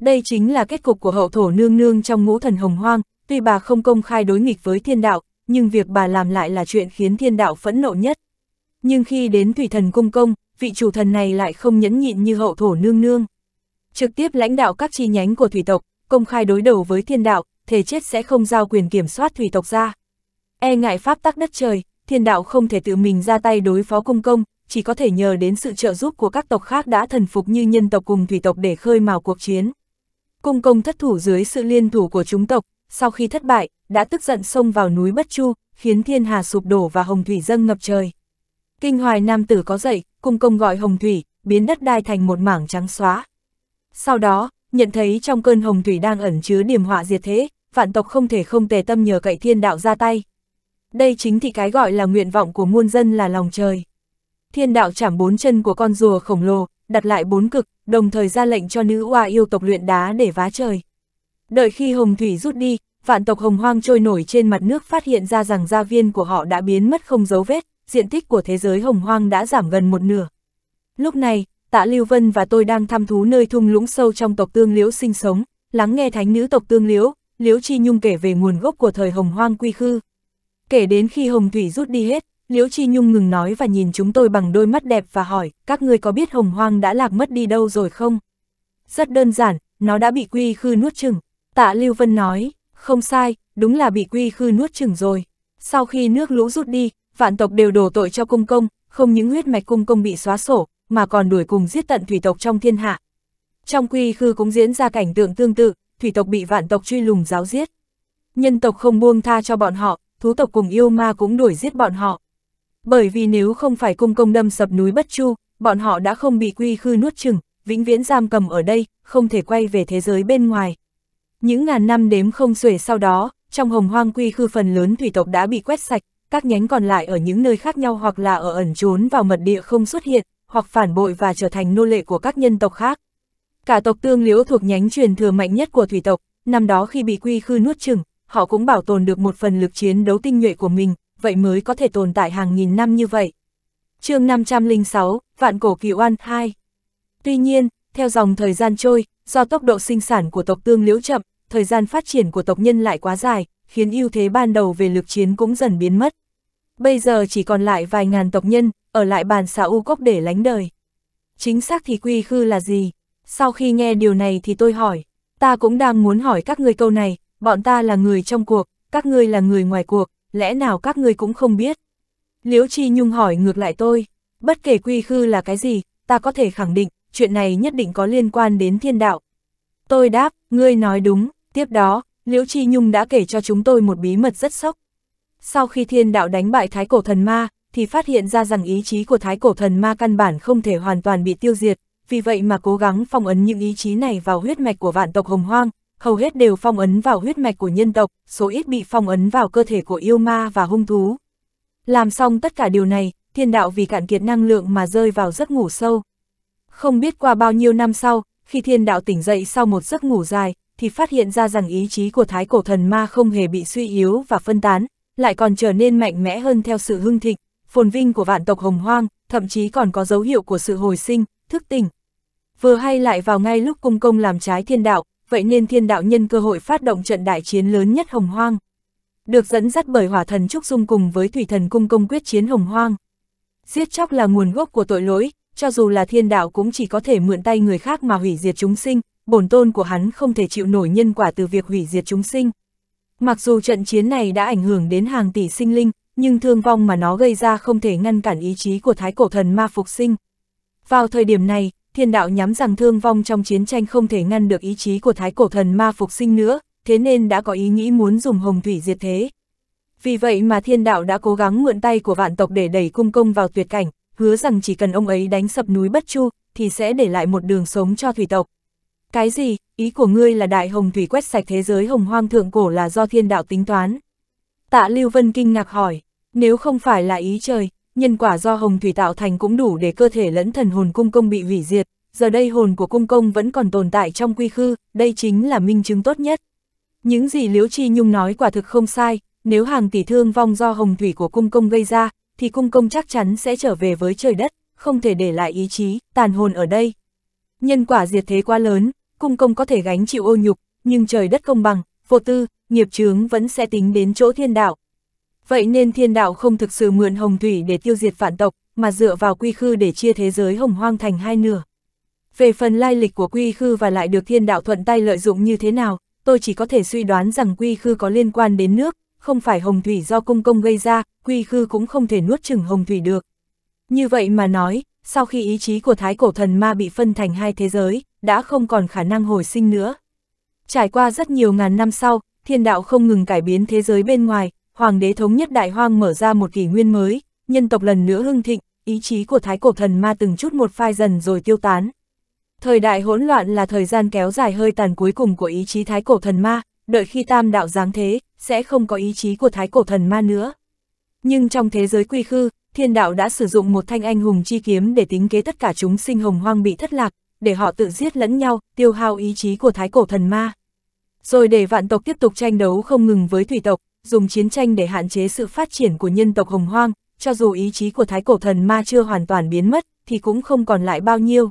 Đây chính là kết cục của hậu thổ nương nương trong ngũ thần hồng hoang, tuy bà không công khai đối nghịch với thiên đạo, nhưng việc bà làm lại là chuyện khiến thiên đạo phẫn nộ nhất. Nhưng khi đến thủy thần cung công, vị chủ thần này lại không nhẫn nhịn như hậu thổ nương nương. Trực tiếp lãnh đạo các chi nhánh của thủy tộc, công khai đối đầu với thiên đạo, thể chết sẽ không giao quyền kiểm soát thủy tộc ra. E ngại pháp tắc đất trời, thiên đạo không thể tự mình ra tay đối phó cung công, chỉ có thể nhờ đến sự trợ giúp của các tộc khác đã thần phục như nhân tộc cùng thủy tộc để khơi mào cuộc chiến. Cung công thất thủ dưới sự liên thủ của chúng tộc, sau khi thất bại, đã tức giận xông vào núi Bất Chu, khiến thiên hà sụp đổ và hồng thủy dâng ngập trời. Kinh hoài nam tử có dậy, cung công gọi hồng thủy, biến đất đai thành một mảng trắng xóa. Sau đó, nhận thấy trong cơn hồng thủy đang ẩn chứa điểm họa diệt thế, vạn tộc không thể không tề tâm nhờ cậy thiên đạo ra tay. Đây chính thì cái gọi là nguyện vọng của muôn dân là lòng trời. Thiên đạo chạm bốn chân của con rùa khổng lồ, đặt lại bốn cực, đồng thời ra lệnh cho nữ oa yêu tộc luyện đá để vá trời. Đợi khi hồng thủy rút đi, vạn tộc hồng hoang trôi nổi trên mặt nước phát hiện ra rằng gia viên của họ đã biến mất không dấu vết, diện tích của thế giới hồng hoang đã giảm gần một nửa. Lúc này, tạ Lưu Vân và tôi đang thăm thú nơi thung lũng sâu trong tộc tương liễu sinh sống, lắng nghe thánh nữ tộc tương liễu, liễu chi nhung kể về nguồn gốc của thời hồng hoang quy khư. Kể đến khi hồng thủy rút đi hết, Liễu Chi Nhung ngừng nói và nhìn chúng tôi bằng đôi mắt đẹp và hỏi, các ngươi có biết hồng hoang đã lạc mất đi đâu rồi không? Rất đơn giản, nó đã bị quy khư nuốt chừng. Tạ Lưu Vân nói, không sai, đúng là bị quy khư nuốt chừng rồi. Sau khi nước lũ rút đi, vạn tộc đều đổ tội cho cung công, không những huyết mạch cung công bị xóa sổ, mà còn đuổi cùng giết tận thủy tộc trong thiên hạ. Trong quy khư cũng diễn ra cảnh tượng tương tự, thủy tộc bị vạn tộc truy lùng giáo giết. Nhân tộc không buông tha cho bọn họ, thú tộc cùng yêu ma cũng đuổi giết bọn họ bởi vì nếu không phải cung công đâm sập núi Bất Chu, bọn họ đã không bị quy khư nuốt chừng, vĩnh viễn giam cầm ở đây, không thể quay về thế giới bên ngoài. Những ngàn năm đếm không xuể sau đó, trong hồng hoang quy khư phần lớn thủy tộc đã bị quét sạch, các nhánh còn lại ở những nơi khác nhau hoặc là ở ẩn trốn vào mật địa không xuất hiện, hoặc phản bội và trở thành nô lệ của các nhân tộc khác. Cả tộc tương liễu thuộc nhánh truyền thừa mạnh nhất của thủy tộc, năm đó khi bị quy khư nuốt chừng, họ cũng bảo tồn được một phần lực chiến đấu tinh nhuệ của mình, vậy mới có thể tồn tại hàng nghìn năm như vậy. chương 506, Vạn Cổ Kỳ Oan 2 Tuy nhiên, theo dòng thời gian trôi, do tốc độ sinh sản của tộc tương liễu chậm, thời gian phát triển của tộc nhân lại quá dài, khiến ưu thế ban đầu về lực chiến cũng dần biến mất. Bây giờ chỉ còn lại vài ngàn tộc nhân, ở lại bàn xã U Cốc để lánh đời. Chính xác thì quy khư là gì? Sau khi nghe điều này thì tôi hỏi, ta cũng đang muốn hỏi các người câu này, bọn ta là người trong cuộc, các ngươi là người ngoài cuộc, lẽ nào các ngươi cũng không biết? Liễu Chi Nhung hỏi ngược lại tôi, bất kể quy khư là cái gì, ta có thể khẳng định, chuyện này nhất định có liên quan đến thiên đạo. Tôi đáp, ngươi nói đúng, tiếp đó, Liễu Chi Nhung đã kể cho chúng tôi một bí mật rất sốc. Sau khi thiên đạo đánh bại thái cổ thần ma, thì phát hiện ra rằng ý chí của thái cổ thần ma căn bản không thể hoàn toàn bị tiêu diệt, vì vậy mà cố gắng phong ấn những ý chí này vào huyết mạch của vạn tộc hồng hoang, hầu hết đều phong ấn vào huyết mạch của nhân tộc, số ít bị phong ấn vào cơ thể của yêu ma và hung thú. Làm xong tất cả điều này, thiên đạo vì cạn kiệt năng lượng mà rơi vào giấc ngủ sâu. Không biết qua bao nhiêu năm sau, khi thiên đạo tỉnh dậy sau một giấc ngủ dài, thì phát hiện ra rằng ý chí của thái cổ thần ma không hề bị suy yếu và phân tán, lại còn trở nên mạnh mẽ hơn theo sự hưng thịnh, phồn vinh của vạn tộc hồng hoang, thậm chí còn có dấu hiệu của sự hồi sinh, thức tỉnh. Vừa hay lại vào ngay lúc cung công làm trái thiên đạo, vậy nên thiên đạo nhân cơ hội phát động trận đại chiến lớn nhất hồng hoang. Được dẫn dắt bởi hỏa thần Trúc Dung cùng với thủy thần cung công quyết chiến hồng hoang. Giết chóc là nguồn gốc của tội lỗi, cho dù là thiên đạo cũng chỉ có thể mượn tay người khác mà hủy diệt chúng sinh, bổn tôn của hắn không thể chịu nổi nhân quả từ việc hủy diệt chúng sinh. Mặc dù trận chiến này đã ảnh hưởng đến hàng tỷ sinh linh, nhưng thương vong mà nó gây ra không thể ngăn cản ý chí của thái cổ thần ma phục sinh. Vào thời điểm này, thiên đạo nhắm rằng thương vong trong chiến tranh không thể ngăn được ý chí của thái cổ thần ma phục sinh nữa, thế nên đã có ý nghĩ muốn dùng hồng thủy diệt thế. Vì vậy mà thiên đạo đã cố gắng mượn tay của vạn tộc để đẩy cung công vào tuyệt cảnh, hứa rằng chỉ cần ông ấy đánh sập núi Bất Chu, thì sẽ để lại một đường sống cho thủy tộc. Cái gì, ý của ngươi là đại hồng thủy quét sạch thế giới hồng hoang thượng cổ là do thiên đạo tính toán? Tạ Lưu Vân kinh ngạc hỏi, nếu không phải là ý trời, nhân quả do hồng thủy tạo thành cũng đủ để cơ thể lẫn thần hồn cung công bị hủy diệt, giờ đây hồn của cung công vẫn còn tồn tại trong quy khư, đây chính là minh chứng tốt nhất. Những gì Liễu Chi Nhung nói quả thực không sai, nếu hàng tỷ thương vong do hồng thủy của cung công gây ra, thì cung công chắc chắn sẽ trở về với trời đất, không thể để lại ý chí, tàn hồn ở đây. Nhân quả diệt thế quá lớn, cung công có thể gánh chịu ô nhục, nhưng trời đất công bằng, vô tư, nghiệp chướng vẫn sẽ tính đến chỗ thiên đạo, Vậy nên thiên đạo không thực sự mượn hồng thủy để tiêu diệt phản tộc, mà dựa vào quy khư để chia thế giới hồng hoang thành hai nửa. Về phần lai lịch của quy khư và lại được thiên đạo thuận tay lợi dụng như thế nào, tôi chỉ có thể suy đoán rằng quy khư có liên quan đến nước, không phải hồng thủy do công công gây ra, quy khư cũng không thể nuốt chừng hồng thủy được. Như vậy mà nói, sau khi ý chí của thái cổ thần ma bị phân thành hai thế giới, đã không còn khả năng hồi sinh nữa. Trải qua rất nhiều ngàn năm sau, thiên đạo không ngừng cải biến thế giới bên ngoài, hoàng đế thống nhất đại hoang mở ra một kỷ nguyên mới, nhân tộc lần nữa hưng thịnh, ý chí của thái cổ thần ma từng chút một phai dần rồi tiêu tán. Thời đại hỗn loạn là thời gian kéo dài hơi tàn cuối cùng của ý chí thái cổ thần ma, đợi khi tam đạo giáng thế, sẽ không có ý chí của thái cổ thần ma nữa. Nhưng trong thế giới quy khư, thiên đạo đã sử dụng một thanh anh hùng chi kiếm để tính kế tất cả chúng sinh hồng hoang bị thất lạc, để họ tự giết lẫn nhau, tiêu hao ý chí của thái cổ thần ma. Rồi để vạn tộc tiếp tục tranh đấu không ngừng với thủy tộc, dùng chiến tranh để hạn chế sự phát triển của nhân tộc hồng hoang, cho dù ý chí của thái cổ thần ma chưa hoàn toàn biến mất, thì cũng không còn lại bao nhiêu.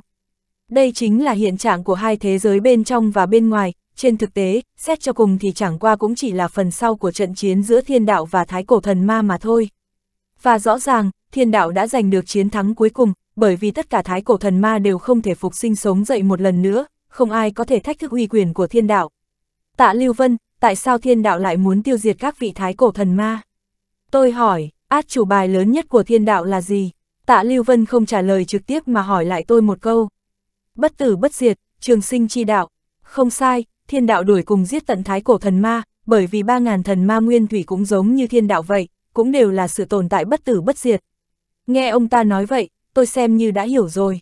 Đây chính là hiện trạng của hai thế giới bên trong và bên ngoài, trên thực tế, xét cho cùng thì chẳng qua cũng chỉ là phần sau của trận chiến giữa thiên đạo và thái cổ thần ma mà thôi. Và rõ ràng, thiên đạo đã giành được chiến thắng cuối cùng, bởi vì tất cả thái cổ thần ma đều không thể phục sinh sống dậy một lần nữa, không ai có thể thách thức uy quyền của thiên đạo. Tạ Lưu Vân, tại sao thiên đạo lại muốn tiêu diệt các vị thái cổ thần ma? Tôi hỏi, át chủ bài lớn nhất của thiên đạo là gì? Tạ Lưu Vân không trả lời trực tiếp mà hỏi lại tôi một câu. Bất tử bất diệt, trường sinh chi đạo. Không sai, thiên đạo đuổi cùng giết tận thái cổ thần ma, bởi vì ba ngàn thần ma nguyên thủy cũng giống như thiên đạo vậy, cũng đều là sự tồn tại bất tử bất diệt. Nghe ông ta nói vậy, tôi xem như đã hiểu rồi.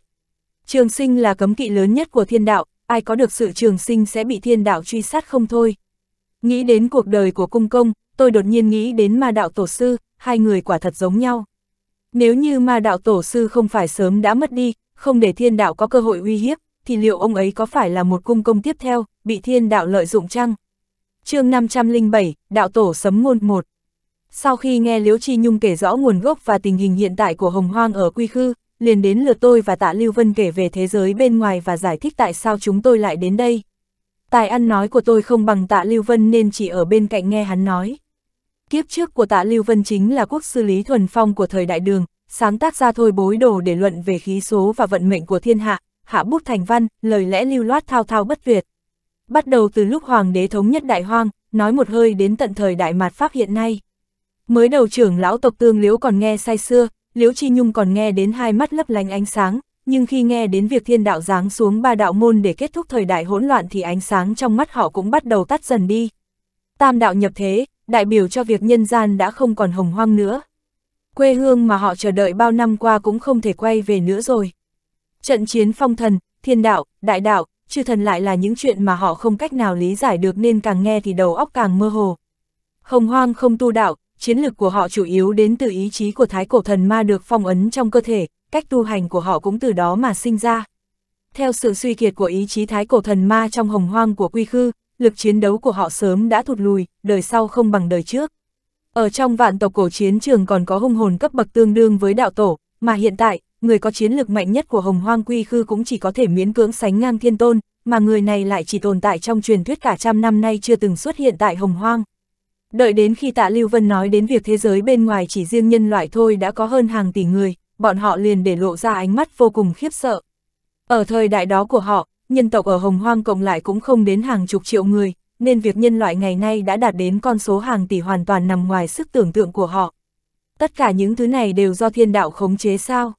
Trường sinh là cấm kỵ lớn nhất của thiên đạo, ai có được sự trường sinh sẽ bị thiên đạo truy sát không thôi. Nghĩ đến cuộc đời của cung công, tôi đột nhiên nghĩ đến ma đạo tổ sư, hai người quả thật giống nhau. Nếu như ma đạo tổ sư không phải sớm đã mất đi, không để thiên đạo có cơ hội uy hiếp, thì liệu ông ấy có phải là một cung công tiếp theo, bị thiên đạo lợi dụng chăng? chương 507, Đạo Tổ Sấm Ngôn 1 Sau khi nghe Liễu Chi Nhung kể rõ nguồn gốc và tình hình hiện tại của Hồng Hoang ở Quy Khư, liền đến lượt tôi và Tạ Lưu Vân kể về thế giới bên ngoài và giải thích tại sao chúng tôi lại đến đây. Tài ăn nói của tôi không bằng tạ Lưu Vân nên chỉ ở bên cạnh nghe hắn nói. Kiếp trước của tạ Lưu Vân chính là quốc sư Lý Thuần Phong của thời đại đường, sáng tác ra thôi bối đồ để luận về khí số và vận mệnh của thiên hạ, hạ bút thành văn, lời lẽ lưu loát thao thao bất tuyệt. Bắt đầu từ lúc Hoàng đế thống nhất Đại Hoang, nói một hơi đến tận thời Đại Mạt Pháp hiện nay. Mới đầu trưởng lão tộc tương liễu còn nghe say xưa, liễu chi nhung còn nghe đến hai mắt lấp lánh ánh sáng, nhưng khi nghe đến việc thiên đạo giáng xuống ba đạo môn để kết thúc thời đại hỗn loạn thì ánh sáng trong mắt họ cũng bắt đầu tắt dần đi. Tam đạo nhập thế, đại biểu cho việc nhân gian đã không còn hồng hoang nữa. Quê hương mà họ chờ đợi bao năm qua cũng không thể quay về nữa rồi. Trận chiến phong thần, thiên đạo, đại đạo, chư thần lại là những chuyện mà họ không cách nào lý giải được nên càng nghe thì đầu óc càng mơ hồ. Hồng hoang không tu đạo, chiến lực của họ chủ yếu đến từ ý chí của thái cổ thần ma được phong ấn trong cơ thể, cách tu hành của họ cũng từ đó mà sinh ra. Theo sự suy kiệt của ý chí thái cổ thần ma trong hồng hoang của quy khư, lực chiến đấu của họ sớm đã thụt lùi, đời sau không bằng đời trước. Ở trong vạn tộc cổ chiến trường còn có hung hồn cấp bậc tương đương với đạo tổ, mà hiện tại, người có chiến lực mạnh nhất của hồng hoang quy khư cũng chỉ có thể miễn cưỡng sánh ngang thiên tôn, mà người này lại chỉ tồn tại trong truyền thuyết cả trăm năm nay chưa từng xuất hiện tại hồng hoang. Đợi đến khi tạ Lưu Vân nói đến việc thế giới bên ngoài chỉ riêng nhân loại thôi đã có hơn hàng tỷ người, bọn họ liền để lộ ra ánh mắt vô cùng khiếp sợ. Ở thời đại đó của họ, nhân tộc ở Hồng Hoang cộng lại cũng không đến hàng chục triệu người, nên việc nhân loại ngày nay đã đạt đến con số hàng tỷ hoàn toàn nằm ngoài sức tưởng tượng của họ. Tất cả những thứ này đều do thiên đạo khống chế sao?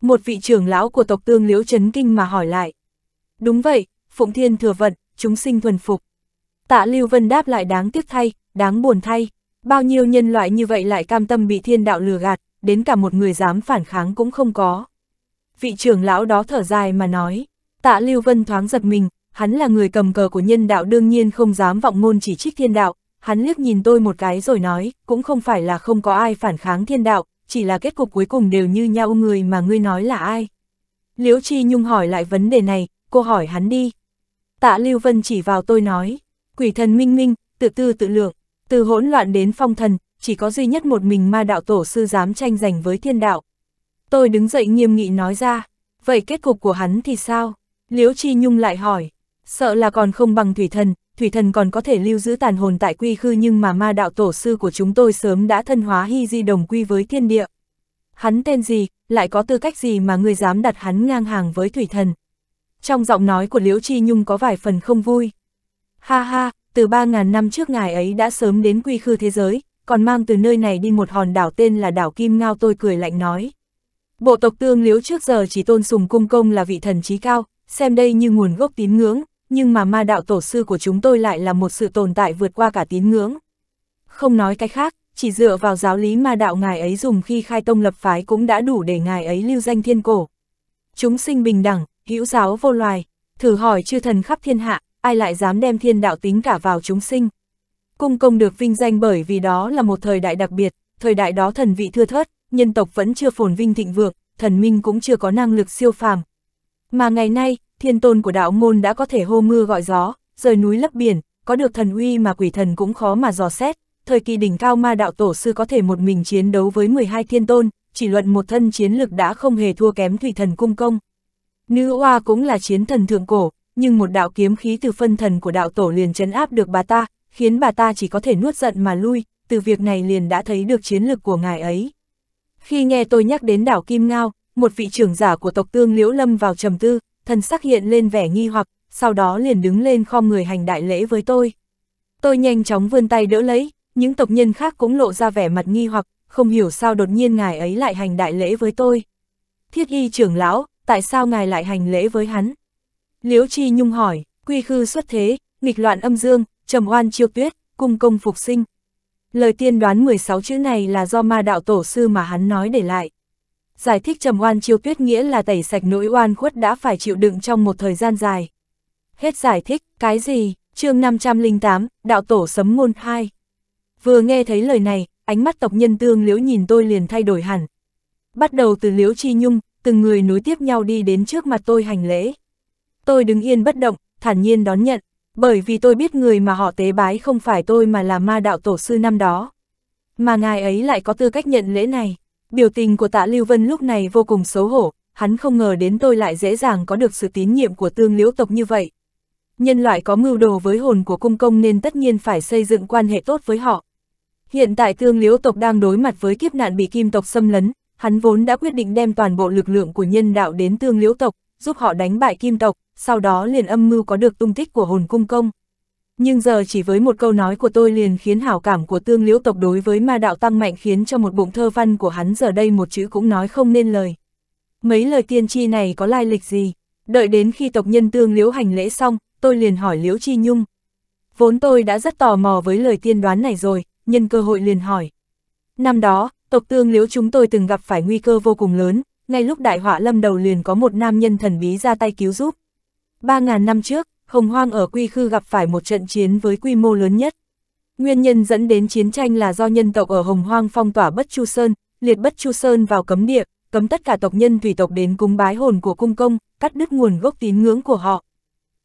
Một vị trưởng lão của tộc tương liễu chấn kinh mà hỏi lại. Đúng vậy, Phụng Thiên thừa vận, chúng sinh thuần phục. Tạ Lưu Vân đáp lại đáng tiếc thay, đáng buồn thay. Bao nhiêu nhân loại như vậy lại cam tâm bị thiên đạo lừa gạt, đến cả một người dám phản kháng cũng không có. Vị trưởng lão đó thở dài mà nói, tạ Lưu Vân thoáng giật mình, hắn là người cầm cờ của nhân đạo đương nhiên không dám vọng ngôn chỉ trích thiên đạo, hắn liếc nhìn tôi một cái rồi nói, cũng không phải là không có ai phản kháng thiên đạo, chỉ là kết cục cuối cùng đều như nhau người mà ngươi nói là ai. Liễu Chi Nhung hỏi lại vấn đề này, cô hỏi hắn đi. Tạ Lưu Vân chỉ vào tôi nói, quỷ thần minh minh, tự tư tự lượng, từ hỗn loạn đến phong thần, chỉ có duy nhất một mình ma đạo tổ sư dám tranh giành với thiên đạo. Tôi đứng dậy nghiêm nghị nói ra, vậy kết cục của hắn thì sao? Liễu Chi Nhung lại hỏi, sợ là còn không bằng thủy thần, thủy thần còn có thể lưu giữ tàn hồn tại quy khư nhưng mà ma đạo tổ sư của chúng tôi sớm đã thân hóa hy di đồng quy với thiên địa. Hắn tên gì, lại có tư cách gì mà người dám đặt hắn ngang hàng với thủy thần? Trong giọng nói của Liễu Chi Nhung có vài phần không vui. Ha ha, từ 3.000 năm trước ngài ấy đã sớm đến quy khư thế giới, còn mang từ nơi này đi một hòn đảo tên là đảo Kim Ngao tôi cười lạnh nói. Bộ tộc tương liếu trước giờ chỉ tôn sùng cung công là vị thần trí cao, xem đây như nguồn gốc tín ngưỡng, nhưng mà ma đạo tổ sư của chúng tôi lại là một sự tồn tại vượt qua cả tín ngưỡng. Không nói cái khác, chỉ dựa vào giáo lý ma đạo ngài ấy dùng khi khai tông lập phái cũng đã đủ để ngài ấy lưu danh thiên cổ. Chúng sinh bình đẳng, hữu giáo vô loài, thử hỏi chư thần khắp thiên hạ, ai lại dám đem thiên đạo tính cả vào chúng sinh. Cung công được vinh danh bởi vì đó là một thời đại đặc biệt, thời đại đó thần vị thưa thớt, nhân tộc vẫn chưa phồn vinh thịnh vượng, thần minh cũng chưa có năng lực siêu phàm. Mà ngày nay, thiên tôn của đạo môn đã có thể hô mưa gọi gió, rời núi lấp biển, có được thần uy mà quỷ thần cũng khó mà dò xét. Thời kỳ đỉnh cao ma đạo tổ sư có thể một mình chiến đấu với 12 thiên tôn, chỉ luận một thân chiến lực đã không hề thua kém thủy thần cung công. Nữ oa cũng là chiến thần thượng cổ, nhưng một đạo kiếm khí từ phân thần của đạo tổ liền chấn áp được bà ta, khiến bà ta chỉ có thể nuốt giận mà lui, từ việc này liền đã thấy được chiến lược của ngài ấy. Khi nghe tôi nhắc đến đảo Kim Ngao, một vị trưởng giả của tộc tương Liễu Lâm vào trầm tư, thần sắc hiện lên vẻ nghi hoặc, sau đó liền đứng lên khom người hành đại lễ với tôi. Tôi nhanh chóng vươn tay đỡ lấy, những tộc nhân khác cũng lộ ra vẻ mặt nghi hoặc, không hiểu sao đột nhiên ngài ấy lại hành đại lễ với tôi. Thiết y trưởng lão, tại sao ngài lại hành lễ với hắn? Liễu Chi Nhung hỏi, quy khư xuất thế, nghịch loạn âm dương, trầm oan chiêu tuyết, cung công phục sinh. Lời tiên đoán 16 chữ này là do ma đạo tổ sư mà hắn nói để lại. Giải thích trầm oan chiêu tuyết nghĩa là tẩy sạch nỗi oan khuất đã phải chịu đựng trong một thời gian dài. Hết giải thích, cái gì, chương 508, đạo tổ sấm ngôn 2. Vừa nghe thấy lời này, ánh mắt tộc nhân tương liễu nhìn tôi liền thay đổi hẳn. Bắt đầu từ liễu chi nhung, từng người nối tiếp nhau đi đến trước mặt tôi hành lễ. Tôi đứng yên bất động, thản nhiên đón nhận. Bởi vì tôi biết người mà họ tế bái không phải tôi mà là ma đạo tổ sư năm đó. Mà ngài ấy lại có tư cách nhận lễ này. Biểu tình của tạ Lưu Vân lúc này vô cùng xấu hổ, hắn không ngờ đến tôi lại dễ dàng có được sự tín nhiệm của tương liễu tộc như vậy. Nhân loại có mưu đồ với hồn của cung công nên tất nhiên phải xây dựng quan hệ tốt với họ. Hiện tại tương liễu tộc đang đối mặt với kiếp nạn bị kim tộc xâm lấn, hắn vốn đã quyết định đem toàn bộ lực lượng của nhân đạo đến tương liễu tộc, giúp họ đánh bại kim tộc, sau đó liền âm mưu có được tung tích của hồn cung công. Nhưng giờ chỉ với một câu nói của tôi liền khiến hảo cảm của tương liễu tộc đối với ma đạo tăng mạnh khiến cho một bụng thơ văn của hắn giờ đây một chữ cũng nói không nên lời. Mấy lời tiên tri này có lai lịch gì? Đợi đến khi tộc nhân tương liễu hành lễ xong, tôi liền hỏi liễu chi nhung. Vốn tôi đã rất tò mò với lời tiên đoán này rồi, nhân cơ hội liền hỏi. Năm đó, tộc tương liễu chúng tôi từng gặp phải nguy cơ vô cùng lớn, ngay lúc đại họa lâm đầu liền có một nam nhân thần bí ra tay cứu giúp. 3.000 năm trước, Hồng Hoang ở Quy Khư gặp phải một trận chiến với quy mô lớn nhất. Nguyên nhân dẫn đến chiến tranh là do nhân tộc ở Hồng Hoang phong tỏa Bất Chu Sơn, liệt Bất Chu Sơn vào cấm địa, cấm tất cả tộc nhân thủy tộc đến cúng bái hồn của cung công, cắt đứt nguồn gốc tín ngưỡng của họ.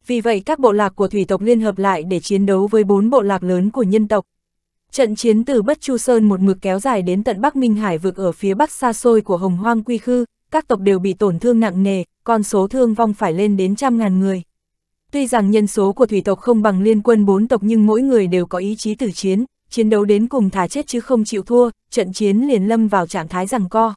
Vì vậy các bộ lạc của thủy tộc liên hợp lại để chiến đấu với bốn bộ lạc lớn của nhân tộc. Trận chiến từ Bất Chu Sơn một mực kéo dài đến tận Bắc Minh Hải vực ở phía bắc xa xôi của Hồng Hoang Quy Khư, các tộc đều bị tổn thương nặng nề, con số thương vong phải lên đến trăm ngàn người. Tuy rằng nhân số của thủy tộc không bằng liên quân bốn tộc nhưng mỗi người đều có ý chí tử chiến, chiến đấu đến cùng thả chết chứ không chịu thua, trận chiến liền lâm vào trạng thái rằng co.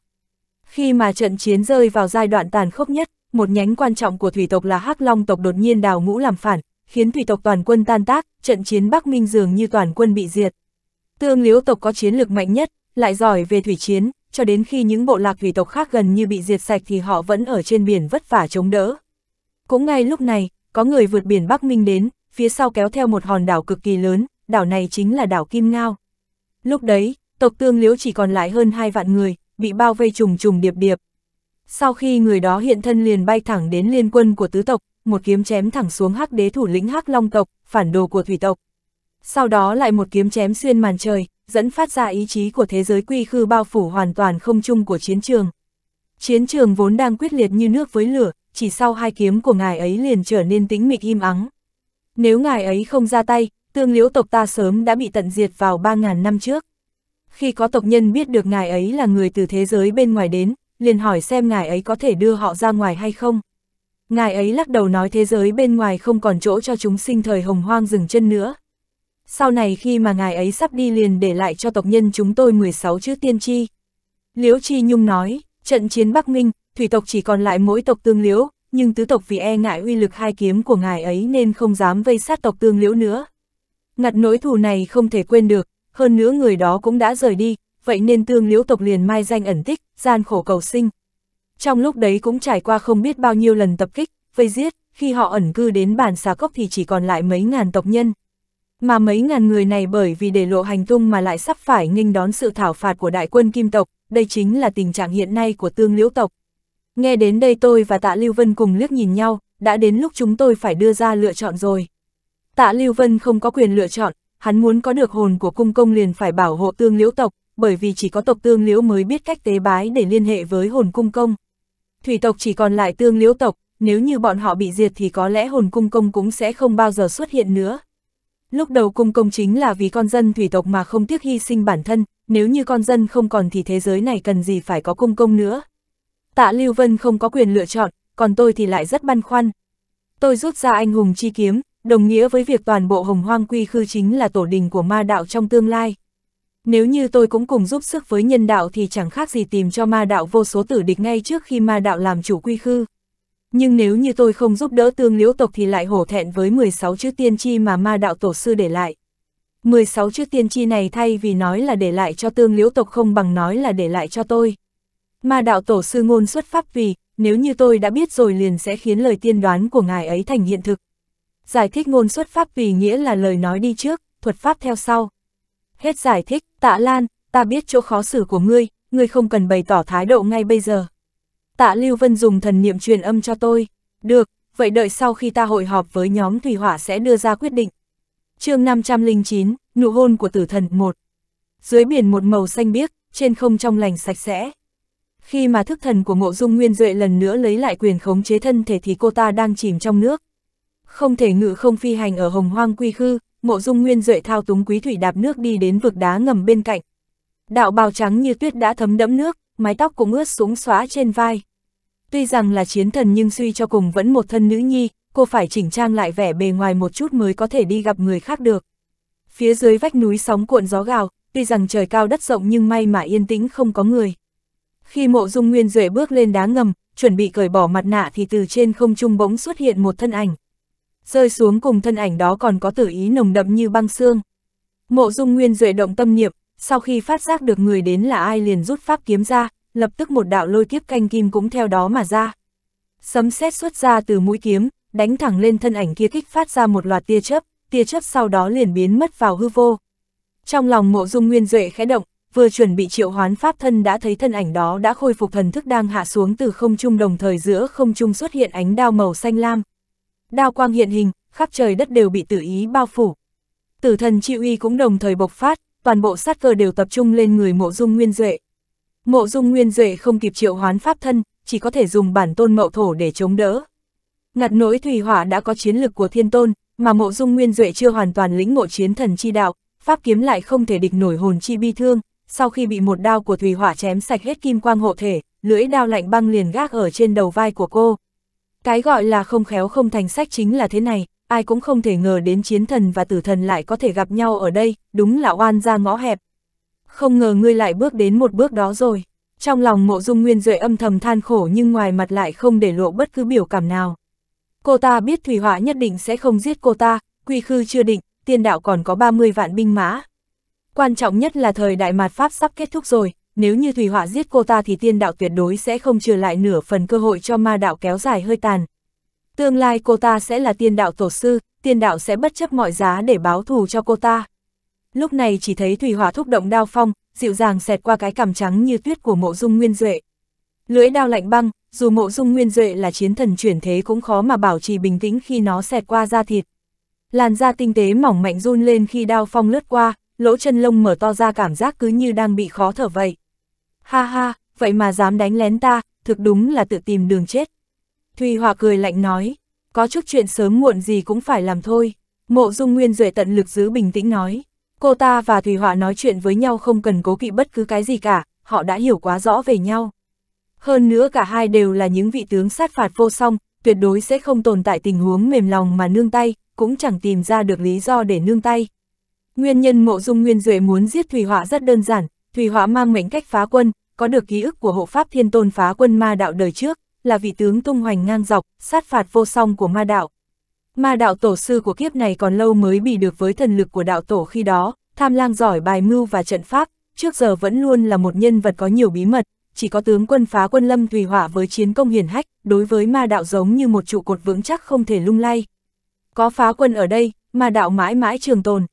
Khi mà trận chiến rơi vào giai đoạn tàn khốc nhất, một nhánh quan trọng của thủy tộc là Hắc Long tộc đột nhiên đào ngũ làm phản, khiến thủy tộc toàn quân tan tác, trận chiến Bắc Minh dường như toàn quân bị diệt. Tương liếu tộc có chiến lược mạnh nhất, lại giỏi về thủy chiến, cho đến khi những bộ lạc thủy tộc khác gần như bị diệt sạch thì họ vẫn ở trên biển vất vả chống đỡ. Cũng ngay lúc này, có người vượt biển Bắc Minh đến, phía sau kéo theo một hòn đảo cực kỳ lớn, đảo này chính là đảo Kim Ngao. Lúc đấy, tộc tương liễu chỉ còn lại hơn hai vạn người, bị bao vây trùng trùng điệp điệp. Sau khi người đó hiện thân liền bay thẳng đến liên quân của tứ tộc, một kiếm chém thẳng xuống hắc đế thủ lĩnh hắc long tộc, phản đồ của thủy tộc. Sau đó lại một kiếm chém xuyên màn trời, dẫn phát ra ý chí của thế giới quy khư bao phủ hoàn toàn không chung của chiến trường. Chiến trường vốn đang quyết liệt như nước với lửa, chỉ sau hai kiếm của ngài ấy liền trở nên tĩnh mịch im ắng. Nếu ngài ấy không ra tay, tương liễu tộc ta sớm đã bị tận diệt vào 3.000 năm trước. Khi có tộc nhân biết được ngài ấy là người từ thế giới bên ngoài đến, liền hỏi xem ngài ấy có thể đưa họ ra ngoài hay không. Ngài ấy lắc đầu nói thế giới bên ngoài không còn chỗ cho chúng sinh thời hồng hoang dừng chân nữa, sau này khi mà ngài ấy sắp đi liền để lại cho tộc nhân chúng tôi 16 chữ tiên tri. Liễu Chi Nhung nói, trận chiến Bắc Minh, thủy tộc chỉ còn lại mỗi tộc tương liễu, nhưng tứ tộc vì e ngại uy lực hai kiếm của ngài ấy nên không dám vây sát tộc tương liễu nữa. Ngặt nỗi thù này không thể quên được, hơn nữa người đó cũng đã rời đi, vậy nên tương liễu tộc liền mai danh ẩn tích, gian khổ cầu sinh. Trong lúc đấy cũng trải qua không biết bao nhiêu lần tập kích, vây giết, khi họ ẩn cư đến bản xà cốc thì chỉ còn lại mấy ngàn tộc nhân mà mấy ngàn người này bởi vì để lộ hành tung mà lại sắp phải nghênh đón sự thảo phạt của đại quân kim tộc, đây chính là tình trạng hiện nay của tương liễu tộc. Nghe đến đây tôi và tạ Lưu Vân cùng liếc nhìn nhau, đã đến lúc chúng tôi phải đưa ra lựa chọn rồi. Tạ Lưu Vân không có quyền lựa chọn, hắn muốn có được hồn của cung công liền phải bảo hộ tương liễu tộc, bởi vì chỉ có tộc tương liễu mới biết cách tế bái để liên hệ với hồn cung công. Thủy tộc chỉ còn lại tương liễu tộc, nếu như bọn họ bị diệt thì có lẽ hồn cung công cũng sẽ không bao giờ xuất hiện nữa. Lúc đầu cung công chính là vì con dân thủy tộc mà không tiếc hy sinh bản thân, nếu như con dân không còn thì thế giới này cần gì phải có cung công nữa. Tạ Lưu Vân không có quyền lựa chọn, còn tôi thì lại rất băn khoăn. Tôi rút ra anh hùng chi kiếm, đồng nghĩa với việc toàn bộ hồng hoang quy khư chính là tổ đình của ma đạo trong tương lai. Nếu như tôi cũng cùng giúp sức với nhân đạo thì chẳng khác gì tìm cho ma đạo vô số tử địch ngay trước khi ma đạo làm chủ quy khư nhưng nếu như tôi không giúp đỡ tương liễu tộc thì lại hổ thẹn với 16 chữ tiên tri mà ma đạo tổ sư để lại. 16 chữ tiên tri này thay vì nói là để lại cho tương liễu tộc không bằng nói là để lại cho tôi. Ma đạo tổ sư ngôn xuất pháp vì, nếu như tôi đã biết rồi liền sẽ khiến lời tiên đoán của ngài ấy thành hiện thực. Giải thích ngôn xuất pháp vì nghĩa là lời nói đi trước, thuật pháp theo sau. Hết giải thích, tạ Lan, ta biết chỗ khó xử của ngươi, ngươi không cần bày tỏ thái độ ngay bây giờ tạ Lưu Vân dùng thần niệm truyền âm cho tôi. Được, vậy đợi sau khi ta hội họp với nhóm Thủy Hỏa sẽ đưa ra quyết định. chương 509, Nụ hôn của tử thần 1 Dưới biển một màu xanh biếc, trên không trong lành sạch sẽ. Khi mà thức thần của Ngộ dung nguyên duệ lần nữa lấy lại quyền khống chế thân thể thì cô ta đang chìm trong nước. Không thể ngự không phi hành ở hồng hoang quy khư, Ngộ dung nguyên duệ thao túng quý thủy đạp nước đi đến vực đá ngầm bên cạnh. Đạo bào trắng như tuyết đã thấm đẫm nước, mái tóc cũng ướt xuống xóa trên vai tuy rằng là chiến thần nhưng suy cho cùng vẫn một thân nữ nhi, cô phải chỉnh trang lại vẻ bề ngoài một chút mới có thể đi gặp người khác được. Phía dưới vách núi sóng cuộn gió gào, tuy rằng trời cao đất rộng nhưng may mà yên tĩnh không có người. Khi mộ dung nguyên duệ bước lên đá ngầm, chuẩn bị cởi bỏ mặt nạ thì từ trên không trung bỗng xuất hiện một thân ảnh. Rơi xuống cùng thân ảnh đó còn có tử ý nồng đậm như băng xương. Mộ dung nguyên duệ động tâm niệm, sau khi phát giác được người đến là ai liền rút pháp kiếm ra, lập tức một đạo lôi kiếp canh kim cũng theo đó mà ra. Sấm sét xuất ra từ mũi kiếm, đánh thẳng lên thân ảnh kia kích phát ra một loạt tia chớp, tia chớp sau đó liền biến mất vào hư vô. Trong lòng mộ dung nguyên duệ khẽ động, vừa chuẩn bị triệu hoán pháp thân đã thấy thân ảnh đó đã khôi phục thần thức đang hạ xuống từ không trung đồng thời giữa không trung xuất hiện ánh đao màu xanh lam. Đao quang hiện hình, khắp trời đất đều bị tự ý bao phủ. Tử thần chi uy cũng đồng thời bộc phát, toàn bộ sát cơ đều tập trung lên người mộ dung nguyên duệ. Mộ dung nguyên duệ không kịp triệu hoán pháp thân, chỉ có thể dùng bản tôn mậu thổ để chống đỡ. Ngặt nỗi thủy hỏa đã có chiến lực của thiên tôn, mà mộ dung nguyên duệ chưa hoàn toàn lĩnh ngộ chiến thần chi đạo, pháp kiếm lại không thể địch nổi hồn chi bi thương. Sau khi bị một đao của thủy hỏa chém sạch hết kim quang hộ thể, lưỡi đao lạnh băng liền gác ở trên đầu vai của cô. Cái gọi là không khéo không thành sách chính là thế này, ai cũng không thể ngờ đến chiến thần và tử thần lại có thể gặp nhau ở đây, đúng là oan ra ngõ hẹp không ngờ ngươi lại bước đến một bước đó rồi. Trong lòng mộ dung nguyên duệ âm thầm than khổ nhưng ngoài mặt lại không để lộ bất cứ biểu cảm nào. Cô ta biết Thủy Họa nhất định sẽ không giết cô ta, quy khư chưa định, tiên đạo còn có 30 vạn binh mã. Quan trọng nhất là thời đại mạt Pháp sắp kết thúc rồi, nếu như Thủy Họa giết cô ta thì tiên đạo tuyệt đối sẽ không trừ lại nửa phần cơ hội cho ma đạo kéo dài hơi tàn. Tương lai cô ta sẽ là tiên đạo tổ sư, tiên đạo sẽ bất chấp mọi giá để báo thù cho cô ta lúc này chỉ thấy thủy hỏa thúc động đao phong, dịu dàng xẹt qua cái cằm trắng như tuyết của mộ dung nguyên duệ. Lưỡi đao lạnh băng, dù mộ dung nguyên duệ là chiến thần chuyển thế cũng khó mà bảo trì bình tĩnh khi nó xẹt qua da thịt. Làn da tinh tế mỏng mạnh run lên khi đao phong lướt qua, lỗ chân lông mở to ra cảm giác cứ như đang bị khó thở vậy. Ha ha, vậy mà dám đánh lén ta, thực đúng là tự tìm đường chết. Thùy Hòa cười lạnh nói, có chút chuyện sớm muộn gì cũng phải làm thôi. Mộ Dung Nguyên Duệ tận lực giữ bình tĩnh nói, Cô ta và Thủy Họa nói chuyện với nhau không cần cố kỵ bất cứ cái gì cả, họ đã hiểu quá rõ về nhau. Hơn nữa cả hai đều là những vị tướng sát phạt vô song, tuyệt đối sẽ không tồn tại tình huống mềm lòng mà nương tay, cũng chẳng tìm ra được lý do để nương tay. Nguyên nhân mộ dung Nguyên Duệ muốn giết Thủy Họa rất đơn giản, Thủy Họa mang mệnh cách phá quân, có được ký ức của hộ pháp thiên tôn phá quân ma đạo đời trước, là vị tướng tung hoành ngang dọc, sát phạt vô song của ma đạo, mà đạo tổ sư của kiếp này còn lâu mới bị được với thần lực của đạo tổ khi đó, tham lang giỏi bài mưu và trận pháp, trước giờ vẫn luôn là một nhân vật có nhiều bí mật, chỉ có tướng quân phá quân lâm tùy hỏa với chiến công hiển hách, đối với ma đạo giống như một trụ cột vững chắc không thể lung lay. Có phá quân ở đây, ma đạo mãi mãi trường tồn.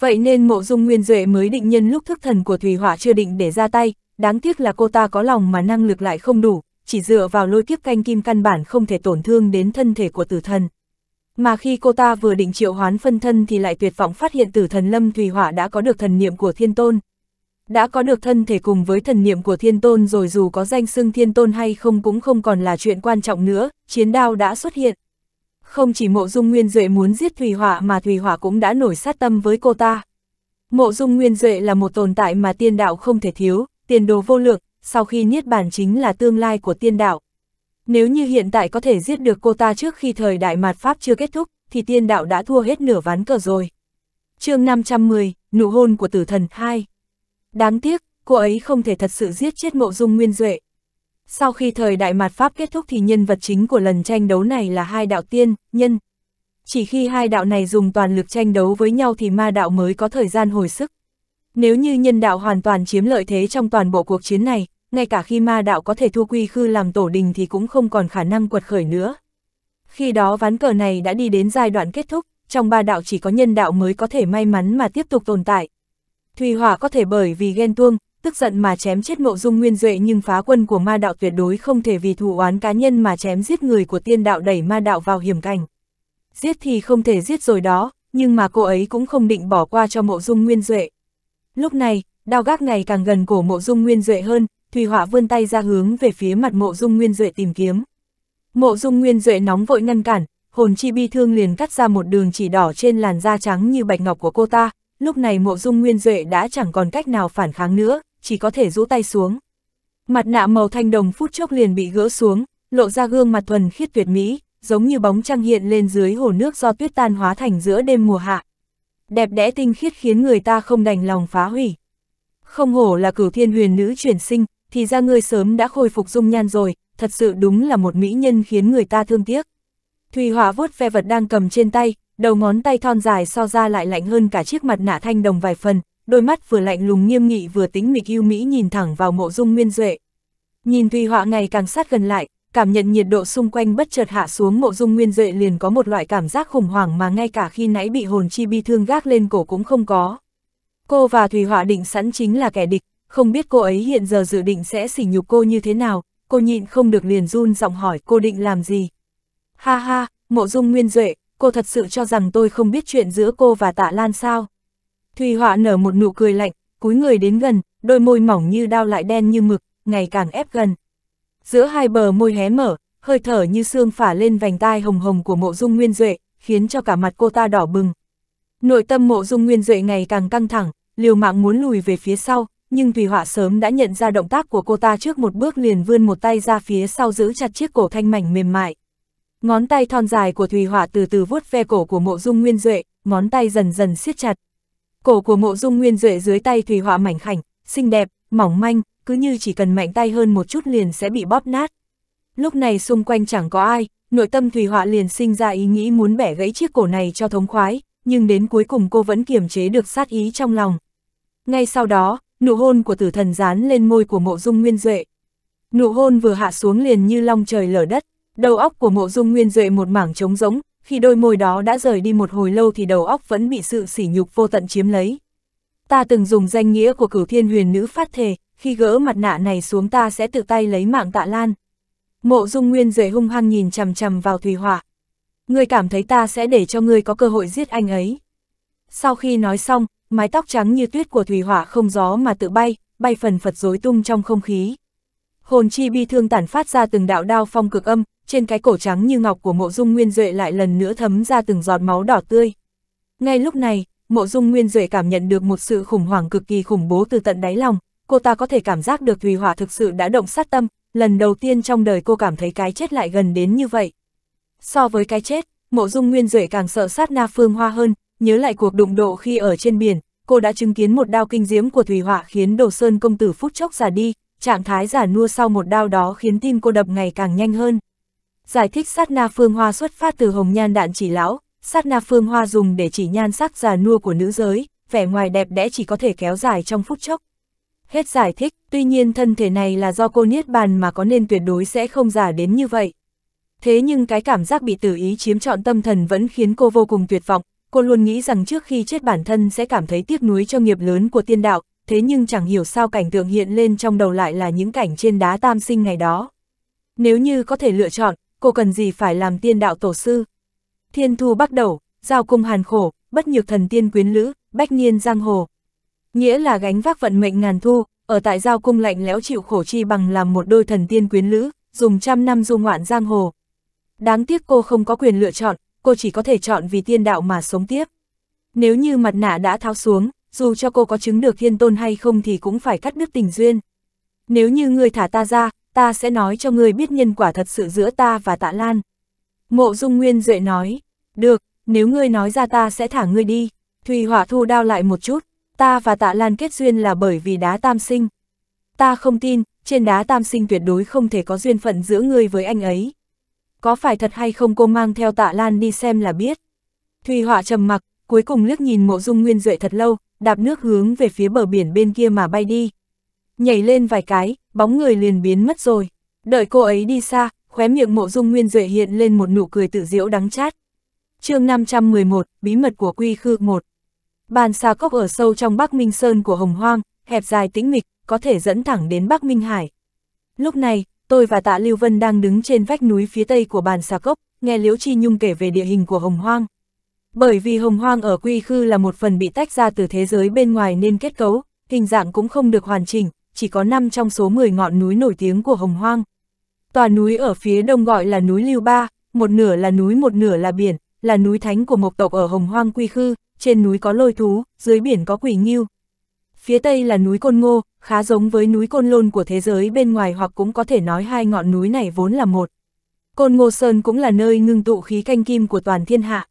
Vậy nên mộ dung nguyên duệ mới định nhân lúc thức thần của thủy Hỏa chưa định để ra tay, đáng tiếc là cô ta có lòng mà năng lực lại không đủ, chỉ dựa vào lôi kiếp canh kim căn bản không thể tổn thương đến thân thể của tử thần mà khi cô ta vừa định triệu hoán phân thân thì lại tuyệt vọng phát hiện tử thần Lâm Thủy Hỏa đã có được thần niệm của thiên tôn. Đã có được thân thể cùng với thần niệm của thiên tôn rồi dù có danh xưng thiên tôn hay không cũng không còn là chuyện quan trọng nữa, chiến đao đã xuất hiện. Không chỉ mộ dung nguyên duệ muốn giết Thủy Hỏa mà Thủy Hỏa cũng đã nổi sát tâm với cô ta. Mộ dung nguyên duệ là một tồn tại mà tiên đạo không thể thiếu, tiền đồ vô lượng, sau khi niết bàn chính là tương lai của tiên đạo. Nếu như hiện tại có thể giết được cô ta trước khi thời đại mạt Pháp chưa kết thúc, thì tiên đạo đã thua hết nửa ván cờ rồi. chương 510, Nụ hôn của tử thần 2 Đáng tiếc, cô ấy không thể thật sự giết chết mộ dung nguyên duệ. Sau khi thời đại mạt Pháp kết thúc thì nhân vật chính của lần tranh đấu này là hai đạo tiên, nhân. Chỉ khi hai đạo này dùng toàn lực tranh đấu với nhau thì ma đạo mới có thời gian hồi sức. Nếu như nhân đạo hoàn toàn chiếm lợi thế trong toàn bộ cuộc chiến này, ngay cả khi ma đạo có thể thu quy khư làm tổ đình thì cũng không còn khả năng quật khởi nữa. Khi đó ván cờ này đã đi đến giai đoạn kết thúc, trong ba đạo chỉ có nhân đạo mới có thể may mắn mà tiếp tục tồn tại. Thùy Hỏa có thể bởi vì ghen tuông, tức giận mà chém chết mộ dung nguyên duệ nhưng phá quân của ma đạo tuyệt đối không thể vì thù oán cá nhân mà chém giết người của tiên đạo đẩy ma đạo vào hiểm cảnh. Giết thì không thể giết rồi đó, nhưng mà cô ấy cũng không định bỏ qua cho mộ dung nguyên duệ. Lúc này, đao gác ngày càng gần cổ mộ dung nguyên duệ hơn, Thùy Họa vươn tay ra hướng về phía mặt mộ dung nguyên duệ tìm kiếm. Mộ dung nguyên duệ nóng vội ngăn cản, hồn chi bi thương liền cắt ra một đường chỉ đỏ trên làn da trắng như bạch ngọc của cô ta, lúc này mộ dung nguyên duệ đã chẳng còn cách nào phản kháng nữa, chỉ có thể rũ tay xuống. Mặt nạ màu thanh đồng phút chốc liền bị gỡ xuống, lộ ra gương mặt thuần khiết tuyệt mỹ, giống như bóng trăng hiện lên dưới hồ nước do tuyết tan hóa thành giữa đêm mùa hạ. Đẹp đẽ tinh khiết khiến người ta không đành lòng phá hủy. Không hổ là cửu thiên huyền nữ chuyển sinh, thì ra ngươi sớm đã khôi phục dung nhan rồi, thật sự đúng là một mỹ nhân khiến người ta thương tiếc. Thùy Hỏa vuốt ve vật đang cầm trên tay, đầu ngón tay thon dài so ra lại lạnh hơn cả chiếc mặt nạ thanh đồng vài phần, đôi mắt vừa lạnh lùng nghiêm nghị vừa tính mịch yêu mỹ nhìn thẳng vào mộ dung nguyên duệ. Nhìn Thùy Hỏa ngày càng sát gần lại, cảm nhận nhiệt độ xung quanh bất chợt hạ xuống mộ dung nguyên duệ liền có một loại cảm giác khủng hoảng mà ngay cả khi nãy bị hồn chi bi thương gác lên cổ cũng không có. Cô và Thùy Hỏa định sẵn chính là kẻ địch, không biết cô ấy hiện giờ dự định sẽ sỉ nhục cô như thế nào, cô nhịn không được liền run giọng hỏi cô định làm gì. Ha ha, mộ dung nguyên duệ, cô thật sự cho rằng tôi không biết chuyện giữa cô và tạ lan sao. Thùy họa nở một nụ cười lạnh, cúi người đến gần, đôi môi mỏng như đao lại đen như mực, ngày càng ép gần. Giữa hai bờ môi hé mở, hơi thở như xương phả lên vành tai hồng hồng của mộ dung nguyên duệ, khiến cho cả mặt cô ta đỏ bừng. Nội tâm mộ dung nguyên duệ ngày càng căng thẳng, liều mạng muốn lùi về phía sau, nhưng Thùy Họa sớm đã nhận ra động tác của cô ta trước một bước liền vươn một tay ra phía sau giữ chặt chiếc cổ thanh mảnh mềm mại. Ngón tay thon dài của Thùy Họa từ từ vuốt ve cổ của mộ dung nguyên duệ, ngón tay dần dần siết chặt. Cổ của mộ dung nguyên duệ dưới tay Thùy Họa mảnh khảnh, xinh đẹp, mỏng manh, cứ như chỉ cần mạnh tay hơn một chút liền sẽ bị bóp nát. Lúc này xung quanh chẳng có ai, nội tâm Thùy Họa liền sinh ra ý nghĩ muốn bẻ gãy chiếc cổ này cho thống khoái, nhưng đến cuối cùng cô vẫn kiềm chế được sát ý trong lòng. Ngay sau đó, nụ hôn của tử thần dán lên môi của mộ dung nguyên duệ. Nụ hôn vừa hạ xuống liền như long trời lở đất, đầu óc của mộ dung nguyên duệ một mảng trống rỗng, khi đôi môi đó đã rời đi một hồi lâu thì đầu óc vẫn bị sự sỉ nhục vô tận chiếm lấy. Ta từng dùng danh nghĩa của cửu thiên huyền nữ phát thề, khi gỡ mặt nạ này xuống ta sẽ tự tay lấy mạng tạ lan. Mộ dung nguyên duệ hung hăng nhìn chằm chằm vào Thùy Hỏa. Ngươi cảm thấy ta sẽ để cho ngươi có cơ hội giết anh ấy. Sau khi nói xong, mái tóc trắng như tuyết của thủy hỏa không gió mà tự bay, bay phần phật rối tung trong không khí. Hồn chi bi thương tản phát ra từng đạo đao phong cực âm, trên cái cổ trắng như ngọc của mộ dung nguyên duệ lại lần nữa thấm ra từng giọt máu đỏ tươi. Ngay lúc này, mộ dung nguyên duệ cảm nhận được một sự khủng hoảng cực kỳ khủng bố từ tận đáy lòng, cô ta có thể cảm giác được thủy hỏa thực sự đã động sát tâm, lần đầu tiên trong đời cô cảm thấy cái chết lại gần đến như vậy. So với cái chết, mộ dung nguyên duệ càng sợ sát na phương hoa hơn, Nhớ lại cuộc đụng độ khi ở trên biển, cô đã chứng kiến một đao kinh diễm của Thủy Họa khiến Đồ Sơn công tử phút chốc giả đi, trạng thái giả nua sau một đao đó khiến tim cô đập ngày càng nhanh hơn. Giải thích sát na phương hoa xuất phát từ hồng nhan đạn chỉ lão, sát na phương hoa dùng để chỉ nhan sắc giả nua của nữ giới, vẻ ngoài đẹp đẽ chỉ có thể kéo dài trong phút chốc. Hết giải thích, tuy nhiên thân thể này là do cô niết bàn mà có nên tuyệt đối sẽ không giả đến như vậy. Thế nhưng cái cảm giác bị tử ý chiếm trọn tâm thần vẫn khiến cô vô cùng tuyệt vọng, cô luôn nghĩ rằng trước khi chết bản thân sẽ cảm thấy tiếc nuối cho nghiệp lớn của tiên đạo, thế nhưng chẳng hiểu sao cảnh tượng hiện lên trong đầu lại là những cảnh trên đá tam sinh ngày đó. Nếu như có thể lựa chọn, cô cần gì phải làm tiên đạo tổ sư? Thiên thu bắt đầu, giao cung hàn khổ, bất nhược thần tiên quyến lữ, bách niên giang hồ. Nghĩa là gánh vác vận mệnh ngàn thu, ở tại giao cung lạnh lẽo chịu khổ chi bằng làm một đôi thần tiên quyến lữ, dùng trăm năm du ngoạn giang hồ. Đáng tiếc cô không có quyền lựa chọn, cô chỉ có thể chọn vì tiên đạo mà sống tiếp. Nếu như mặt nạ đã tháo xuống, dù cho cô có chứng được thiên tôn hay không thì cũng phải cắt đứt tình duyên. Nếu như ngươi thả ta ra, ta sẽ nói cho ngươi biết nhân quả thật sự giữa ta và tạ Lan. Mộ Dung Nguyên Duệ nói, được, nếu ngươi nói ra ta sẽ thả ngươi đi. Thùy Hỏa thu đao lại một chút, ta và tạ Lan kết duyên là bởi vì đá tam sinh. Ta không tin, trên đá tam sinh tuyệt đối không thể có duyên phận giữa ngươi với anh ấy có phải thật hay không cô mang theo tạ Lan đi xem là biết. Thùy họa trầm mặc, cuối cùng liếc nhìn mộ dung nguyên duệ thật lâu, đạp nước hướng về phía bờ biển bên kia mà bay đi. Nhảy lên vài cái, bóng người liền biến mất rồi. Đợi cô ấy đi xa, khóe miệng mộ dung nguyên duệ hiện lên một nụ cười tự diễu đắng chát. chương 511, Bí mật của Quy Khư 1 Bàn xà cốc ở sâu trong Bắc Minh Sơn của Hồng Hoang, hẹp dài tĩnh mịch, có thể dẫn thẳng đến Bắc Minh Hải. Lúc này, tôi và tạ Lưu Vân đang đứng trên vách núi phía tây của bàn xà cốc, nghe Liễu Chi Nhung kể về địa hình của Hồng Hoang. Bởi vì Hồng Hoang ở Quy Khư là một phần bị tách ra từ thế giới bên ngoài nên kết cấu, hình dạng cũng không được hoàn chỉnh, chỉ có 5 trong số 10 ngọn núi nổi tiếng của Hồng Hoang. Tòa núi ở phía đông gọi là núi Lưu Ba, một nửa là núi một nửa là biển, là núi thánh của mộc tộc ở Hồng Hoang Quy Khư, trên núi có lôi thú, dưới biển có quỷ nghiêu, Phía tây là núi Côn Ngô, khá giống với núi Côn Lôn của thế giới bên ngoài hoặc cũng có thể nói hai ngọn núi này vốn là một. Côn Ngô Sơn cũng là nơi ngưng tụ khí canh kim của toàn thiên hạ.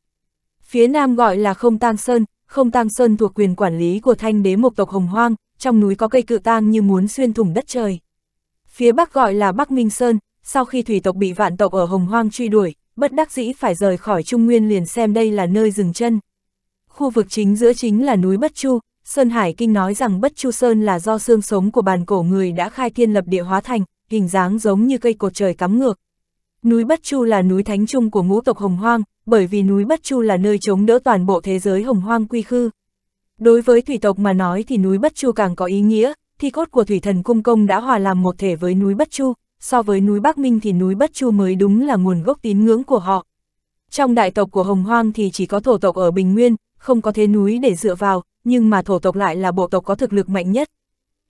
Phía nam gọi là Không Tang Sơn, Không Tang Sơn thuộc quyền quản lý của thanh đế mộc tộc Hồng Hoang, trong núi có cây cự tang như muốn xuyên thủng đất trời. Phía bắc gọi là Bắc Minh Sơn, sau khi thủy tộc bị vạn tộc ở Hồng Hoang truy đuổi, bất đắc dĩ phải rời khỏi Trung Nguyên liền xem đây là nơi dừng chân. Khu vực chính giữa chính là núi Bất Chu, Sơn Hải Kinh nói rằng Bất Chu Sơn là do xương sống của bàn cổ người đã khai thiên lập địa hóa thành, hình dáng giống như cây cột trời cắm ngược. Núi Bất Chu là núi thánh trung của ngũ tộc Hồng Hoang, bởi vì núi Bất Chu là nơi chống đỡ toàn bộ thế giới Hồng Hoang quy khư. Đối với thủy tộc mà nói thì núi Bất Chu càng có ý nghĩa, thi cốt của thủy thần cung công đã hòa làm một thể với núi Bất Chu, so với núi Bắc Minh thì núi Bất Chu mới đúng là nguồn gốc tín ngưỡng của họ. Trong đại tộc của Hồng Hoang thì chỉ có thổ tộc ở Bình Nguyên, không có thế núi để dựa vào, nhưng mà thổ tộc lại là bộ tộc có thực lực mạnh nhất.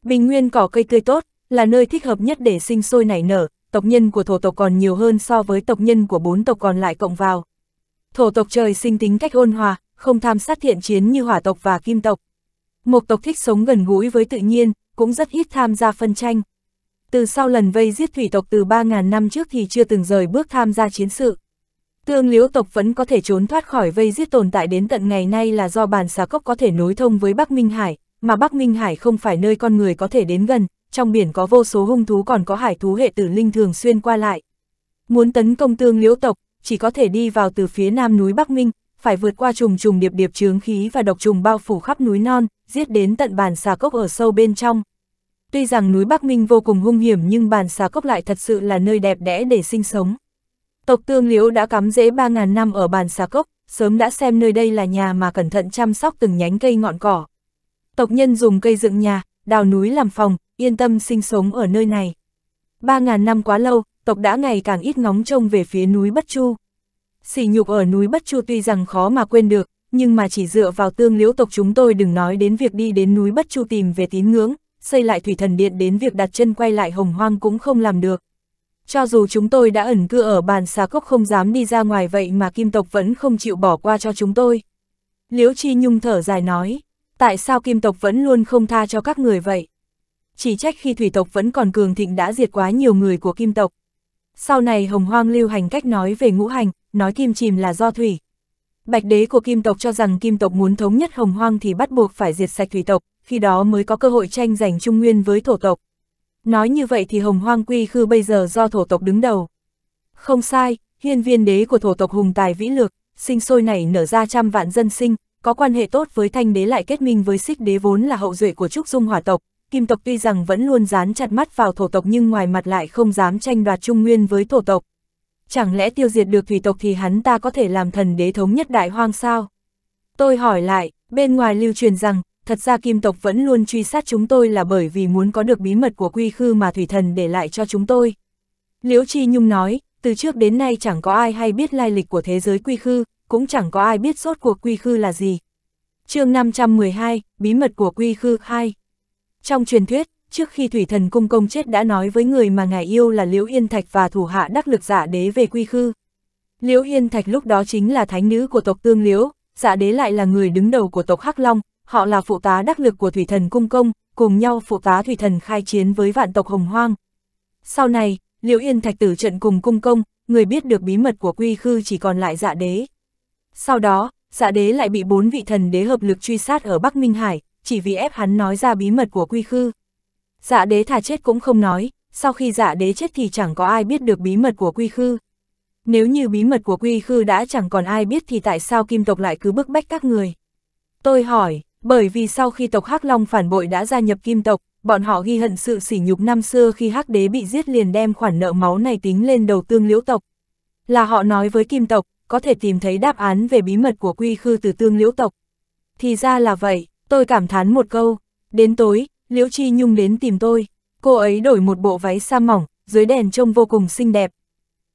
Bình nguyên cỏ cây tươi tốt, là nơi thích hợp nhất để sinh sôi nảy nở, tộc nhân của thổ tộc còn nhiều hơn so với tộc nhân của bốn tộc còn lại cộng vào. Thổ tộc trời sinh tính cách ôn hòa, không tham sát thiện chiến như hỏa tộc và kim tộc. Một tộc thích sống gần gũi với tự nhiên, cũng rất ít tham gia phân tranh. Từ sau lần vây giết thủy tộc từ 3.000 năm trước thì chưa từng rời bước tham gia chiến sự. Tương liễu tộc vẫn có thể trốn thoát khỏi vây giết tồn tại đến tận ngày nay là do bàn xà cốc có thể nối thông với Bắc Minh Hải, mà Bắc Minh Hải không phải nơi con người có thể đến gần, trong biển có vô số hung thú còn có hải thú hệ tử linh thường xuyên qua lại. Muốn tấn công tương liễu tộc, chỉ có thể đi vào từ phía nam núi Bắc Minh, phải vượt qua trùng trùng điệp điệp chướng khí và độc trùng bao phủ khắp núi non, giết đến tận bàn xà cốc ở sâu bên trong. Tuy rằng núi Bắc Minh vô cùng hung hiểm nhưng bàn xà cốc lại thật sự là nơi đẹp đẽ để sinh sống. Tộc tương liễu đã cắm rễ 3.000 năm ở bàn xà cốc, sớm đã xem nơi đây là nhà mà cẩn thận chăm sóc từng nhánh cây ngọn cỏ. Tộc nhân dùng cây dựng nhà, đào núi làm phòng, yên tâm sinh sống ở nơi này. 3.000 năm quá lâu, tộc đã ngày càng ít ngóng trông về phía núi Bất Chu. Sỉ nhục ở núi Bất Chu tuy rằng khó mà quên được, nhưng mà chỉ dựa vào tương liễu tộc chúng tôi đừng nói đến việc đi đến núi Bất Chu tìm về tín ngưỡng, xây lại thủy thần điện đến việc đặt chân quay lại hồng hoang cũng không làm được. Cho dù chúng tôi đã ẩn cư ở bàn xà cốc không dám đi ra ngoài vậy mà kim tộc vẫn không chịu bỏ qua cho chúng tôi. Liễu Chi Nhung thở dài nói, tại sao kim tộc vẫn luôn không tha cho các người vậy? Chỉ trách khi thủy tộc vẫn còn cường thịnh đã diệt quá nhiều người của kim tộc. Sau này hồng hoang lưu hành cách nói về ngũ hành, nói kim chìm là do thủy. Bạch đế của kim tộc cho rằng kim tộc muốn thống nhất hồng hoang thì bắt buộc phải diệt sạch thủy tộc, khi đó mới có cơ hội tranh giành trung nguyên với thổ tộc nói như vậy thì hồng hoang quy khư bây giờ do thổ tộc đứng đầu. Không sai, hiên viên đế của thổ tộc hùng tài vĩ lược, sinh sôi nảy nở ra trăm vạn dân sinh, có quan hệ tốt với thanh đế lại kết minh với xích đế vốn là hậu duệ của trúc dung hỏa tộc. Kim tộc tuy rằng vẫn luôn dán chặt mắt vào thổ tộc nhưng ngoài mặt lại không dám tranh đoạt trung nguyên với thổ tộc. Chẳng lẽ tiêu diệt được thủy tộc thì hắn ta có thể làm thần đế thống nhất đại hoang sao? Tôi hỏi lại, bên ngoài lưu truyền rằng, thật ra kim tộc vẫn luôn truy sát chúng tôi là bởi vì muốn có được bí mật của quy khư mà thủy thần để lại cho chúng tôi. Liễu Chi Nhung nói, từ trước đến nay chẳng có ai hay biết lai lịch của thế giới quy khư, cũng chẳng có ai biết sốt cuộc quy khư là gì. chương 512, Bí mật của quy khư 2 Trong truyền thuyết, trước khi thủy thần cung công chết đã nói với người mà ngài yêu là Liễu Yên Thạch và thủ hạ đắc lực giả đế về quy khư. Liễu Yên Thạch lúc đó chính là thánh nữ của tộc Tương Liễu, giả đế lại là người đứng đầu của tộc Hắc Long, họ là phụ tá đắc lực của Thủy Thần Cung Công, cùng nhau phụ tá Thủy Thần khai chiến với vạn tộc Hồng Hoang. Sau này, Liễu Yên Thạch Tử trận cùng Cung Công, người biết được bí mật của quy khư chỉ còn lại dạ đế. Sau đó, dạ đế lại bị bốn vị thần đế hợp lực truy sát ở Bắc Minh Hải, chỉ vì ép hắn nói ra bí mật của quy khư. Dạ đế thà chết cũng không nói, sau khi dạ đế chết thì chẳng có ai biết được bí mật của quy khư. Nếu như bí mật của quy khư đã chẳng còn ai biết thì tại sao kim tộc lại cứ bức bách các người? Tôi hỏi, bởi vì sau khi tộc Hắc Long phản bội đã gia nhập kim tộc, bọn họ ghi hận sự sỉ nhục năm xưa khi Hắc Đế bị giết liền đem khoản nợ máu này tính lên đầu tương liễu tộc. Là họ nói với kim tộc, có thể tìm thấy đáp án về bí mật của quy khư từ tương liễu tộc. Thì ra là vậy, tôi cảm thán một câu. Đến tối, Liễu Chi Nhung đến tìm tôi. Cô ấy đổi một bộ váy sa mỏng, dưới đèn trông vô cùng xinh đẹp.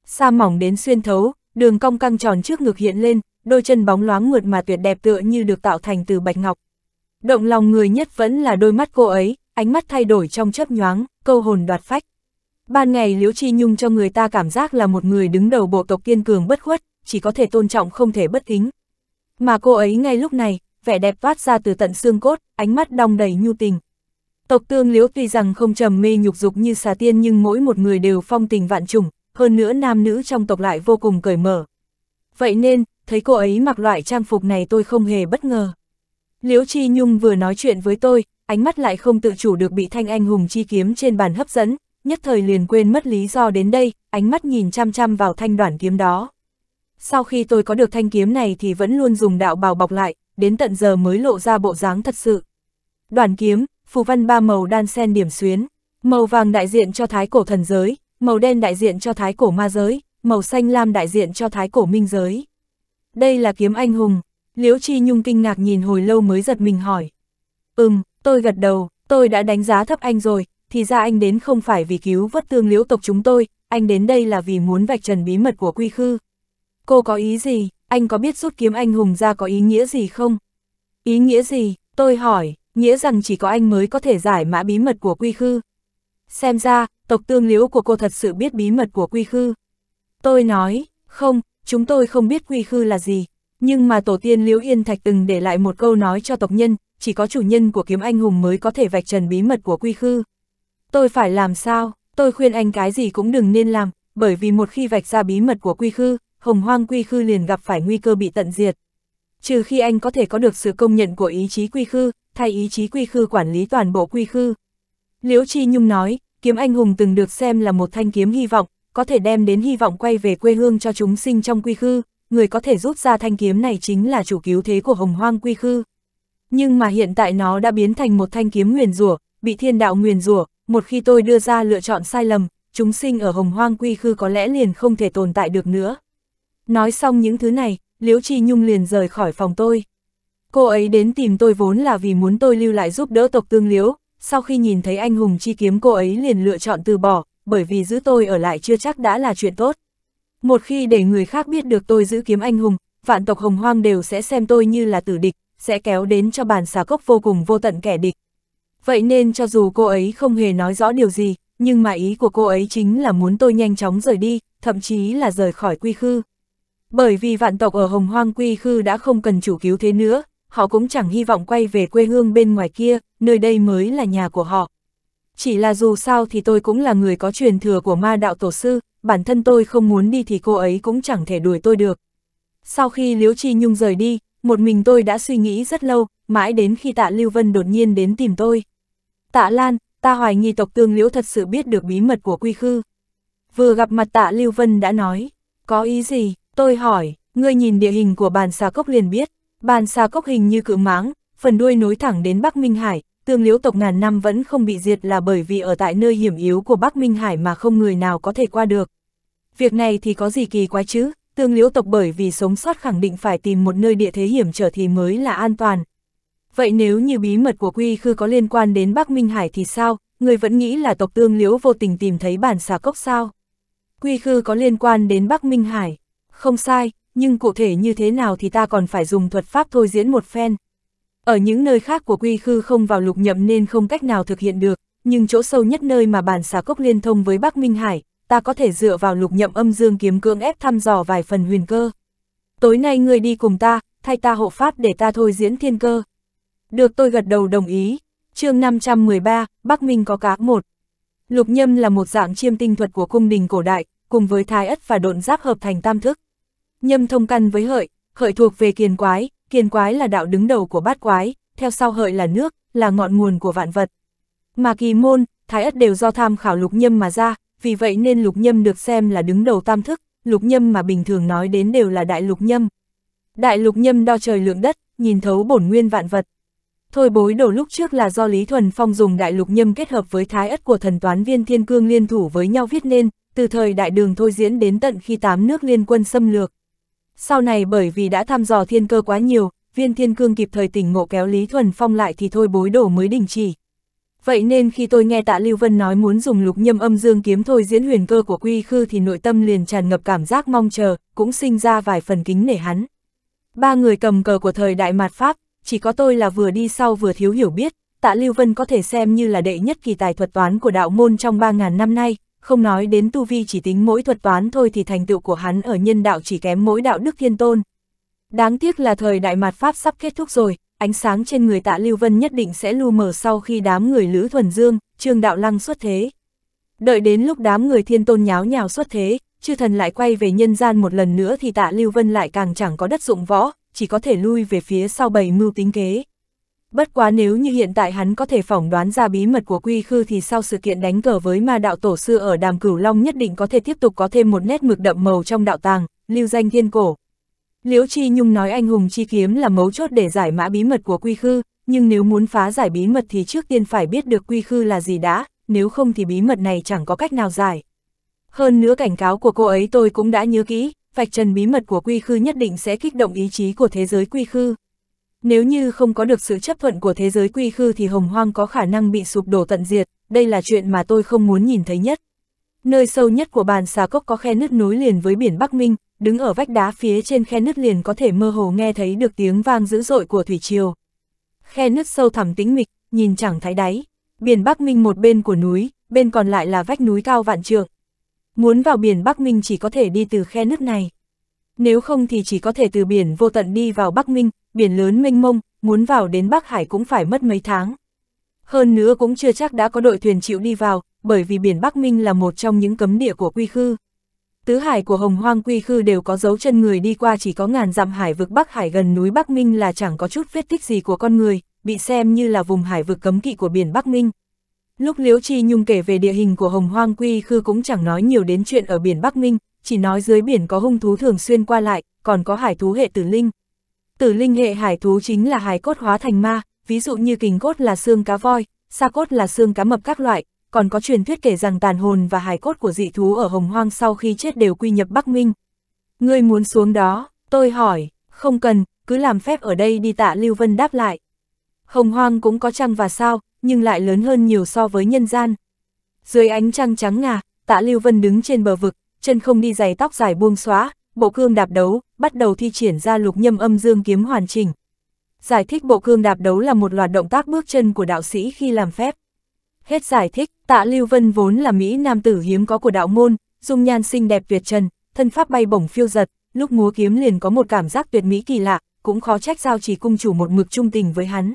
Sa mỏng đến xuyên thấu, đường cong căng tròn trước ngực hiện lên, đôi chân bóng loáng mượt mà tuyệt đẹp tựa như được tạo thành từ bạch ngọc. Động lòng người nhất vẫn là đôi mắt cô ấy, ánh mắt thay đổi trong chớp nhoáng, câu hồn đoạt phách. Ban ngày Liễu Chi Nhung cho người ta cảm giác là một người đứng đầu bộ tộc kiên cường bất khuất, chỉ có thể tôn trọng không thể bất kính. Mà cô ấy ngay lúc này, vẻ đẹp toát ra từ tận xương cốt, ánh mắt đong đầy nhu tình. Tộc tương Liễu tuy rằng không trầm mê nhục dục như xà tiên nhưng mỗi một người đều phong tình vạn trùng, hơn nữa nam nữ trong tộc lại vô cùng cởi mở. Vậy nên, thấy cô ấy mặc loại trang phục này tôi không hề bất ngờ. Liễu Chi Nhung vừa nói chuyện với tôi, ánh mắt lại không tự chủ được bị thanh anh hùng chi kiếm trên bàn hấp dẫn, nhất thời liền quên mất lý do đến đây, ánh mắt nhìn chăm chăm vào thanh đoạn kiếm đó. Sau khi tôi có được thanh kiếm này thì vẫn luôn dùng đạo bào bọc lại, đến tận giờ mới lộ ra bộ dáng thật sự. Đoàn kiếm, phù văn ba màu đan sen điểm xuyến, màu vàng đại diện cho thái cổ thần giới, màu đen đại diện cho thái cổ ma giới, màu xanh lam đại diện cho thái cổ minh giới. Đây là kiếm anh hùng, Liễu Chi Nhung kinh ngạc nhìn hồi lâu mới giật mình hỏi. Ừm, tôi gật đầu, tôi đã đánh giá thấp anh rồi, thì ra anh đến không phải vì cứu vất tương liễu tộc chúng tôi, anh đến đây là vì muốn vạch trần bí mật của quy khư. Cô có ý gì, anh có biết rút kiếm anh hùng ra có ý nghĩa gì không? Ý nghĩa gì, tôi hỏi, nghĩa rằng chỉ có anh mới có thể giải mã bí mật của quy khư. Xem ra, tộc tương liễu của cô thật sự biết bí mật của quy khư. Tôi nói, không, chúng tôi không biết quy khư là gì, nhưng mà tổ tiên Liễu Yên Thạch từng để lại một câu nói cho tộc nhân, chỉ có chủ nhân của kiếm anh hùng mới có thể vạch trần bí mật của quy khư. Tôi phải làm sao, tôi khuyên anh cái gì cũng đừng nên làm, bởi vì một khi vạch ra bí mật của quy khư, hồng hoang quy khư liền gặp phải nguy cơ bị tận diệt. Trừ khi anh có thể có được sự công nhận của ý chí quy khư, thay ý chí quy khư quản lý toàn bộ quy khư. Liễu Chi Nhung nói, kiếm anh hùng từng được xem là một thanh kiếm hy vọng, có thể đem đến hy vọng quay về quê hương cho chúng sinh trong quy khư, người có thể rút ra thanh kiếm này chính là chủ cứu thế của hồng hoang quy khư. Nhưng mà hiện tại nó đã biến thành một thanh kiếm nguyền rủa, bị thiên đạo nguyền rủa, một khi tôi đưa ra lựa chọn sai lầm, chúng sinh ở hồng hoang quy khư có lẽ liền không thể tồn tại được nữa. Nói xong những thứ này, Liễu Chi Nhung liền rời khỏi phòng tôi. Cô ấy đến tìm tôi vốn là vì muốn tôi lưu lại giúp đỡ tộc tương liễu, sau khi nhìn thấy anh hùng chi kiếm cô ấy liền lựa chọn từ bỏ, bởi vì giữ tôi ở lại chưa chắc đã là chuyện tốt. Một khi để người khác biết được tôi giữ kiếm anh hùng, vạn tộc hồng hoang đều sẽ xem tôi như là tử địch, sẽ kéo đến cho bàn xà cốc vô cùng vô tận kẻ địch. Vậy nên cho dù cô ấy không hề nói rõ điều gì, nhưng mà ý của cô ấy chính là muốn tôi nhanh chóng rời đi, thậm chí là rời khỏi quy khư. Bởi vì vạn tộc ở Hồng Hoang quy khư đã không cần chủ cứu thế nữa, họ cũng chẳng hy vọng quay về quê hương bên ngoài kia, nơi đây mới là nhà của họ. Chỉ là dù sao thì tôi cũng là người có truyền thừa của ma đạo tổ sư, bản thân tôi không muốn đi thì cô ấy cũng chẳng thể đuổi tôi được. Sau khi Liễu Chi Nhung rời đi, một mình tôi đã suy nghĩ rất lâu, mãi đến khi tạ Lưu Vân đột nhiên đến tìm tôi. Tạ Lan, ta hoài nghi tộc tương Liễu thật sự biết được bí mật của quy khư. Vừa gặp mặt tạ Lưu Vân đã nói, có ý gì, tôi hỏi, ngươi nhìn địa hình của bàn xà cốc liền biết, bàn xà cốc hình như cự máng, phần đuôi nối thẳng đến Bắc Minh Hải, tương liễu tộc ngàn năm vẫn không bị diệt là bởi vì ở tại nơi hiểm yếu của Bắc Minh Hải mà không người nào có thể qua được. Việc này thì có gì kỳ quái chứ, tương liễu tộc bởi vì sống sót khẳng định phải tìm một nơi địa thế hiểm trở thì mới là an toàn. Vậy nếu như bí mật của Quy Khư có liên quan đến Bắc Minh Hải thì sao, người vẫn nghĩ là tộc tương liễu vô tình tìm thấy bản xà cốc sao? Quy Khư có liên quan đến Bắc Minh Hải, không sai, nhưng cụ thể như thế nào thì ta còn phải dùng thuật pháp thôi diễn một phen. Ở những nơi khác của quy khư không vào lục nhậm nên không cách nào thực hiện được, nhưng chỗ sâu nhất nơi mà bản xà cốc liên thông với Bắc Minh Hải, ta có thể dựa vào lục nhậm âm dương kiếm cưỡng ép thăm dò vài phần huyền cơ. Tối nay ngươi đi cùng ta, thay ta hộ pháp để ta thôi diễn thiên cơ. Được tôi gật đầu đồng ý. chương 513, Bắc Minh có cá một. Lục nhâm là một dạng chiêm tinh thuật của cung đình cổ đại, cùng với thái ất và độn giáp hợp thành tam thức. Nhâm thông căn với hợi, hợi thuộc về kiền quái, Kiền quái là đạo đứng đầu của bát quái, theo sau hợi là nước, là ngọn nguồn của vạn vật. Mà kỳ môn, thái ất đều do tham khảo lục nhâm mà ra, vì vậy nên lục nhâm được xem là đứng đầu tam thức, lục nhâm mà bình thường nói đến đều là đại lục nhâm. Đại lục nhâm đo trời lượng đất, nhìn thấu bổn nguyên vạn vật. Thôi bối đầu lúc trước là do Lý Thuần Phong dùng đại lục nhâm kết hợp với thái ất của thần toán viên thiên cương liên thủ với nhau viết nên, từ thời đại đường thôi diễn đến tận khi tám nước liên quân xâm lược. Sau này bởi vì đã thăm dò thiên cơ quá nhiều, viên thiên cương kịp thời tỉnh ngộ kéo Lý Thuần Phong lại thì thôi bối đổ mới đình chỉ. Vậy nên khi tôi nghe tạ Lưu Vân nói muốn dùng lục nhâm âm dương kiếm thôi diễn huyền cơ của quy khư thì nội tâm liền tràn ngập cảm giác mong chờ, cũng sinh ra vài phần kính nể hắn. Ba người cầm cờ của thời đại mạt Pháp, chỉ có tôi là vừa đi sau vừa thiếu hiểu biết, tạ Lưu Vân có thể xem như là đệ nhất kỳ tài thuật toán của đạo môn trong 3.000 năm nay, không nói đến tu vi chỉ tính mỗi thuật toán thôi thì thành tựu của hắn ở nhân đạo chỉ kém mỗi đạo đức thiên tôn. Đáng tiếc là thời đại mạt Pháp sắp kết thúc rồi, ánh sáng trên người tạ Lưu Vân nhất định sẽ lu mờ sau khi đám người Lữ Thuần Dương, Trương Đạo Lăng xuất thế. Đợi đến lúc đám người thiên tôn nháo nhào xuất thế, chư thần lại quay về nhân gian một lần nữa thì tạ Lưu Vân lại càng chẳng có đất dụng võ, chỉ có thể lui về phía sau bầy mưu tính kế. Bất quá nếu như hiện tại hắn có thể phỏng đoán ra bí mật của quy khư thì sau sự kiện đánh cờ với ma đạo tổ sư ở đàm cửu long nhất định có thể tiếp tục có thêm một nét mực đậm màu trong đạo tàng, lưu danh thiên cổ. Liễu Chi Nhung nói anh hùng chi kiếm là mấu chốt để giải mã bí mật của quy khư, nhưng nếu muốn phá giải bí mật thì trước tiên phải biết được quy khư là gì đã, nếu không thì bí mật này chẳng có cách nào giải. Hơn nữa cảnh cáo của cô ấy tôi cũng đã nhớ kỹ, vạch trần bí mật của quy khư nhất định sẽ kích động ý chí của thế giới quy khư. Nếu như không có được sự chấp thuận của thế giới quy khư thì hồng hoang có khả năng bị sụp đổ tận diệt, đây là chuyện mà tôi không muốn nhìn thấy nhất. Nơi sâu nhất của bàn xà cốc có khe nứt núi liền với biển Bắc Minh, đứng ở vách đá phía trên khe nứt liền có thể mơ hồ nghe thấy được tiếng vang dữ dội của thủy triều. Khe nứt sâu thẳm tĩnh mịch, nhìn chẳng thấy đáy. Biển Bắc Minh một bên của núi, bên còn lại là vách núi cao vạn trượng. Muốn vào biển Bắc Minh chỉ có thể đi từ khe nứt này nếu không thì chỉ có thể từ biển vô tận đi vào Bắc Minh, biển lớn mênh mông, muốn vào đến Bắc Hải cũng phải mất mấy tháng. Hơn nữa cũng chưa chắc đã có đội thuyền chịu đi vào, bởi vì biển Bắc Minh là một trong những cấm địa của quy khư. Tứ hải của hồng hoang quy khư đều có dấu chân người đi qua chỉ có ngàn dặm hải vực Bắc Hải gần núi Bắc Minh là chẳng có chút vết tích gì của con người, bị xem như là vùng hải vực cấm kỵ của biển Bắc Minh. Lúc Liễu Chi Nhung kể về địa hình của hồng hoang quy khư cũng chẳng nói nhiều đến chuyện ở biển Bắc Minh, chỉ nói dưới biển có hung thú thường xuyên qua lại, còn có hải thú hệ tử linh. Tử linh hệ hải thú chính là hải cốt hóa thành ma, ví dụ như kình cốt là xương cá voi, sa cốt là xương cá mập các loại, còn có truyền thuyết kể rằng tàn hồn và hải cốt của dị thú ở Hồng Hoang sau khi chết đều quy nhập Bắc Minh. Ngươi muốn xuống đó, tôi hỏi, không cần, cứ làm phép ở đây đi tạ Lưu Vân đáp lại. Hồng Hoang cũng có trăng và sao, nhưng lại lớn hơn nhiều so với nhân gian. Dưới ánh trăng trắng ngà, tạ Lưu Vân đứng trên bờ vực, chân không đi giày tóc dài buông xóa, bộ cương đạp đấu, bắt đầu thi triển ra lục nhâm âm dương kiếm hoàn chỉnh. Giải thích bộ cương đạp đấu là một loạt động tác bước chân của đạo sĩ khi làm phép. Hết giải thích, tạ Lưu Vân vốn là Mỹ nam tử hiếm có của đạo môn, dung nhan xinh đẹp tuyệt trần, thân pháp bay bổng phiêu giật, lúc múa kiếm liền có một cảm giác tuyệt mỹ kỳ lạ, cũng khó trách giao chỉ cung chủ một mực trung tình với hắn.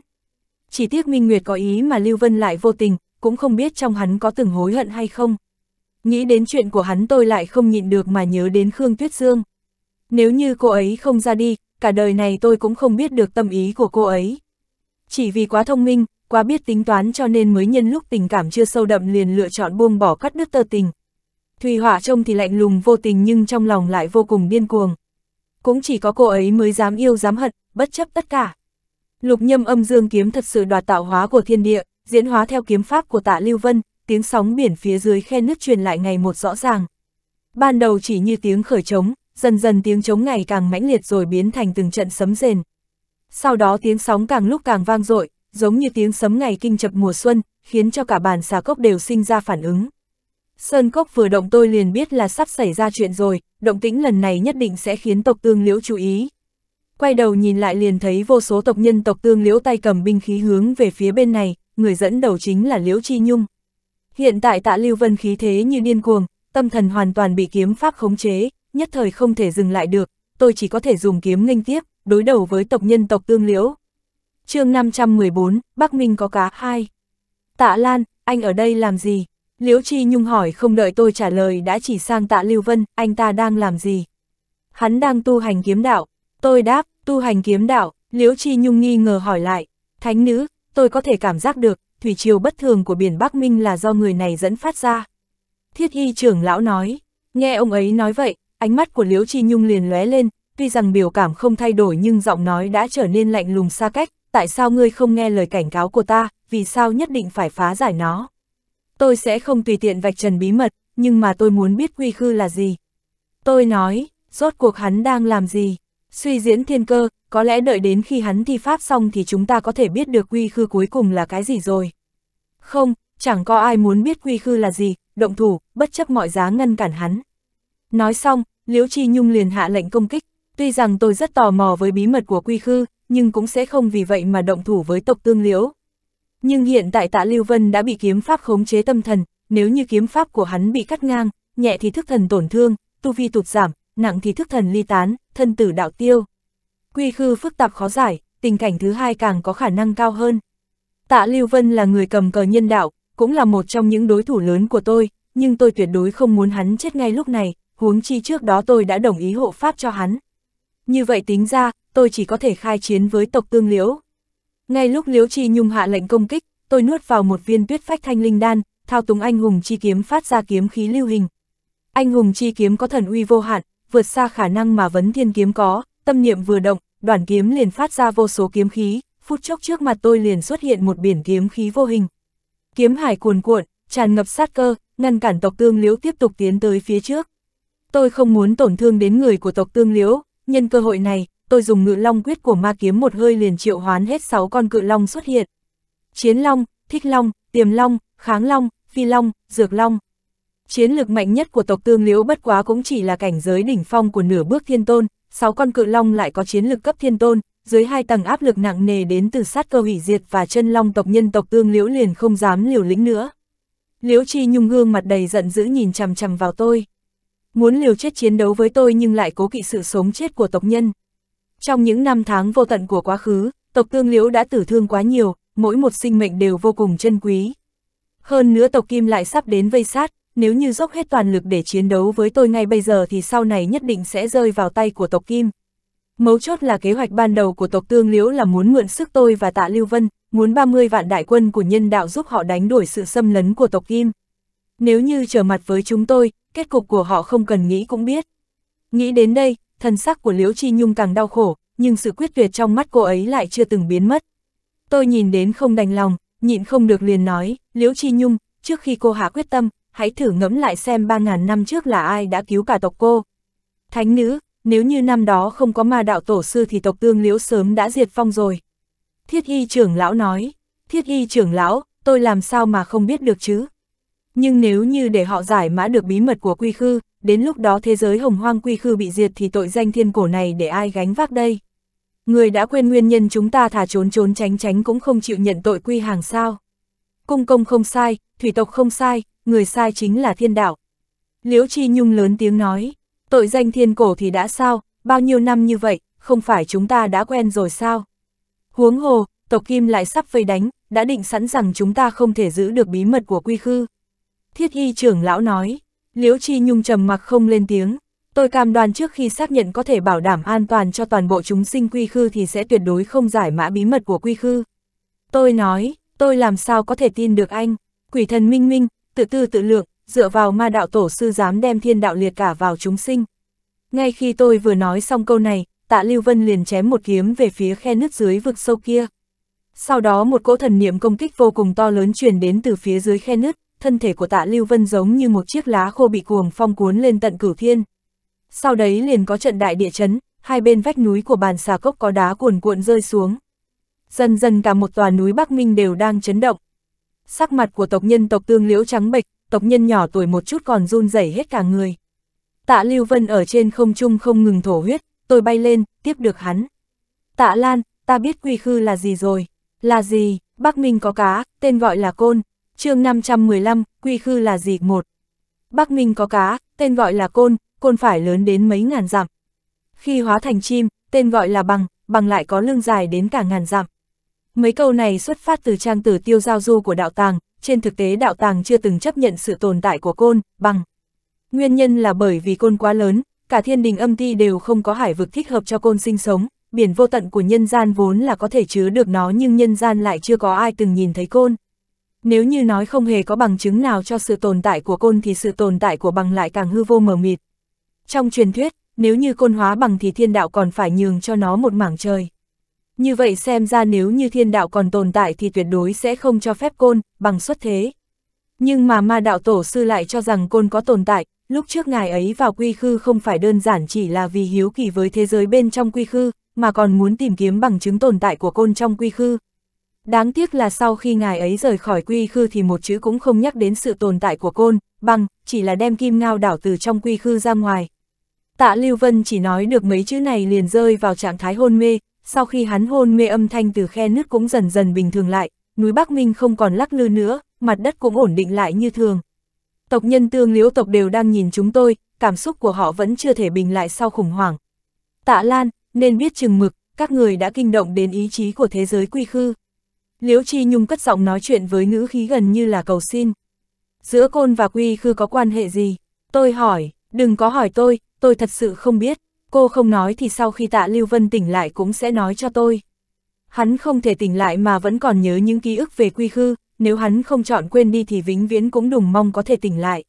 Chỉ tiếc Minh Nguyệt có ý mà Lưu Vân lại vô tình, cũng không biết trong hắn có từng hối hận hay không. Nghĩ đến chuyện của hắn tôi lại không nhịn được mà nhớ đến Khương Tuyết Dương. Nếu như cô ấy không ra đi, cả đời này tôi cũng không biết được tâm ý của cô ấy. Chỉ vì quá thông minh, quá biết tính toán cho nên mới nhân lúc tình cảm chưa sâu đậm liền lựa chọn buông bỏ cắt đứt tơ tình. Thùy Hỏa trông thì lạnh lùng vô tình nhưng trong lòng lại vô cùng điên cuồng. Cũng chỉ có cô ấy mới dám yêu dám hận, bất chấp tất cả. Lục nhâm âm dương kiếm thật sự đoạt tạo hóa của thiên địa, diễn hóa theo kiếm pháp của tạ Lưu Vân, tiếng sóng biển phía dưới khe nứt truyền lại ngày một rõ ràng. Ban đầu chỉ như tiếng khởi trống, dần dần tiếng trống ngày càng mãnh liệt rồi biến thành từng trận sấm rền. Sau đó tiếng sóng càng lúc càng vang dội, giống như tiếng sấm ngày kinh chập mùa xuân, khiến cho cả bàn xà cốc đều sinh ra phản ứng. Sơn Cốc vừa động tôi liền biết là sắp xảy ra chuyện rồi, động tĩnh lần này nhất định sẽ khiến tộc tương liễu chú ý. Quay đầu nhìn lại liền thấy vô số tộc nhân tộc tương liễu tay cầm binh khí hướng về phía bên này, người dẫn đầu chính là Liễu Chi Nhung. Hiện tại tạ Lưu Vân khí thế như điên cuồng, tâm thần hoàn toàn bị kiếm pháp khống chế, nhất thời không thể dừng lại được, tôi chỉ có thể dùng kiếm nghênh tiếp, đối đầu với tộc nhân tộc tương liễu. chương 514, Bắc Minh có cá hai. Tạ Lan, anh ở đây làm gì? Liễu Chi Nhung hỏi không đợi tôi trả lời đã chỉ sang tạ Lưu Vân, anh ta đang làm gì? Hắn đang tu hành kiếm đạo. Tôi đáp, tu hành kiếm đạo, Liễu Chi Nhung nghi ngờ hỏi lại. Thánh nữ, tôi có thể cảm giác được, thủy triều bất thường của biển Bắc Minh là do người này dẫn phát ra. Thiết y trưởng lão nói, nghe ông ấy nói vậy, ánh mắt của Liễu Chi Nhung liền lóe lên, tuy rằng biểu cảm không thay đổi nhưng giọng nói đã trở nên lạnh lùng xa cách, tại sao ngươi không nghe lời cảnh cáo của ta, vì sao nhất định phải phá giải nó. Tôi sẽ không tùy tiện vạch trần bí mật, nhưng mà tôi muốn biết quy khư là gì. Tôi nói, rốt cuộc hắn đang làm gì, suy diễn thiên cơ, có lẽ đợi đến khi hắn thi pháp xong thì chúng ta có thể biết được quy khư cuối cùng là cái gì rồi. Không, chẳng có ai muốn biết quy khư là gì, động thủ, bất chấp mọi giá ngăn cản hắn. Nói xong, Liễu Chi Nhung liền hạ lệnh công kích, tuy rằng tôi rất tò mò với bí mật của quy khư, nhưng cũng sẽ không vì vậy mà động thủ với tộc tương liễu. Nhưng hiện tại tạ Lưu Vân đã bị kiếm pháp khống chế tâm thần, nếu như kiếm pháp của hắn bị cắt ngang, nhẹ thì thức thần tổn thương, tu vi tụt giảm, nặng thì thức thần ly tán, thân tử đạo tiêu quy khư phức tạp khó giải, tình cảnh thứ hai càng có khả năng cao hơn. Tạ Lưu Vân là người cầm cờ nhân đạo, cũng là một trong những đối thủ lớn của tôi, nhưng tôi tuyệt đối không muốn hắn chết ngay lúc này, huống chi trước đó tôi đã đồng ý hộ pháp cho hắn. Như vậy tính ra, tôi chỉ có thể khai chiến với tộc tương liễu. Ngay lúc Liễu Chi Nhung hạ lệnh công kích, tôi nuốt vào một viên tuyết phách thanh linh đan, thao túng anh hùng chi kiếm phát ra kiếm khí lưu hình. Anh hùng chi kiếm có thần uy vô hạn, vượt xa khả năng mà vấn thiên kiếm có, Tâm niệm vừa động, đoàn kiếm liền phát ra vô số kiếm khí, phút chốc trước mặt tôi liền xuất hiện một biển kiếm khí vô hình. Kiếm hải cuồn cuộn, tràn ngập sát cơ, ngăn cản tộc tương liễu tiếp tục tiến tới phía trước. Tôi không muốn tổn thương đến người của tộc tương liễu, nhân cơ hội này, tôi dùng ngự long quyết của ma kiếm một hơi liền triệu hoán hết 6 con cự long xuất hiện. Chiến long, thích long, tiềm long, kháng long, phi long, dược long. Chiến lực mạnh nhất của tộc tương liễu bất quá cũng chỉ là cảnh giới đỉnh phong của nửa bước thiên tôn, sáu con cự long lại có chiến lực cấp thiên tôn, dưới hai tầng áp lực nặng nề đến từ sát cơ hủy diệt và chân long tộc nhân tộc tương liễu liền không dám liều lĩnh nữa. Liễu Chi Nhung gương mặt đầy giận dữ nhìn chằm chằm vào tôi. Muốn liều chết chiến đấu với tôi nhưng lại cố kỵ sự sống chết của tộc nhân. Trong những năm tháng vô tận của quá khứ, tộc tương liễu đã tử thương quá nhiều, mỗi một sinh mệnh đều vô cùng chân quý. Hơn nữa tộc kim lại sắp đến vây sát, nếu như dốc hết toàn lực để chiến đấu với tôi ngay bây giờ thì sau này nhất định sẽ rơi vào tay của tộc Kim. Mấu chốt là kế hoạch ban đầu của tộc Tương Liễu là muốn mượn sức tôi và tạ Lưu Vân, muốn 30 vạn đại quân của nhân đạo giúp họ đánh đuổi sự xâm lấn của tộc Kim. Nếu như trở mặt với chúng tôi, kết cục của họ không cần nghĩ cũng biết. Nghĩ đến đây, thần sắc của Liễu Chi Nhung càng đau khổ, nhưng sự quyết tuyệt trong mắt cô ấy lại chưa từng biến mất. Tôi nhìn đến không đành lòng, nhịn không được liền nói, Liễu Chi Nhung, trước khi cô hạ quyết tâm, hãy thử ngẫm lại xem 3.000 năm trước là ai đã cứu cả tộc cô. Thánh nữ, nếu như năm đó không có ma đạo tổ sư thì tộc tương liễu sớm đã diệt phong rồi. Thiết y trưởng lão nói, thiết y trưởng lão, tôi làm sao mà không biết được chứ? Nhưng nếu như để họ giải mã được bí mật của quy khư, đến lúc đó thế giới hồng hoang quy khư bị diệt thì tội danh thiên cổ này để ai gánh vác đây? Người đã quên nguyên nhân chúng ta thả trốn trốn tránh tránh cũng không chịu nhận tội quy hàng sao? Cung công không sai, thủy tộc không sai, người sai chính là thiên đạo. Liễu Chi Nhung lớn tiếng nói, tội danh thiên cổ thì đã sao, bao nhiêu năm như vậy, không phải chúng ta đã quen rồi sao? Huống hồ, tộc kim lại sắp vây đánh, đã định sẵn rằng chúng ta không thể giữ được bí mật của quy khư. Thiết y trưởng lão nói, Liễu Chi Nhung trầm mặc không lên tiếng, tôi cam đoan trước khi xác nhận có thể bảo đảm an toàn cho toàn bộ chúng sinh quy khư thì sẽ tuyệt đối không giải mã bí mật của quy khư. Tôi nói, tôi làm sao có thể tin được anh, quỷ thần minh minh, tự tư tự lượng, dựa vào ma đạo tổ sư dám đem thiên đạo liệt cả vào chúng sinh. Ngay khi tôi vừa nói xong câu này, tạ Lưu Vân liền chém một kiếm về phía khe nứt dưới vực sâu kia. Sau đó một cỗ thần niệm công kích vô cùng to lớn truyền đến từ phía dưới khe nứt, thân thể của tạ Lưu Vân giống như một chiếc lá khô bị cuồng phong cuốn lên tận cửu thiên. Sau đấy liền có trận đại địa chấn, hai bên vách núi của bàn xà cốc có đá cuồn cuộn rơi xuống. Dần dần cả một tòa núi Bắc Minh đều đang chấn động, sắc mặt của tộc nhân tộc tương liễu trắng bệch, tộc nhân nhỏ tuổi một chút còn run rẩy hết cả người. Tạ Lưu Vân ở trên không trung không ngừng thổ huyết, tôi bay lên, tiếp được hắn. Tạ Lan, ta biết quy khư là gì rồi. Là gì, Bắc Minh có cá, tên gọi là côn. chương 515, quy khư là gì một. Bắc Minh có cá, tên gọi là côn, côn phải lớn đến mấy ngàn dặm. Khi hóa thành chim, tên gọi là bằng, bằng lại có lưng dài đến cả ngàn dặm. Mấy câu này xuất phát từ trang tử tiêu giao du của đạo tàng, trên thực tế đạo tàng chưa từng chấp nhận sự tồn tại của côn, bằng. Nguyên nhân là bởi vì côn quá lớn, cả thiên đình âm ti đều không có hải vực thích hợp cho côn sinh sống, biển vô tận của nhân gian vốn là có thể chứa được nó nhưng nhân gian lại chưa có ai từng nhìn thấy côn. Nếu như nói không hề có bằng chứng nào cho sự tồn tại của côn thì sự tồn tại của bằng lại càng hư vô mờ mịt. Trong truyền thuyết, nếu như côn hóa bằng thì thiên đạo còn phải nhường cho nó một mảng trời. Như vậy xem ra nếu như thiên đạo còn tồn tại thì tuyệt đối sẽ không cho phép côn, bằng xuất thế. Nhưng mà ma đạo tổ sư lại cho rằng côn có tồn tại, lúc trước ngài ấy vào quy khư không phải đơn giản chỉ là vì hiếu kỳ với thế giới bên trong quy khư, mà còn muốn tìm kiếm bằng chứng tồn tại của côn trong quy khư. Đáng tiếc là sau khi ngài ấy rời khỏi quy khư thì một chữ cũng không nhắc đến sự tồn tại của côn, bằng, chỉ là đem kim ngao đảo từ trong quy khư ra ngoài. Tạ Lưu Vân chỉ nói được mấy chữ này liền rơi vào trạng thái hôn mê, sau khi hắn hôn mê âm thanh từ khe nứt cũng dần dần bình thường lại, núi Bắc Minh không còn lắc lư nữa, mặt đất cũng ổn định lại như thường. Tộc nhân tương liễu tộc đều đang nhìn chúng tôi, cảm xúc của họ vẫn chưa thể bình lại sau khủng hoảng. Tạ Lan, nên biết chừng mực, các người đã kinh động đến ý chí của thế giới quy khư. Liễu Chi Nhung cất giọng nói chuyện với ngữ khí gần như là cầu xin. Giữa côn và quy khư có quan hệ gì? Tôi hỏi, đừng có hỏi tôi, tôi thật sự không biết cô không nói thì sau khi tạ Lưu Vân tỉnh lại cũng sẽ nói cho tôi. Hắn không thể tỉnh lại mà vẫn còn nhớ những ký ức về quy khư, nếu hắn không chọn quên đi thì vĩnh viễn cũng đùng mong có thể tỉnh lại.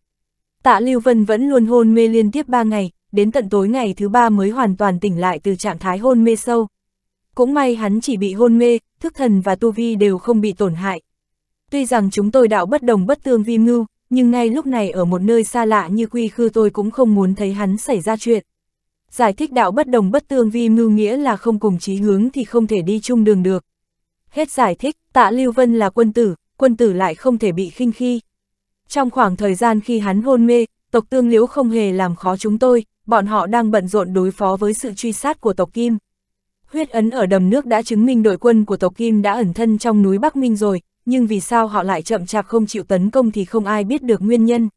Tạ Lưu Vân vẫn luôn hôn mê liên tiếp 3 ngày, đến tận tối ngày thứ 3 mới hoàn toàn tỉnh lại từ trạng thái hôn mê sâu. Cũng may hắn chỉ bị hôn mê, thức thần và tu vi đều không bị tổn hại. Tuy rằng chúng tôi đạo bất đồng bất tương vi mưu, nhưng ngay lúc này ở một nơi xa lạ như quy khư tôi cũng không muốn thấy hắn xảy ra chuyện giải thích đạo bất đồng bất tương vi mưu nghĩa là không cùng chí hướng thì không thể đi chung đường được. Hết giải thích, tạ Lưu Vân là quân tử, quân tử lại không thể bị khinh khi. Trong khoảng thời gian khi hắn hôn mê, tộc tương liễu không hề làm khó chúng tôi, bọn họ đang bận rộn đối phó với sự truy sát của tộc Kim. Huyết ấn ở đầm nước đã chứng minh đội quân của tộc Kim đã ẩn thân trong núi Bắc Minh rồi, nhưng vì sao họ lại chậm chạp không chịu tấn công thì không ai biết được nguyên nhân.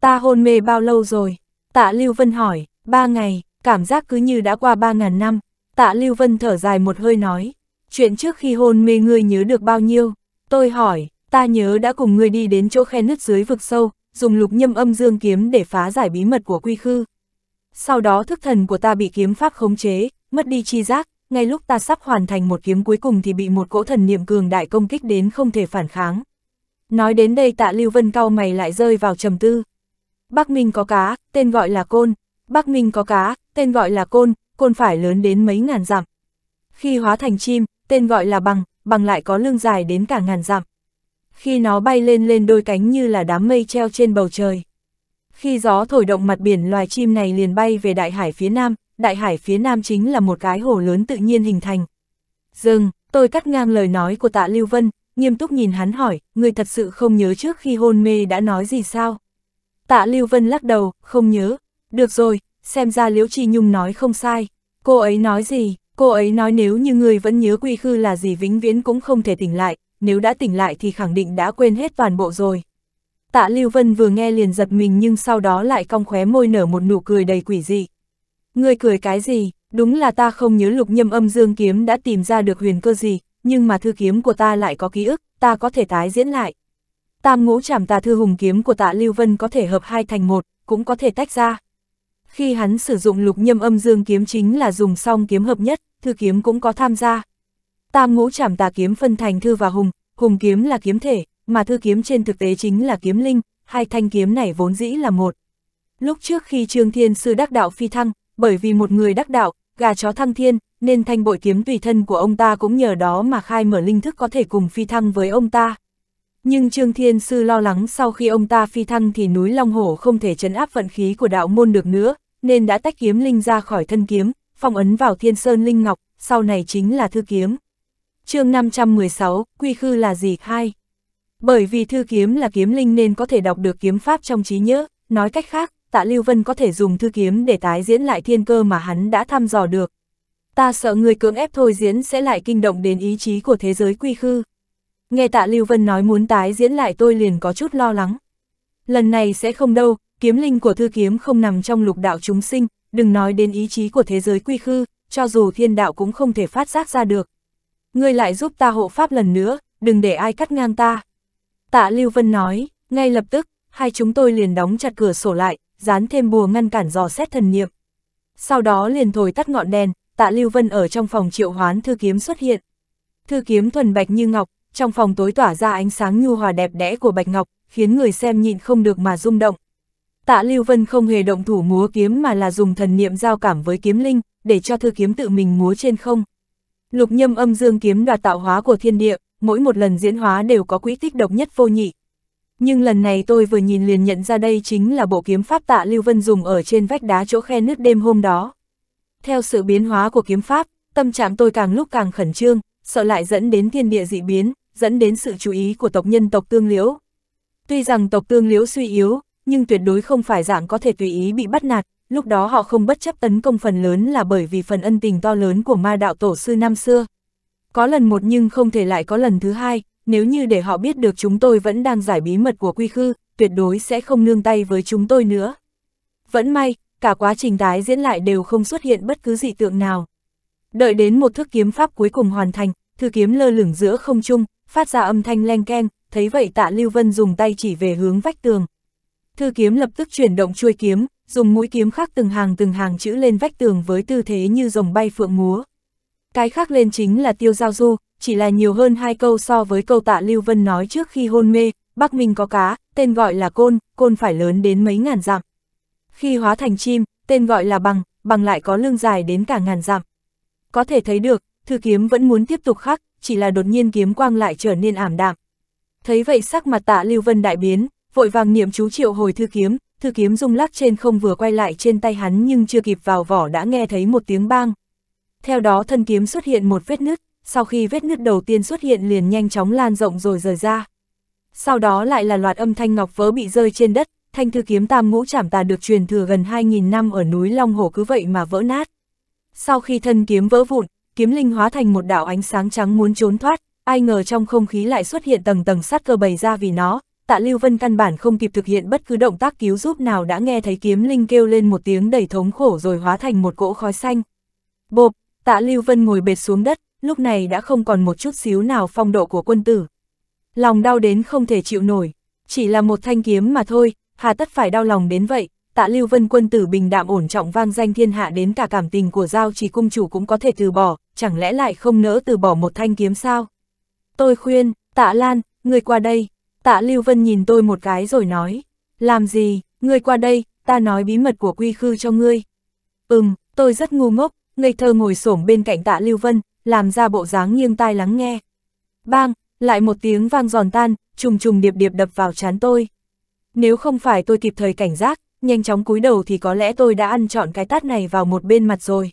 Ta hôn mê bao lâu rồi? Tạ Lưu Vân hỏi, ba ngày, cảm giác cứ như đã qua ba ngàn năm, tạ Lưu Vân thở dài một hơi nói, chuyện trước khi hôn mê ngươi nhớ được bao nhiêu, tôi hỏi, ta nhớ đã cùng ngươi đi đến chỗ khe nứt dưới vực sâu, dùng lục nhâm âm dương kiếm để phá giải bí mật của quy khư. Sau đó thức thần của ta bị kiếm pháp khống chế, mất đi chi giác, ngay lúc ta sắp hoàn thành một kiếm cuối cùng thì bị một cỗ thần niệm cường đại công kích đến không thể phản kháng. Nói đến đây tạ Lưu Vân cau mày lại rơi vào trầm tư. Bắc Minh có cá, tên gọi là Côn, Bắc Minh có cá, tên gọi là côn, côn phải lớn đến mấy ngàn dặm. Khi hóa thành chim, tên gọi là bằng, bằng lại có lưng dài đến cả ngàn dặm. Khi nó bay lên lên đôi cánh như là đám mây treo trên bầu trời. Khi gió thổi động mặt biển loài chim này liền bay về đại hải phía nam, đại hải phía nam chính là một cái hồ lớn tự nhiên hình thành. Dừng, tôi cắt ngang lời nói của tạ Lưu Vân, nghiêm túc nhìn hắn hỏi, người thật sự không nhớ trước khi hôn mê đã nói gì sao? Tạ Lưu Vân lắc đầu, không nhớ, được rồi, xem ra Liễu Chi Nhung nói không sai. Cô ấy nói gì? Cô ấy nói nếu như người vẫn nhớ quy khư là gì vĩnh viễn cũng không thể tỉnh lại, nếu đã tỉnh lại thì khẳng định đã quên hết toàn bộ rồi. Tạ Lưu Vân vừa nghe liền giật mình nhưng sau đó lại cong khóe môi nở một nụ cười đầy quỷ dị. Ngươi cười cái gì, đúng là ta không nhớ lục nhâm âm dương kiếm đã tìm ra được huyền cơ gì, nhưng mà thư kiếm của ta lại có ký ức, ta có thể tái diễn lại. Tam ngũ trảm tà thư hùng kiếm của tạ Lưu Vân có thể hợp hai thành một, cũng có thể tách ra khi hắn sử dụng lục nhâm âm dương kiếm chính là dùng song kiếm hợp nhất, thư kiếm cũng có tham gia. Tam ngũ trảm tà kiếm phân thành thư và hùng, hùng kiếm là kiếm thể, mà thư kiếm trên thực tế chính là kiếm linh, hai thanh kiếm này vốn dĩ là một. Lúc trước khi Trương Thiên Sư đắc đạo phi thăng, bởi vì một người đắc đạo, gà chó thăng thiên, nên thanh bội kiếm tùy thân của ông ta cũng nhờ đó mà khai mở linh thức có thể cùng phi thăng với ông ta. Nhưng Trương Thiên Sư lo lắng sau khi ông ta phi thăng thì núi Long Hổ không thể chấn áp vận khí của đạo môn được nữa, nên đã tách kiếm linh ra khỏi thân kiếm, phong ấn vào thiên sơn linh ngọc, sau này chính là thư kiếm. chương 516, quy khư là gì khai? Bởi vì thư kiếm là kiếm linh nên có thể đọc được kiếm pháp trong trí nhớ, nói cách khác, tạ Lưu Vân có thể dùng thư kiếm để tái diễn lại thiên cơ mà hắn đã thăm dò được. Ta sợ người cưỡng ép thôi diễn sẽ lại kinh động đến ý chí của thế giới quy khư. Nghe tạ Lưu Vân nói muốn tái diễn lại tôi liền có chút lo lắng. Lần này sẽ không đâu, kiếm linh của thư kiếm không nằm trong lục đạo chúng sinh, đừng nói đến ý chí của thế giới quy khư, cho dù thiên đạo cũng không thể phát giác ra được. Ngươi lại giúp ta hộ pháp lần nữa, đừng để ai cắt ngang ta. Tạ Lưu Vân nói, ngay lập tức, hai chúng tôi liền đóng chặt cửa sổ lại, dán thêm bùa ngăn cản dò xét thần niệm. Sau đó liền thổi tắt ngọn đèn, tạ Lưu Vân ở trong phòng triệu hoán thư kiếm xuất hiện. Thư kiếm thuần bạch như ngọc, trong phòng tối tỏa ra ánh sáng nhu hòa đẹp đẽ của bạch ngọc, khiến người xem nhịn không được mà rung động. Tạ Lưu Vân không hề động thủ múa kiếm mà là dùng thần niệm giao cảm với kiếm linh, để cho thư kiếm tự mình múa trên không. Lục nhâm âm dương kiếm đoạt tạo hóa của thiên địa, mỗi một lần diễn hóa đều có quỹ tích độc nhất vô nhị. Nhưng lần này tôi vừa nhìn liền nhận ra đây chính là bộ kiếm pháp tạ Lưu Vân dùng ở trên vách đá chỗ khe nước đêm hôm đó. Theo sự biến hóa của kiếm pháp, tâm trạng tôi càng lúc càng khẩn trương, sợ lại dẫn đến thiên địa dị biến, dẫn đến sự chú ý của tộc nhân tộc tương liễu. Tuy rằng tộc tương liễu suy yếu, nhưng tuyệt đối không phải dạng có thể tùy ý bị bắt nạt, lúc đó họ không bất chấp tấn công phần lớn là bởi vì phần ân tình to lớn của ma đạo tổ sư năm xưa. Có lần một nhưng không thể lại có lần thứ hai, nếu như để họ biết được chúng tôi vẫn đang giải bí mật của quy khư, tuyệt đối sẽ không nương tay với chúng tôi nữa. Vẫn may, cả quá trình tái diễn lại đều không xuất hiện bất cứ dị tượng nào. Đợi đến một thức kiếm pháp cuối cùng hoàn thành, thư kiếm lơ lửng giữa không trung, phát ra âm thanh leng keng, thấy vậy tạ Lưu Vân dùng tay chỉ về hướng vách tường. Thư kiếm lập tức chuyển động chuôi kiếm, dùng mũi kiếm khắc từng hàng từng hàng chữ lên vách tường với tư thế như rồng bay phượng múa. Cái khắc lên chính là tiêu giao du, chỉ là nhiều hơn hai câu so với câu tạ Lưu Vân nói trước khi hôn mê, Bắc Minh có cá, tên gọi là côn, côn phải lớn đến mấy ngàn dặm. Khi hóa thành chim, tên gọi là bằng, bằng lại có lương dài đến cả ngàn dặm. Có thể thấy được, thư kiếm vẫn muốn tiếp tục khắc, chỉ là đột nhiên kiếm quang lại trở nên ảm đạm. Thấy vậy sắc mặt tạ Lưu Vân đại biến, vội vàng niệm chú triệu hồi thư kiếm, thư kiếm rung lắc trên không vừa quay lại trên tay hắn nhưng chưa kịp vào vỏ đã nghe thấy một tiếng bang. Theo đó thân kiếm xuất hiện một vết nứt, sau khi vết nứt đầu tiên xuất hiện liền nhanh chóng lan rộng rồi rời ra. Sau đó lại là loạt âm thanh ngọc vỡ bị rơi trên đất, thanh thư kiếm tam ngũ chảm tà được truyền thừa gần 2.000 năm ở núi Long Hồ cứ vậy mà vỡ nát. Sau khi thân kiếm vỡ vụn, kiếm linh hóa thành một đạo ánh sáng trắng muốn trốn thoát, ai ngờ trong không khí lại xuất hiện tầng tầng sát cơ bày ra vì nó, tạ Lưu Vân căn bản không kịp thực hiện bất cứ động tác cứu giúp nào đã nghe thấy kiếm linh kêu lên một tiếng đầy thống khổ rồi hóa thành một cỗ khói xanh. Bộp, tạ Lưu Vân ngồi bệt xuống đất, lúc này đã không còn một chút xíu nào phong độ của quân tử. Lòng đau đến không thể chịu nổi, chỉ là một thanh kiếm mà thôi, hà tất phải đau lòng đến vậy, tạ Lưu Vân quân tử bình đạm ổn trọng vang danh thiên hạ đến cả cảm tình của giao Chỉ cung chủ cũng có thể từ bỏ, chẳng lẽ lại không nỡ từ bỏ một thanh kiếm sao? Tôi khuyên, tạ Lan, người qua đây. Tạ Lưu Vân nhìn tôi một cái rồi nói, làm gì, ngươi qua đây, ta nói bí mật của quy khư cho ngươi. Ừm, tôi rất ngu ngốc, ngây thơ ngồi xổm bên cạnh tạ Lưu Vân, làm ra bộ dáng nghiêng tai lắng nghe. Bang, lại một tiếng vang giòn tan, trùng trùng điệp điệp đập vào chán tôi. Nếu không phải tôi kịp thời cảnh giác, nhanh chóng cúi đầu thì có lẽ tôi đã ăn trọn cái tát này vào một bên mặt rồi.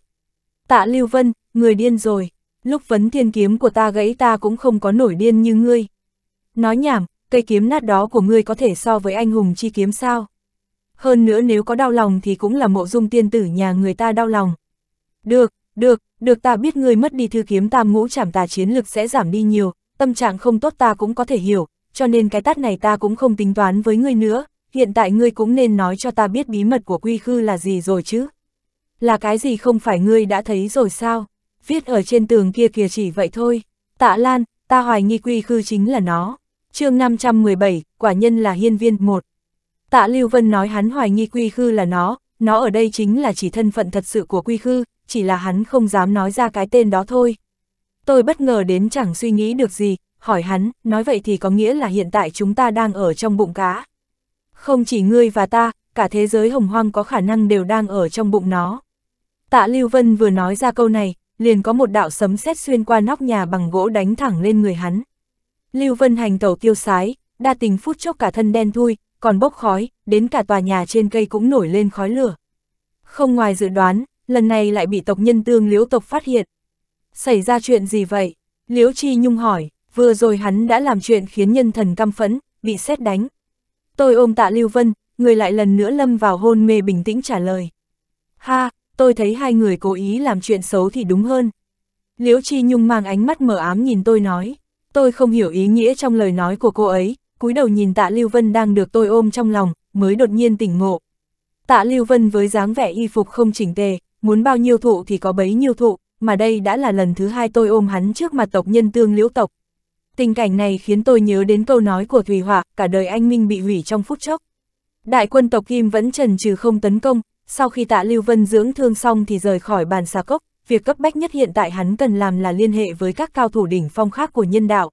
Tạ Lưu Vân, người điên rồi, lúc vấn thiên kiếm của ta gãy ta cũng không có nổi điên như ngươi. Nói nhảm, cây kiếm nát đó của ngươi có thể so với anh hùng chi kiếm sao? Hơn nữa nếu có đau lòng thì cũng là mộ dung tiên tử nhà người ta đau lòng. Được, được, được ta biết ngươi mất đi thư kiếm tam ngũ chảm tà chiến lực sẽ giảm đi nhiều, tâm trạng không tốt ta cũng có thể hiểu, cho nên cái tát này ta cũng không tính toán với ngươi nữa, hiện tại ngươi cũng nên nói cho ta biết bí mật của quy khư là gì rồi chứ. Là cái gì không phải ngươi đã thấy rồi sao? Viết ở trên tường kia kìa chỉ vậy thôi. Tạ Lan, ta hoài nghi quy khư chính là nó chương 517, quả nhân là hiên viên một. Tạ Lưu Vân nói hắn hoài nghi quy khư là nó, nó ở đây chính là chỉ thân phận thật sự của quy khư, chỉ là hắn không dám nói ra cái tên đó thôi. Tôi bất ngờ đến chẳng suy nghĩ được gì, hỏi hắn, nói vậy thì có nghĩa là hiện tại chúng ta đang ở trong bụng cá. Không chỉ ngươi và ta, cả thế giới hồng hoang có khả năng đều đang ở trong bụng nó. Tạ Lưu Vân vừa nói ra câu này, liền có một đạo sấm sét xuyên qua nóc nhà bằng gỗ đánh thẳng lên người hắn. Lưu Vân hành tẩu tiêu sái, đa tình phút chốc cả thân đen thui, còn bốc khói, đến cả tòa nhà trên cây cũng nổi lên khói lửa. Không ngoài dự đoán, lần này lại bị tộc nhân tương liễu tộc phát hiện. Xảy ra chuyện gì vậy? Liễu Chi Nhung hỏi, vừa rồi hắn đã làm chuyện khiến nhân thần căm phẫn, bị xét đánh. Tôi ôm tạ Lưu Vân, người lại lần nữa lâm vào hôn mê bình tĩnh trả lời. Ha, tôi thấy hai người cố ý làm chuyện xấu thì đúng hơn. Liễu Chi Nhung mang ánh mắt mở ám nhìn tôi nói. Tôi không hiểu ý nghĩa trong lời nói của cô ấy, cúi đầu nhìn tạ Lưu Vân đang được tôi ôm trong lòng, mới đột nhiên tỉnh ngộ. Tạ Lưu Vân với dáng vẻ y phục không chỉnh tề, muốn bao nhiêu thụ thì có bấy nhiêu thụ, mà đây đã là lần thứ hai tôi ôm hắn trước mặt tộc nhân tương liễu tộc. Tình cảnh này khiến tôi nhớ đến câu nói của thủy Hỏa, cả đời anh Minh bị hủy trong phút chốc. Đại quân tộc Kim vẫn trần trừ không tấn công, sau khi tạ Lưu Vân dưỡng thương xong thì rời khỏi bàn xà cốc, việc cấp bách nhất hiện tại hắn cần làm là liên hệ với các cao thủ đỉnh phong khác của nhân đạo.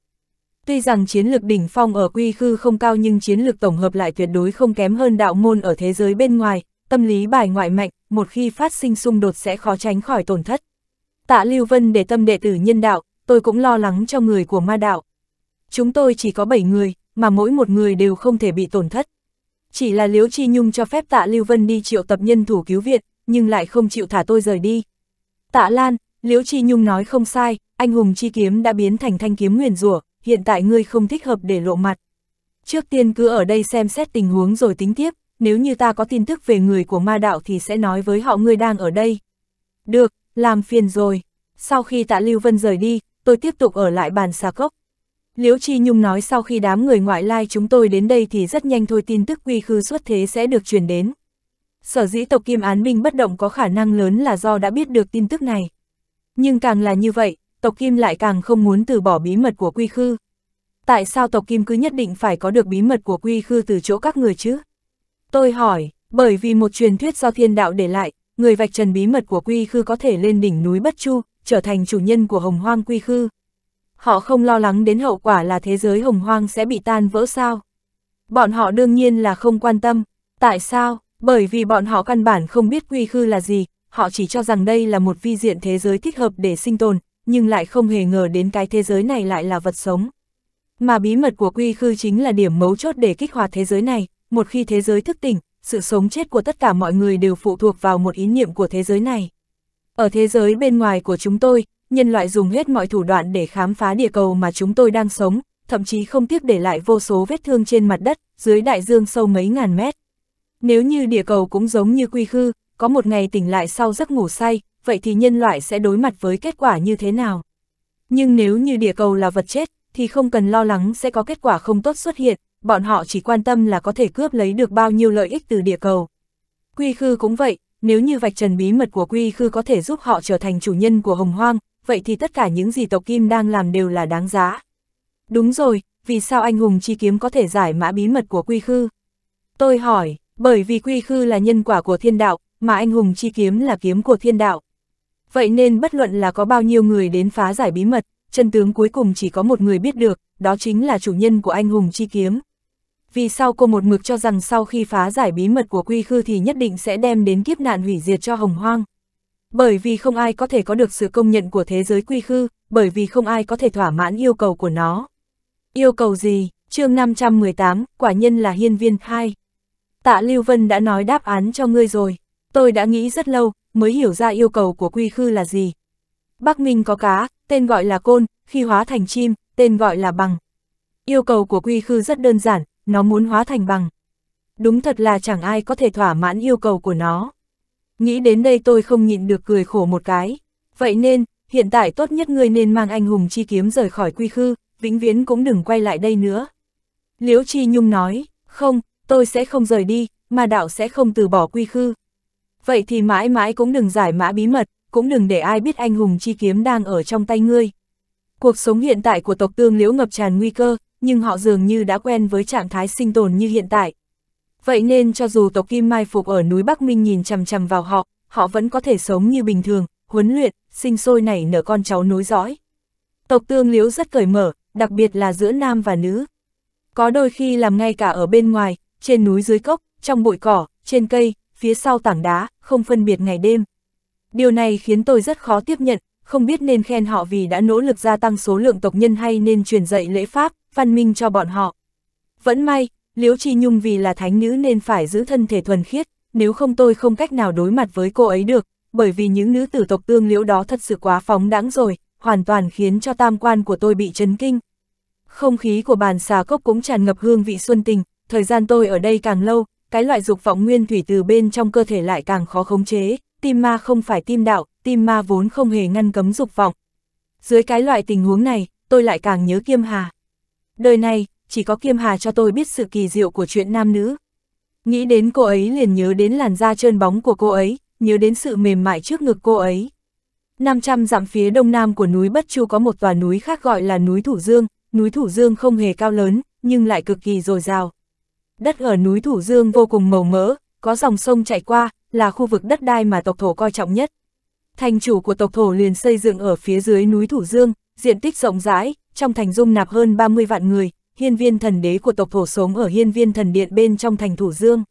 Tuy rằng chiến lược đỉnh phong ở quy khư không cao nhưng chiến lược tổng hợp lại tuyệt đối không kém hơn đạo môn ở thế giới bên ngoài, tâm lý bài ngoại mạnh, một khi phát sinh xung đột sẽ khó tránh khỏi tổn thất. Tạ Lưu Vân để tâm đệ tử nhân đạo, tôi cũng lo lắng cho người của ma đạo. Chúng tôi chỉ có 7 người, mà mỗi một người đều không thể bị tổn thất. Chỉ là Liễu Chi Nhung cho phép Tạ Lưu Vân đi triệu tập nhân thủ cứu viện, nhưng lại không chịu thả tôi rời đi, Tạ Lan, Liễu Chi Nhung nói không sai, anh hùng chi kiếm đã biến thành thanh kiếm nguyền rủa, hiện tại ngươi không thích hợp để lộ mặt. Trước tiên cứ ở đây xem xét tình huống rồi tính tiếp, nếu như ta có tin tức về người của ma đạo thì sẽ nói với họ ngươi đang ở đây. Được, làm phiền rồi. Sau khi tạ Lưu Vân rời đi, tôi tiếp tục ở lại bàn xà cốc. Liễu Chi Nhung nói sau khi đám người ngoại lai chúng tôi đến đây thì rất nhanh thôi tin tức quy khư xuất thế sẽ được truyền đến. Sở dĩ tộc Kim Án Minh bất động có khả năng lớn là do đã biết được tin tức này. Nhưng càng là như vậy, tộc Kim lại càng không muốn từ bỏ bí mật của Quy Khư. Tại sao tộc Kim cứ nhất định phải có được bí mật của Quy Khư từ chỗ các người chứ? Tôi hỏi, bởi vì một truyền thuyết do thiên đạo để lại, người vạch trần bí mật của Quy Khư có thể lên đỉnh núi Bất Chu, trở thành chủ nhân của Hồng Hoang Quy Khư. Họ không lo lắng đến hậu quả là thế giới Hồng Hoang sẽ bị tan vỡ sao? Bọn họ đương nhiên là không quan tâm. Tại sao? Bởi vì bọn họ căn bản không biết quy khư là gì, họ chỉ cho rằng đây là một vi diện thế giới thích hợp để sinh tồn, nhưng lại không hề ngờ đến cái thế giới này lại là vật sống. Mà bí mật của quy khư chính là điểm mấu chốt để kích hoạt thế giới này, một khi thế giới thức tỉnh, sự sống chết của tất cả mọi người đều phụ thuộc vào một ý niệm của thế giới này. Ở thế giới bên ngoài của chúng tôi, nhân loại dùng hết mọi thủ đoạn để khám phá địa cầu mà chúng tôi đang sống, thậm chí không tiếc để lại vô số vết thương trên mặt đất, dưới đại dương sâu mấy ngàn mét. Nếu như địa cầu cũng giống như quy khư, có một ngày tỉnh lại sau giấc ngủ say, vậy thì nhân loại sẽ đối mặt với kết quả như thế nào? Nhưng nếu như địa cầu là vật chết, thì không cần lo lắng sẽ có kết quả không tốt xuất hiện, bọn họ chỉ quan tâm là có thể cướp lấy được bao nhiêu lợi ích từ địa cầu. Quy khư cũng vậy, nếu như vạch trần bí mật của quy khư có thể giúp họ trở thành chủ nhân của hồng hoang, vậy thì tất cả những gì tộc kim đang làm đều là đáng giá. Đúng rồi, vì sao anh hùng chi kiếm có thể giải mã bí mật của quy khư? Tôi hỏi. Bởi vì quy khư là nhân quả của thiên đạo, mà anh hùng chi kiếm là kiếm của thiên đạo. Vậy nên bất luận là có bao nhiêu người đến phá giải bí mật, chân tướng cuối cùng chỉ có một người biết được, đó chính là chủ nhân của anh hùng chi kiếm. Vì sao cô một mực cho rằng sau khi phá giải bí mật của quy khư thì nhất định sẽ đem đến kiếp nạn hủy diệt cho hồng hoang? Bởi vì không ai có thể có được sự công nhận của thế giới quy khư, bởi vì không ai có thể thỏa mãn yêu cầu của nó. Yêu cầu gì? chương 518, quả nhân là hiên viên 2. Tạ Lưu Vân đã nói đáp án cho ngươi rồi, tôi đã nghĩ rất lâu, mới hiểu ra yêu cầu của quy khư là gì. Bắc Minh có cá, tên gọi là côn, khi hóa thành chim, tên gọi là bằng. Yêu cầu của quy khư rất đơn giản, nó muốn hóa thành bằng. Đúng thật là chẳng ai có thể thỏa mãn yêu cầu của nó. Nghĩ đến đây tôi không nhịn được cười khổ một cái. Vậy nên, hiện tại tốt nhất ngươi nên mang anh hùng chi kiếm rời khỏi quy khư, vĩnh viễn cũng đừng quay lại đây nữa. Liễu Chi Nhung nói, không, tôi sẽ không rời đi, mà đạo sẽ không từ bỏ quy khư. Vậy thì mãi mãi cũng đừng giải mã bí mật, cũng đừng để ai biết anh hùng chi kiếm đang ở trong tay ngươi. Cuộc sống hiện tại của tộc tương liễu ngập tràn nguy cơ, nhưng họ dường như đã quen với trạng thái sinh tồn như hiện tại. Vậy nên cho dù tộc Kim Mai Phục ở núi Bắc Minh nhìn chằm chằm vào họ, họ vẫn có thể sống như bình thường, huấn luyện, sinh sôi nảy nở con cháu nối dõi. Tộc tương liễu rất cởi mở, đặc biệt là giữa nam và nữ. Có đôi khi làm ngay cả ở bên ngoài, trên núi dưới cốc, trong bụi cỏ, trên cây, phía sau tảng đá, không phân biệt ngày đêm. Điều này khiến tôi rất khó tiếp nhận, không biết nên khen họ vì đã nỗ lực gia tăng số lượng tộc nhân hay nên truyền dạy lễ pháp, văn minh cho bọn họ. Vẫn may, Liễu Chi Nhung vì là thánh nữ nên phải giữ thân thể thuần khiết, nếu không tôi không cách nào đối mặt với cô ấy được, bởi vì những nữ tử tộc tương liễu đó thật sự quá phóng đãng rồi, hoàn toàn khiến cho tam quan của tôi bị chấn kinh. Không khí của bàn xà cốc cũng tràn ngập hương vị xuân tình, thời gian tôi ở đây càng lâu, cái loại dục vọng nguyên thủy từ bên trong cơ thể lại càng khó khống chế, tim ma không phải tim đạo, tim ma vốn không hề ngăn cấm dục vọng. Dưới cái loại tình huống này, tôi lại càng nhớ Kiêm Hà. Đời này, chỉ có Kiêm Hà cho tôi biết sự kỳ diệu của chuyện nam nữ. Nghĩ đến cô ấy liền nhớ đến làn da trơn bóng của cô ấy, nhớ đến sự mềm mại trước ngực cô ấy. 500 dặm phía đông nam của núi Bất Chu có một tòa núi khác gọi là núi Thủ Dương, núi Thủ Dương không hề cao lớn, nhưng lại cực kỳ dồi dào đất ở núi Thủ Dương vô cùng màu mỡ, có dòng sông chảy qua, là khu vực đất đai mà tộc thổ coi trọng nhất. Thành chủ của tộc thổ liền xây dựng ở phía dưới núi Thủ Dương, diện tích rộng rãi, trong thành dung nạp hơn 30 vạn người, hiên viên thần đế của tộc thổ sống ở hiên viên thần điện bên trong thành Thủ Dương.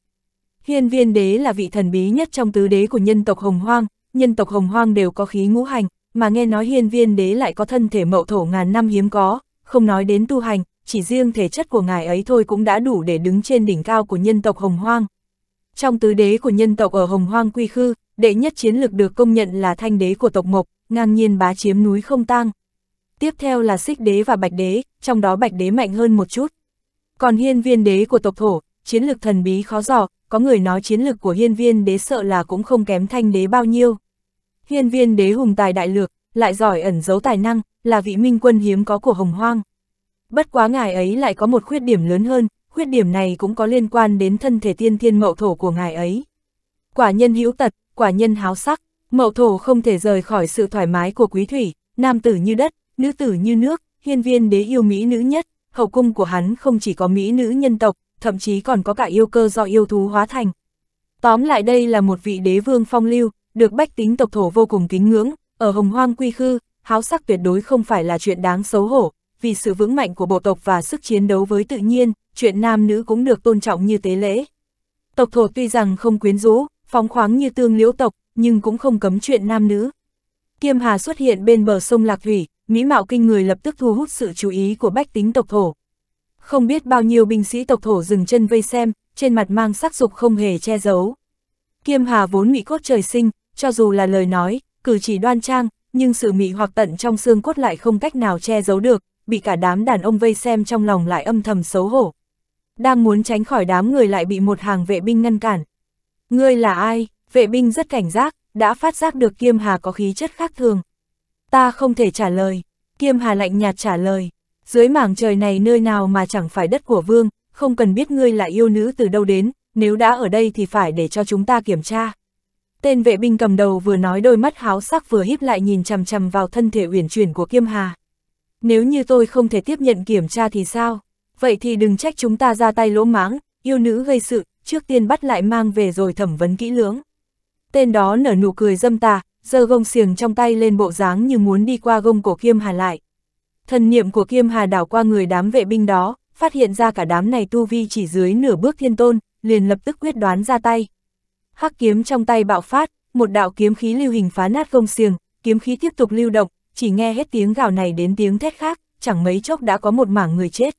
Hiên viên đế là vị thần bí nhất trong tứ đế của nhân tộc Hồng Hoang, nhân tộc Hồng Hoang đều có khí ngũ hành, mà nghe nói hiên viên đế lại có thân thể mậu thổ ngàn năm hiếm có, không nói đến tu hành, chỉ riêng thể chất của ngài ấy thôi cũng đã đủ để đứng trên đỉnh cao của nhân tộc Hồng Hoang. Trong tứ đế của nhân tộc ở Hồng Hoang Quy Khư, đệ nhất chiến lực được công nhận là thanh đế của tộc Mộc, ngang nhiên bá chiếm núi không tang. Tiếp theo là xích đế và bạch đế, trong đó bạch đế mạnh hơn một chút. Còn hiên viên đế của tộc thổ, chiến lực thần bí khó dò, có người nói chiến lực của hiên viên đế sợ là cũng không kém thanh đế bao nhiêu. Hiên viên đế hùng tài đại lược, lại giỏi ẩn giấu tài năng, là vị minh quân hiếm có của hồng hoang. Bất quá ngài ấy lại có một khuyết điểm lớn hơn, khuyết điểm này cũng có liên quan đến thân thể tiên thiên mậu thổ của ngài ấy. Quả nhân hữu tật, quả nhân háo sắc, mậu thổ không thể rời khỏi sự thoải mái của quý thủy, nam tử như đất, nữ tử như nước, hiên viên đế yêu mỹ nữ nhất, hậu cung của hắn không chỉ có mỹ nữ nhân tộc, thậm chí còn có cả yêu cơ do yêu thú hóa thành. Tóm lại đây là một vị đế vương phong lưu, được bách tính tộc thổ vô cùng kính ngưỡng, ở hồng hoang quy khư, háo sắc tuyệt đối không phải là chuyện đáng xấu hổ, vì sự vững mạnh của bộ tộc và sức chiến đấu với tự nhiên, chuyện nam nữ cũng được tôn trọng như tế lễ. Tộc thổ tuy rằng không quyến rũ, phóng khoáng như tương liễu tộc, nhưng cũng không cấm chuyện nam nữ. Kiêm Hà xuất hiện bên bờ sông Lạc Thủy, mỹ mạo kinh người lập tức thu hút sự chú ý của bách tính tộc thổ. Không biết bao nhiêu binh sĩ tộc thổ dừng chân vây xem, trên mặt mang sắc dục không hề che giấu. Kiêm Hà vốn mỹ cốt trời sinh, cho dù là lời nói, cử chỉ đoan trang, nhưng sự mỹ hoặc tận trong xương cốt lại không cách nào che giấu được, bị cả đám đàn ông vây xem trong lòng lại âm thầm xấu hổ. Đang muốn tránh khỏi đám người lại bị một hàng vệ binh ngăn cản. Ngươi là ai? Vệ binh rất cảnh giác, đã phát giác được Kiêm Hà có khí chất khác thường. Ta không thể trả lời. Kiêm Hà lạnh nhạt trả lời. Dưới mảng trời này nơi nào mà chẳng phải đất của vương, không cần biết ngươi là yêu nữ từ đâu đến, nếu đã ở đây thì phải để cho chúng ta kiểm tra. Tên vệ binh cầm đầu vừa nói đôi mắt háo sắc vừa híp lại nhìn chằm chằm vào thân thể uyển chuyển của Kiêm Hà. Nếu như tôi không thể tiếp nhận kiểm tra thì sao? Vậy thì đừng trách chúng ta ra tay lỗ mãng, yêu nữ gây sự, trước tiên bắt lại mang về rồi thẩm vấn kỹ lưỡng. Tên đó nở nụ cười dâm tà, giơ gông xiềng trong tay lên bộ dáng như muốn đi qua gông cổ Kiêm Hà lại. Thần niệm của Kiêm Hà đảo qua người đám vệ binh đó, phát hiện ra cả đám này tu vi chỉ dưới nửa bước thiên tôn, liền lập tức quyết đoán ra tay. Hắc kiếm trong tay bạo phát, một đạo kiếm khí lưu hình phá nát gông xiềng, kiếm khí tiếp tục lưu động, chỉ nghe hết tiếng gào này đến tiếng thét khác, chẳng mấy chốc đã có một mảng người chết.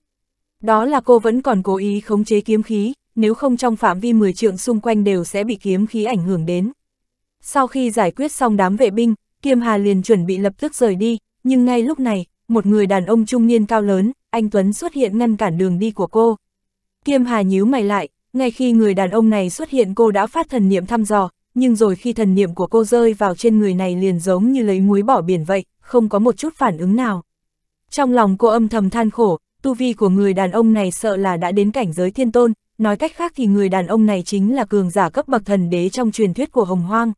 Đó là cô vẫn còn cố ý khống chế kiếm khí, nếu không trong phạm vi 10 trượng xung quanh đều sẽ bị kiếm khí ảnh hưởng đến. Sau khi giải quyết xong đám vệ binh, Kiêm Hà liền chuẩn bị lập tức rời đi, nhưng ngay lúc này, một người đàn ông trung niên cao lớn, anh Tuấn xuất hiện ngăn cản đường đi của cô. Kiêm Hà nhíu mày lại, ngay khi người đàn ông này xuất hiện cô đã phát thần niệm thăm dò, nhưng rồi khi thần niệm của cô rơi vào trên người này liền giống như lấy muối bỏ biển vậy, không có một chút phản ứng nào. Trong lòng cô âm thầm than khổ, tu vi của người đàn ông này sợ là đã đến cảnh giới thiên tôn, nói cách khác thì người đàn ông này chính là cường giả cấp bậc thần đế trong truyền thuyết của Hồng Hoang.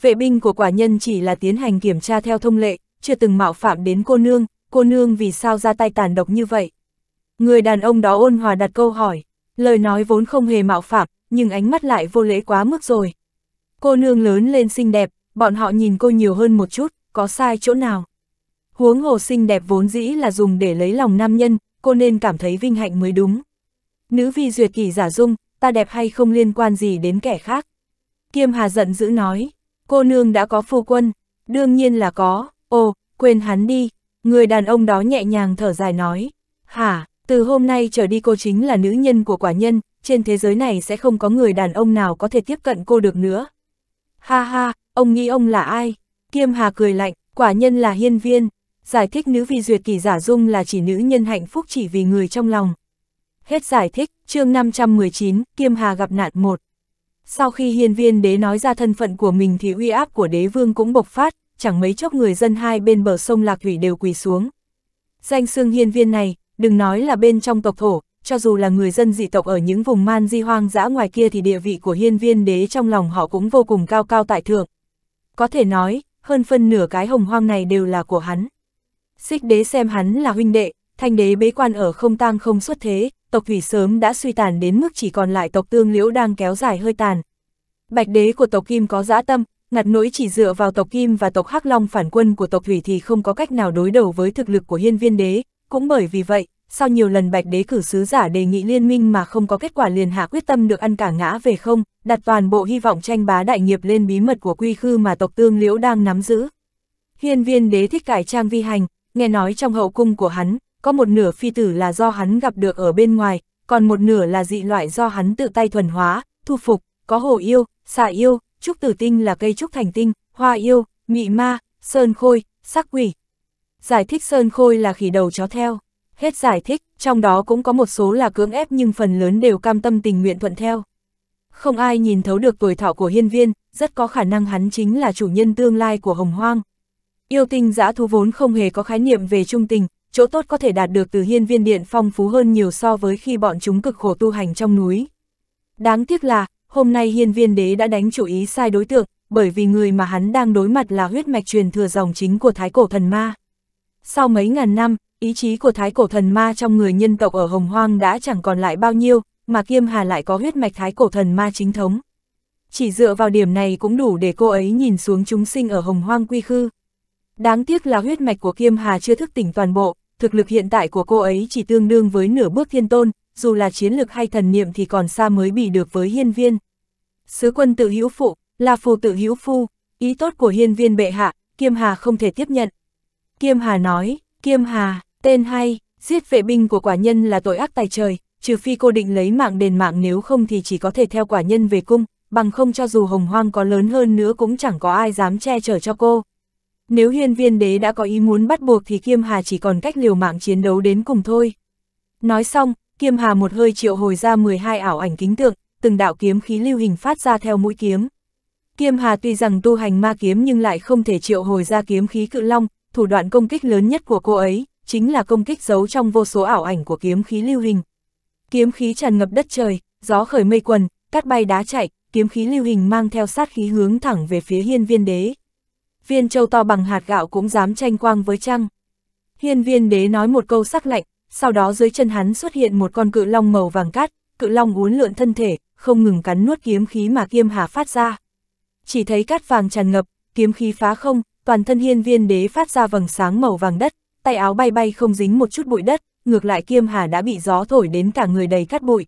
Vệ binh của quả nhân chỉ là tiến hành kiểm tra theo thông lệ, chưa từng mạo phạm đến cô nương, cô nương vì sao ra tay tàn độc như vậy. Người đàn ông đó ôn hòa đặt câu hỏi, lời nói vốn không hề mạo phạm, nhưng ánh mắt lại vô lễ quá mức rồi. Cô nương lớn lên xinh đẹp, bọn họ nhìn cô nhiều hơn một chút, có sai chỗ nào. Huống hồ xinh đẹp vốn dĩ là dùng để lấy lòng nam nhân, cô nên cảm thấy vinh hạnh mới đúng. Nữ vi duyệt kỳ giả dung, ta đẹp hay không liên quan gì đến kẻ khác. Kiêm Hà giận dữ nói, cô nương đã có phu quân, đương nhiên là có, ồ, quên hắn đi, người đàn ông đó nhẹ nhàng thở dài nói, hả, từ hôm nay trở đi cô chính là nữ nhân của quả nhân, trên thế giới này sẽ không có người đàn ông nào có thể tiếp cận cô được nữa. Ha ha, ông nghĩ ông là ai? Kiêm Hà cười lạnh, quả nhân là hiên viên, giải thích nữ vi duyệt kỳ giả dung là chỉ nữ nhân hạnh phúc chỉ vì người trong lòng. Hết giải thích, chương 519, Kiêm Hà gặp nạn một. Sau khi hiên viên đế nói ra thân phận của mình thì uy áp của đế vương cũng bộc phát, chẳng mấy chốc người dân hai bên bờ sông Lạc Thủy đều quỳ xuống. Danh xương hiên viên này, đừng nói là bên trong tộc thổ, cho dù là người dân dị tộc ở những vùng man di hoang dã ngoài kia thì địa vị của hiên viên đế trong lòng họ cũng vô cùng cao cao tại thượng. Có thể nói, hơn phân nửa cái hồng hoang này đều là của hắn. Xích đế xem hắn là huynh đệ, thanh đế bế quan ở không tang không xuất thế, tộc thủy sớm đã suy tàn đến mức chỉ còn lại tộc tương liễu đang kéo dài hơi tàn. Bạch đế của tộc kim có dã tâm, ngặt nỗi chỉ dựa vào tộc kim và tộc hắc long phản quân của tộc thủy thì không có cách nào đối đầu với thực lực của hiên viên đế, cũng bởi vì vậy, sau nhiều lần bạch đế cử sứ giả đề nghị liên minh mà không có kết quả liền hạ quyết tâm được ăn cả ngã về không, đặt toàn bộ hy vọng tranh bá đại nghiệp lên bí mật của quy khư mà tộc tương liễu đang nắm giữ. Hiên viên đế thích cải trang vi hành, nghe nói trong hậu cung của hắn, có một nửa phi tử là do hắn gặp được ở bên ngoài, còn một nửa là dị loại do hắn tự tay thuần hóa, thu phục, có hồ yêu, xạ yêu, trúc tử tinh là cây trúc thành tinh, hoa yêu, mị ma, sơn khôi, sắc quỷ. Giải thích sơn khôi là khỉ đầu chó theo hết giải thích, trong đó cũng có một số là cưỡng ép nhưng phần lớn đều cam tâm tình nguyện thuận theo. Không ai nhìn thấu được tuổi thọ của hiên viên, rất có khả năng hắn chính là chủ nhân tương lai của hồng hoang. Yêu tinh giã thú vốn không hề có khái niệm về trung tình, chỗ tốt có thể đạt được từ hiên viên điện phong phú hơn nhiều so với khi bọn chúng cực khổ tu hành trong núi. Đáng tiếc là, hôm nay hiên viên đế đã đánh chủ ý sai đối tượng, bởi vì người mà hắn đang đối mặt là huyết mạch truyền thừa dòng chính của thái cổ thần ma. Sau mấy ngàn năm, ý chí của thái cổ thần ma trong người nhân tộc ở Hồng Hoang đã chẳng còn lại bao nhiêu, mà Kiêm Hà lại có huyết mạch thái cổ thần ma chính thống. Chỉ dựa vào điểm này cũng đủ để cô ấy nhìn xuống chúng sinh ở Hồng Hoang quy khư. Đáng tiếc là huyết mạch của Kiêm Hà chưa thức tỉnh toàn bộ, thực lực hiện tại của cô ấy chỉ tương đương với nửa bước thiên tôn, dù là chiến lực hay thần niệm thì còn xa mới bị được với hiên viên. Sứ quân tự hữu phụ, là phù tự hữu phu, ý tốt của hiên viên bệ hạ, Kiêm Hà không thể tiếp nhận. Kiêm Hà nói, Kiêm Hà, Tên hay, giết vệ binh của quả nhân là tội ác tài trời, trừ phi cô định lấy mạng đền mạng nếu không thì chỉ có thể theo quả nhân về cung, bằng không cho dù hồng hoang có lớn hơn nữa cũng chẳng có ai dám che chở cho cô. Nếu hiên viên đế đã có ý muốn bắt buộc thì Kiêm Hà chỉ còn cách liều mạng chiến đấu đến cùng thôi. Nói xong, Kiêm Hà một hơi triệu hồi ra 12 ảo ảnh kính tượng, từng đạo kiếm khí lưu hình phát ra theo mũi kiếm. Kiêm Hà tuy rằng tu hành ma kiếm nhưng lại không thể triệu hồi ra kiếm khí cự long, thủ đoạn công kích lớn nhất của cô ấy chính là công kích giấu trong vô số ảo ảnh của kiếm khí lưu hình. Kiếm khí tràn ngập đất trời, gió khởi mây quần, cát bay đá chạy, kiếm khí lưu hình mang theo sát khí hướng thẳng về phía hiên viên đế. Viên châu to bằng hạt gạo cũng dám tranh quang với trăng. Hiên viên đế nói một câu sắc lạnh, sau đó dưới chân hắn xuất hiện một con cự long màu vàng cát, cự long uốn lượn thân thể, không ngừng cắn nuốt kiếm khí mà kiêm hà phát ra. Chỉ thấy cát vàng tràn ngập, kiếm khí phá không, toàn thân hiên viên đế phát ra vầng sáng màu vàng đất, tay áo bay bay không dính một chút bụi đất, ngược lại Kiêm Hà đã bị gió thổi đến cả người đầy cát bụi.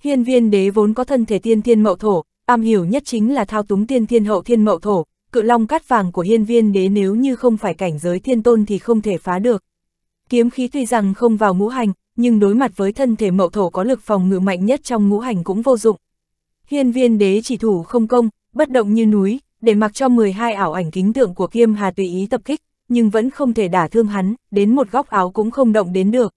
Hiên viên đế vốn có thân thể tiên thiên mậu thổ, am hiểu nhất chính là thao túng tiên thiên hậu thiên mậu thổ, cự long cát vàng của hiên viên đế nếu như không phải cảnh giới thiên tôn thì không thể phá được. Kiếm khí tuy rằng không vào ngũ hành, nhưng đối mặt với thân thể mậu thổ có lực phòng ngự mạnh nhất trong ngũ hành cũng vô dụng. Hiên viên đế chỉ thủ không công, bất động như núi, để mặc cho 12 ảo ảnh kính tượng của Kiêm Hà tùy ý tập kích nhưng vẫn không thể đả thương hắn, đến một góc áo cũng không động đến được.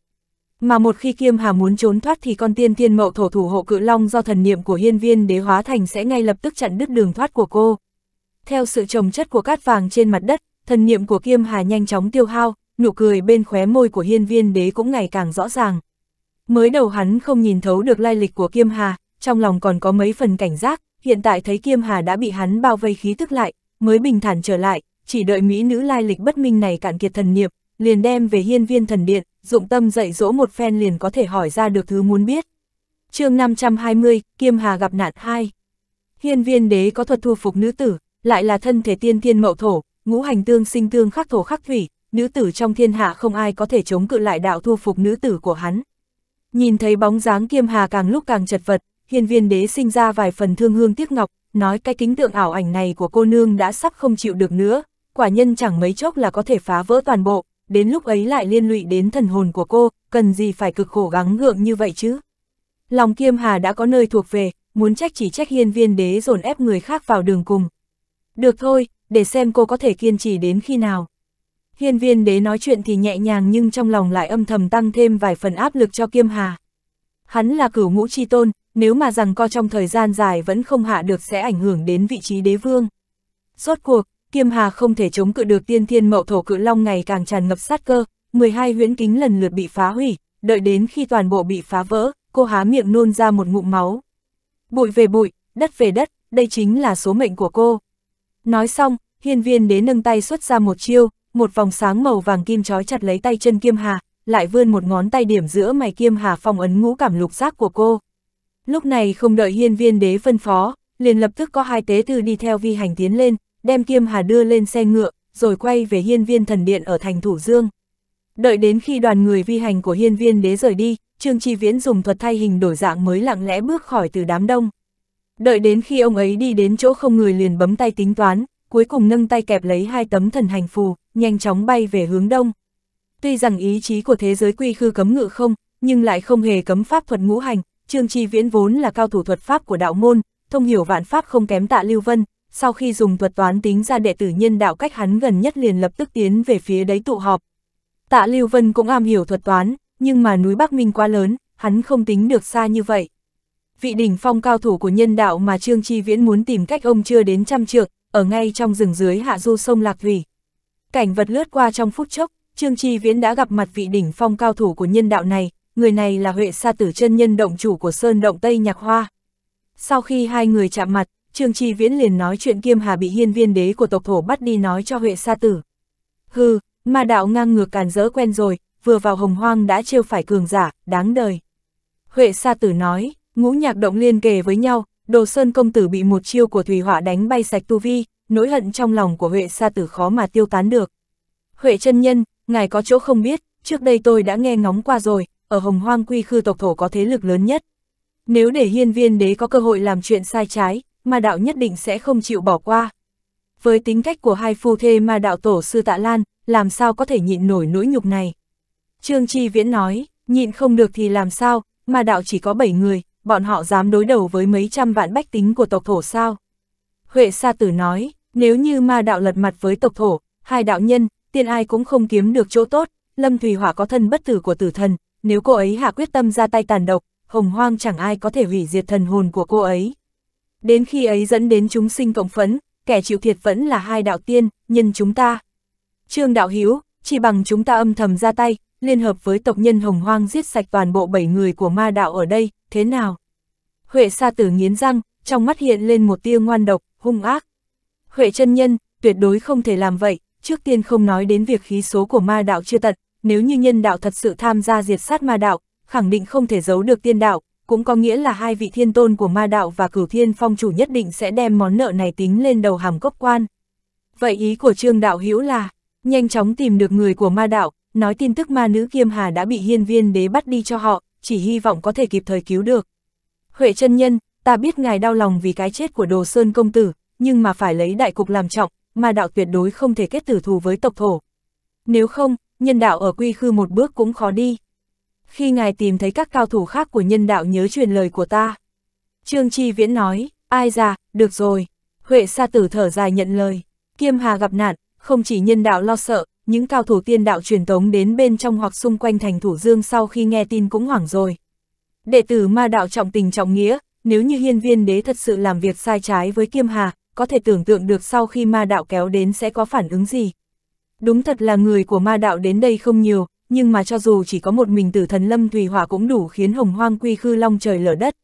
Mà một khi Kiêm Hà muốn trốn thoát thì con tiên thiên mậu thổ thủ hộ cự long do thần niệm của hiên viên đế hóa thành sẽ ngay lập tức chặn đứt đường thoát của cô. Theo sự trồng chất của cát vàng trên mặt đất, thần niệm của Kiêm Hà nhanh chóng tiêu hao, nụ cười bên khóe môi của hiên viên đế cũng ngày càng rõ ràng. Mới đầu hắn không nhìn thấu được lai lịch của Kiêm Hà, trong lòng còn có mấy phần cảnh giác, hiện tại thấy Kiêm Hà đã bị hắn bao vây khí tức lại, mới bình thản trở lại, chỉ đợi mỹ nữ lai lịch bất minh này cạn kiệt thần niệm, liền đem về hiên viên thần điện, dụng tâm dạy dỗ một phen liền có thể hỏi ra được thứ muốn biết. chương 520, Kiêm Hà gặp nạn 2 Hiên viên đế có thuật thu phục nữ tử, lại là thân thể tiên thiên mậu thổ, ngũ hành tương sinh tương khắc thổ khắc thủy, nữ tử trong thiên hạ không ai có thể chống cự lại đạo thu phục nữ tử của hắn. Nhìn thấy bóng dáng Kiêm Hà càng lúc càng chật vật, hiên viên đế sinh ra vài phần thương hương tiếc ngọc, nói cái kính tượng ảo ảnh này của cô nương đã sắp không chịu được nữa, quả nhân chẳng mấy chốc là có thể phá vỡ toàn bộ, đến lúc ấy lại liên lụy đến thần hồn của cô, cần gì phải cực khổ gắng gượng như vậy chứ. Lòng kiêm hà đã có nơi thuộc về, muốn trách chỉ trách hiên viên đế dồn ép người khác vào đường cùng. Được thôi, để xem cô có thể kiên trì đến khi nào. Hiên viên đế nói chuyện thì nhẹ nhàng nhưng trong lòng lại âm thầm tăng thêm vài phần áp lực cho kiêm hà. Hắn là cửu ngũ chi tôn, nếu mà rằng co trong thời gian dài vẫn không hạ được sẽ ảnh hưởng đến vị trí đế vương. Rốt cuộc, Kiêm Hà không thể chống cự được tiên thiên mậu thổ cự long ngày càng tràn ngập sát cơ, 12 huyễn kính lần lượt bị phá hủy, đợi đến khi toàn bộ bị phá vỡ, cô há miệng nôn ra một ngụm máu. Bụi về bụi, đất về đất, đây chính là số mệnh của cô. Nói xong, hiên viên đế nâng tay xuất ra một chiêu, một vòng sáng màu vàng kim trói chặt lấy tay chân Kiêm Hà, lại vươn một ngón tay điểm giữa mày Kiêm Hà phong ấn ngũ cảm lục giác của cô. Lúc này không đợi hiên viên đế phân phó, liền lập tức có hai tế tư đi theo vi hành tiến lên, đem Kiêm Hà đưa lên xe ngựa, rồi quay về hiên viên thần điện ở thành Thủ Dương. Đợi đến khi đoàn người vi hành của hiên viên đế rời đi, Trương Chi Viễn dùng thuật thay hình đổi dạng mới lặng lẽ bước khỏi từ đám đông. Đợi đến khi ông ấy đi đến chỗ không người liền bấm tay tính toán, cuối cùng nâng tay kẹp lấy hai tấm thần hành phù, nhanh chóng bay về hướng đông. Tuy rằng ý chí của thế giới quy khư cấm ngự không, nhưng lại không hề cấm pháp thuật ngũ hành, Trương Chi Viễn vốn là cao thủ thuật pháp của đạo môn, thông hiểu vạn pháp không kém tạ Lưu Vân, sau khi dùng thuật toán tính ra đệ tử nhân đạo cách hắn gần nhất liền lập tức tiến về phía đấy tụ họp. Tạ Lưu Vân cũng am hiểu thuật toán, nhưng mà núi Bắc Minh quá lớn, hắn không tính được xa như vậy. Vị đỉnh phong cao thủ của nhân đạo mà Trương Chi Viễn muốn tìm cách ông chưa đến trăm trượng, ở ngay trong rừng dưới hạ du sông Lạc Thủy. Cảnh vật lướt qua trong phút chốc, Trương Chi Viễn đã gặp mặt vị đỉnh phong cao thủ của nhân đạo này, người này là Huệ Sa Tử chân nhân động chủ của Sơn Động Tây Nhạc Hoa. Sau khi hai người chạm mặt, Trương Chi Viễn liền nói chuyện Kiêm Hà bị hiên viên đế của tộc thổ bắt đi nói cho Huệ Sa Tử. Hừ, ma đạo ngang ngược càn rỡ quen rồi, vừa vào hồng hoang đã trêu phải cường giả, đáng đời. Huệ Sa Tử nói, ngũ nhạc động liên kề với nhau, đồ sơn công tử bị một chiêu của Thùy Họa đánh bay sạch tu vi, nỗi hận trong lòng của Huệ Sa Tử khó mà tiêu tán được. Huệ chân Nhân, ngài có chỗ không biết, trước đây tôi đã nghe ngóng qua rồi, ở hồng hoang quy khư tộc thổ có thế lực lớn nhất. Nếu để hiên viên đế có cơ hội làm chuyện sai trái, ma đạo nhất định sẽ không chịu bỏ qua. Với tính cách của hai phu thê ma đạo tổ sư Tạ Lan, làm sao có thể nhịn nổi nỗi nhục này. Trương Chi Viễn nói, nhịn không được thì làm sao, ma đạo chỉ có bảy người, bọn họ dám đối đầu với mấy trăm vạn bách tính của tộc thổ sao. Huệ Sa Tử nói, nếu như ma đạo lật mặt với tộc thổ, hai đạo nhân, tiên ai cũng không kiếm được chỗ tốt, Lâm Thùy Hỏa có thân bất tử của tử thần, nếu cô ấy hạ quyết tâm ra tay tàn độc, hồng hoang chẳng ai có thể hủy diệt thần hồn của cô ấy đến khi ấy dẫn đến chúng sinh cộng phấn, kẻ chịu thiệt vẫn là hai đạo tiên, nhân chúng ta. Trương Đạo Hiếu, chỉ bằng chúng ta âm thầm ra tay, liên hợp với tộc nhân hồng hoang giết sạch toàn bộ bảy người của ma đạo ở đây, thế nào? Huệ Sa Tử nghiến răng, trong mắt hiện lên một tia ngoan độc, hung ác. Huệ chân nhân, tuyệt đối không thể làm vậy, trước tiên không nói đến việc khí số của ma đạo chưa tận, nếu như nhân đạo thật sự tham gia diệt sát ma đạo, khẳng định không thể giấu được tiên đạo, cũng có nghĩa là hai vị thiên tôn của ma đạo và cửu thiên phong chủ nhất định sẽ đem món nợ này tính lên đầu hàm cốc quan. Vậy ý của trương đạo hữu là, nhanh chóng tìm được người của ma đạo, nói tin tức ma nữ kiêm hà đã bị hiên viên đế bắt đi cho họ, chỉ hy vọng có thể kịp thời cứu được. Huệ chân nhân, ta biết ngài đau lòng vì cái chết của đồ sơn công tử, nhưng mà phải lấy đại cục làm trọng, ma đạo tuyệt đối không thể kết tử thù với tộc thổ. Nếu không, nhân đạo ở quy khư một bước cũng khó đi khi ngài tìm thấy các cao thủ khác của nhân đạo nhớ truyền lời của ta. Trương Chi Viễn nói, ai ra, được rồi. Huệ Sa Tử thở dài nhận lời, Kiêm Hà gặp nạn, không chỉ nhân đạo lo sợ, những cao thủ tiên đạo truyền tống đến bên trong hoặc xung quanh thành thủ dương sau khi nghe tin cũng hoảng rồi. Đệ tử ma đạo trọng tình trọng nghĩa, nếu như hiên viên đế thật sự làm việc sai trái với Kiêm Hà, có thể tưởng tượng được sau khi ma đạo kéo đến sẽ có phản ứng gì. Đúng thật là người của ma đạo đến đây không nhiều, nhưng mà cho dù chỉ có một mình tử thần Lâm Thùy Hỏa cũng đủ khiến hồng hoang quy khư long trời lở đất.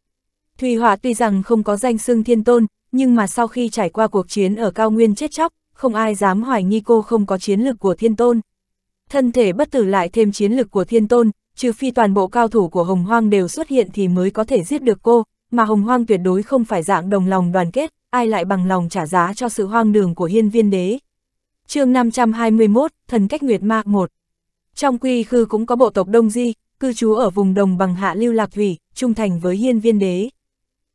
Thùy Hỏa tuy rằng không có danh xưng thiên tôn, nhưng mà sau khi trải qua cuộc chiến ở cao nguyên chết chóc, không ai dám hoài nghi cô không có chiến lực của thiên tôn. Thân thể bất tử lại thêm chiến lực của thiên tôn, trừ phi toàn bộ cao thủ của hồng hoang đều xuất hiện thì mới có thể giết được cô, mà hồng hoang tuyệt đối không phải dạng đồng lòng đoàn kết, ai lại bằng lòng trả giá cho sự hoang đường của hiên viên đế. chương 521, Thần Cách Nguyệt Ma 1 trong quy khư cũng có bộ tộc Đông Di, cư trú ở vùng đồng bằng hạ lưu lạc thủy, trung thành với hiên viên đế.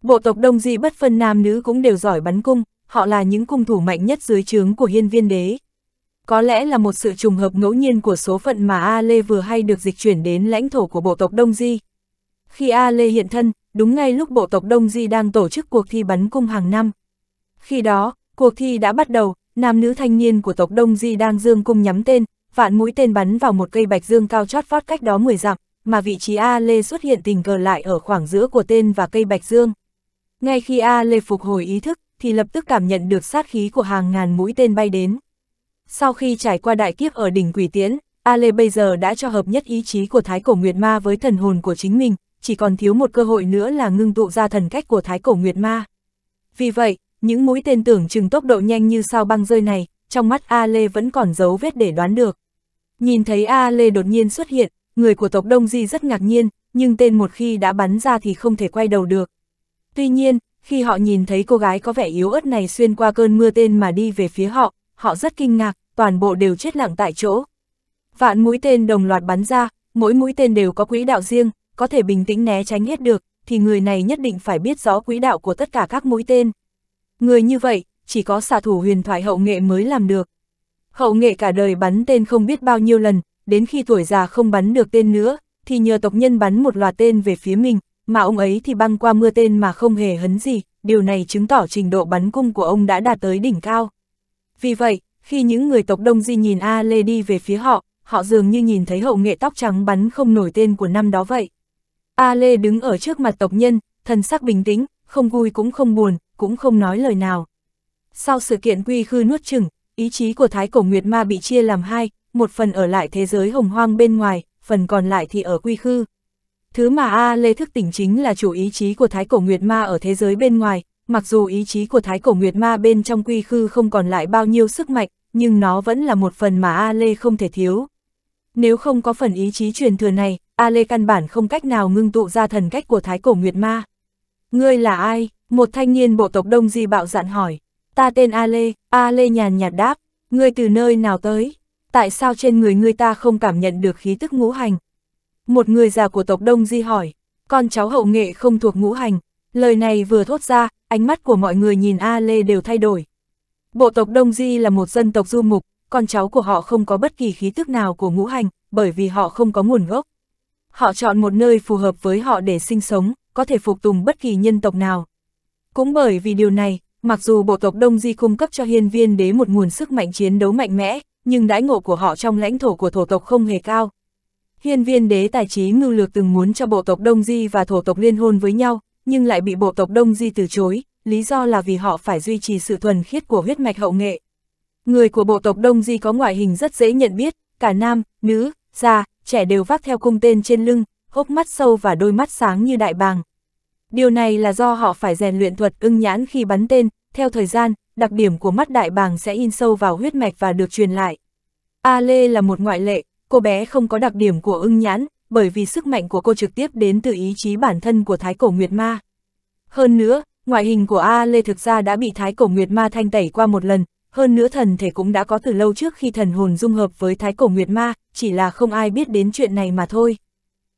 Bộ tộc Đông Di bất phân nam nữ cũng đều giỏi bắn cung, họ là những cung thủ mạnh nhất dưới trướng của hiên viên đế. Có lẽ là một sự trùng hợp ngẫu nhiên của số phận mà A Lê vừa hay được dịch chuyển đến lãnh thổ của bộ tộc Đông Di. Khi A Lê hiện thân, đúng ngay lúc bộ tộc Đông Di đang tổ chức cuộc thi bắn cung hàng năm. Khi đó, cuộc thi đã bắt đầu, nam nữ thanh niên của tộc Đông Di đang dương cung nhắm tên, vạn mũi tên bắn vào một cây bạch dương cao chót vót cách đó 10 dặm, mà vị trí A Lê xuất hiện tình cờ lại ở khoảng giữa của tên và cây bạch dương. Ngay khi A Lê phục hồi ý thức, thì lập tức cảm nhận được sát khí của hàng ngàn mũi tên bay đến. Sau khi trải qua đại kiếp ở đỉnh quỷ tiễn, A Lê bây giờ đã cho hợp nhất ý chí của Thái Cổ Nguyệt Ma với thần hồn của chính mình, chỉ còn thiếu một cơ hội nữa là ngưng tụ ra thần cách của Thái Cổ Nguyệt Ma. Vì vậy, những mũi tên tưởng chừng tốc độ nhanh như sao băng rơi này, trong mắt A Lê vẫn còn dấu vết để đoán được. Nhìn thấy A Lê đột nhiên xuất hiện, người của tộc Đông Di rất ngạc nhiên, nhưng tên một khi đã bắn ra thì không thể quay đầu được. Tuy nhiên, khi họ nhìn thấy cô gái có vẻ yếu ớt này xuyên qua cơn mưa tên mà đi về phía họ, họ rất kinh ngạc, toàn bộ đều chết lặng tại chỗ. Vạn mũi tên đồng loạt bắn ra, mỗi mũi tên đều có quỹ đạo riêng, có thể bình tĩnh né tránh hết được, thì người này nhất định phải biết rõ quỹ đạo của tất cả các mũi tên. Người như vậy, chỉ có xạ thủ huyền thoại hậu nghệ mới làm được. Hậu nghệ cả đời bắn tên không biết bao nhiêu lần, đến khi tuổi già không bắn được tên nữa, thì nhờ tộc nhân bắn một loạt tên về phía mình, mà ông ấy thì băng qua mưa tên mà không hề hấn gì, điều này chứng tỏ trình độ bắn cung của ông đã đạt tới đỉnh cao. Vì vậy, khi những người tộc Đông Di nhìn A Lê đi về phía họ, họ dường như nhìn thấy hậu nghệ tóc trắng bắn không nổi tên của năm đó vậy. A Lê đứng ở trước mặt tộc nhân, thần sắc bình tĩnh, không vui cũng không buồn, cũng không nói lời nào. Sau sự kiện quy khư nuốt chừng, ý chí của Thái Cổ Nguyệt Ma bị chia làm hai, một phần ở lại thế giới hồng hoang bên ngoài, phần còn lại thì ở quy khư. Thứ mà A Lê thức tỉnh chính là chủ ý chí của Thái Cổ Nguyệt Ma ở thế giới bên ngoài, mặc dù ý chí của Thái Cổ Nguyệt Ma bên trong quy khư không còn lại bao nhiêu sức mạnh, nhưng nó vẫn là một phần mà A Lê không thể thiếu. Nếu không có phần ý chí truyền thừa này, A Lê căn bản không cách nào ngưng tụ ra thần cách của Thái Cổ Nguyệt Ma. Ngươi là ai? Một thanh niên bộ tộc Đông Di bạo dạn hỏi. Ta tên A Lê, A Lê nhàn nhạt đáp, ngươi từ nơi nào tới? Tại sao trên người ngươi ta không cảm nhận được khí tức ngũ hành? Một người già của tộc Đông Di hỏi, con cháu hậu nghệ không thuộc ngũ hành. Lời này vừa thốt ra, ánh mắt của mọi người nhìn A Lê đều thay đổi. Bộ tộc Đông Di là một dân tộc du mục, con cháu của họ không có bất kỳ khí tức nào của ngũ hành, bởi vì họ không có nguồn gốc. Họ chọn một nơi phù hợp với họ để sinh sống, có thể phục tùng bất kỳ nhân tộc nào. Cũng bởi vì điều này, Mặc dù bộ tộc Đông Di cung cấp cho hiên viên đế một nguồn sức mạnh chiến đấu mạnh mẽ, nhưng đãi ngộ của họ trong lãnh thổ của thổ tộc không hề cao. Hiên viên đế tài trí ngưu lược từng muốn cho bộ tộc Đông Di và thổ tộc liên hôn với nhau, nhưng lại bị bộ tộc Đông Di từ chối, lý do là vì họ phải duy trì sự thuần khiết của huyết mạch hậu nghệ. Người của bộ tộc Đông Di có ngoại hình rất dễ nhận biết, cả nam, nữ, già, trẻ đều vác theo cung tên trên lưng, hốc mắt sâu và đôi mắt sáng như đại bàng. Điều này là do họ phải rèn luyện thuật ưng nhãn khi bắn tên, theo thời gian, đặc điểm của mắt đại bàng sẽ in sâu vào huyết mạch và được truyền lại. A Lê là một ngoại lệ, cô bé không có đặc điểm của ưng nhãn, bởi vì sức mạnh của cô trực tiếp đến từ ý chí bản thân của Thái Cổ Nguyệt Ma. Hơn nữa, ngoại hình của A Lê thực ra đã bị Thái Cổ Nguyệt Ma thanh tẩy qua một lần, hơn nữa thần thể cũng đã có từ lâu trước khi thần hồn dung hợp với Thái Cổ Nguyệt Ma, chỉ là không ai biết đến chuyện này mà thôi.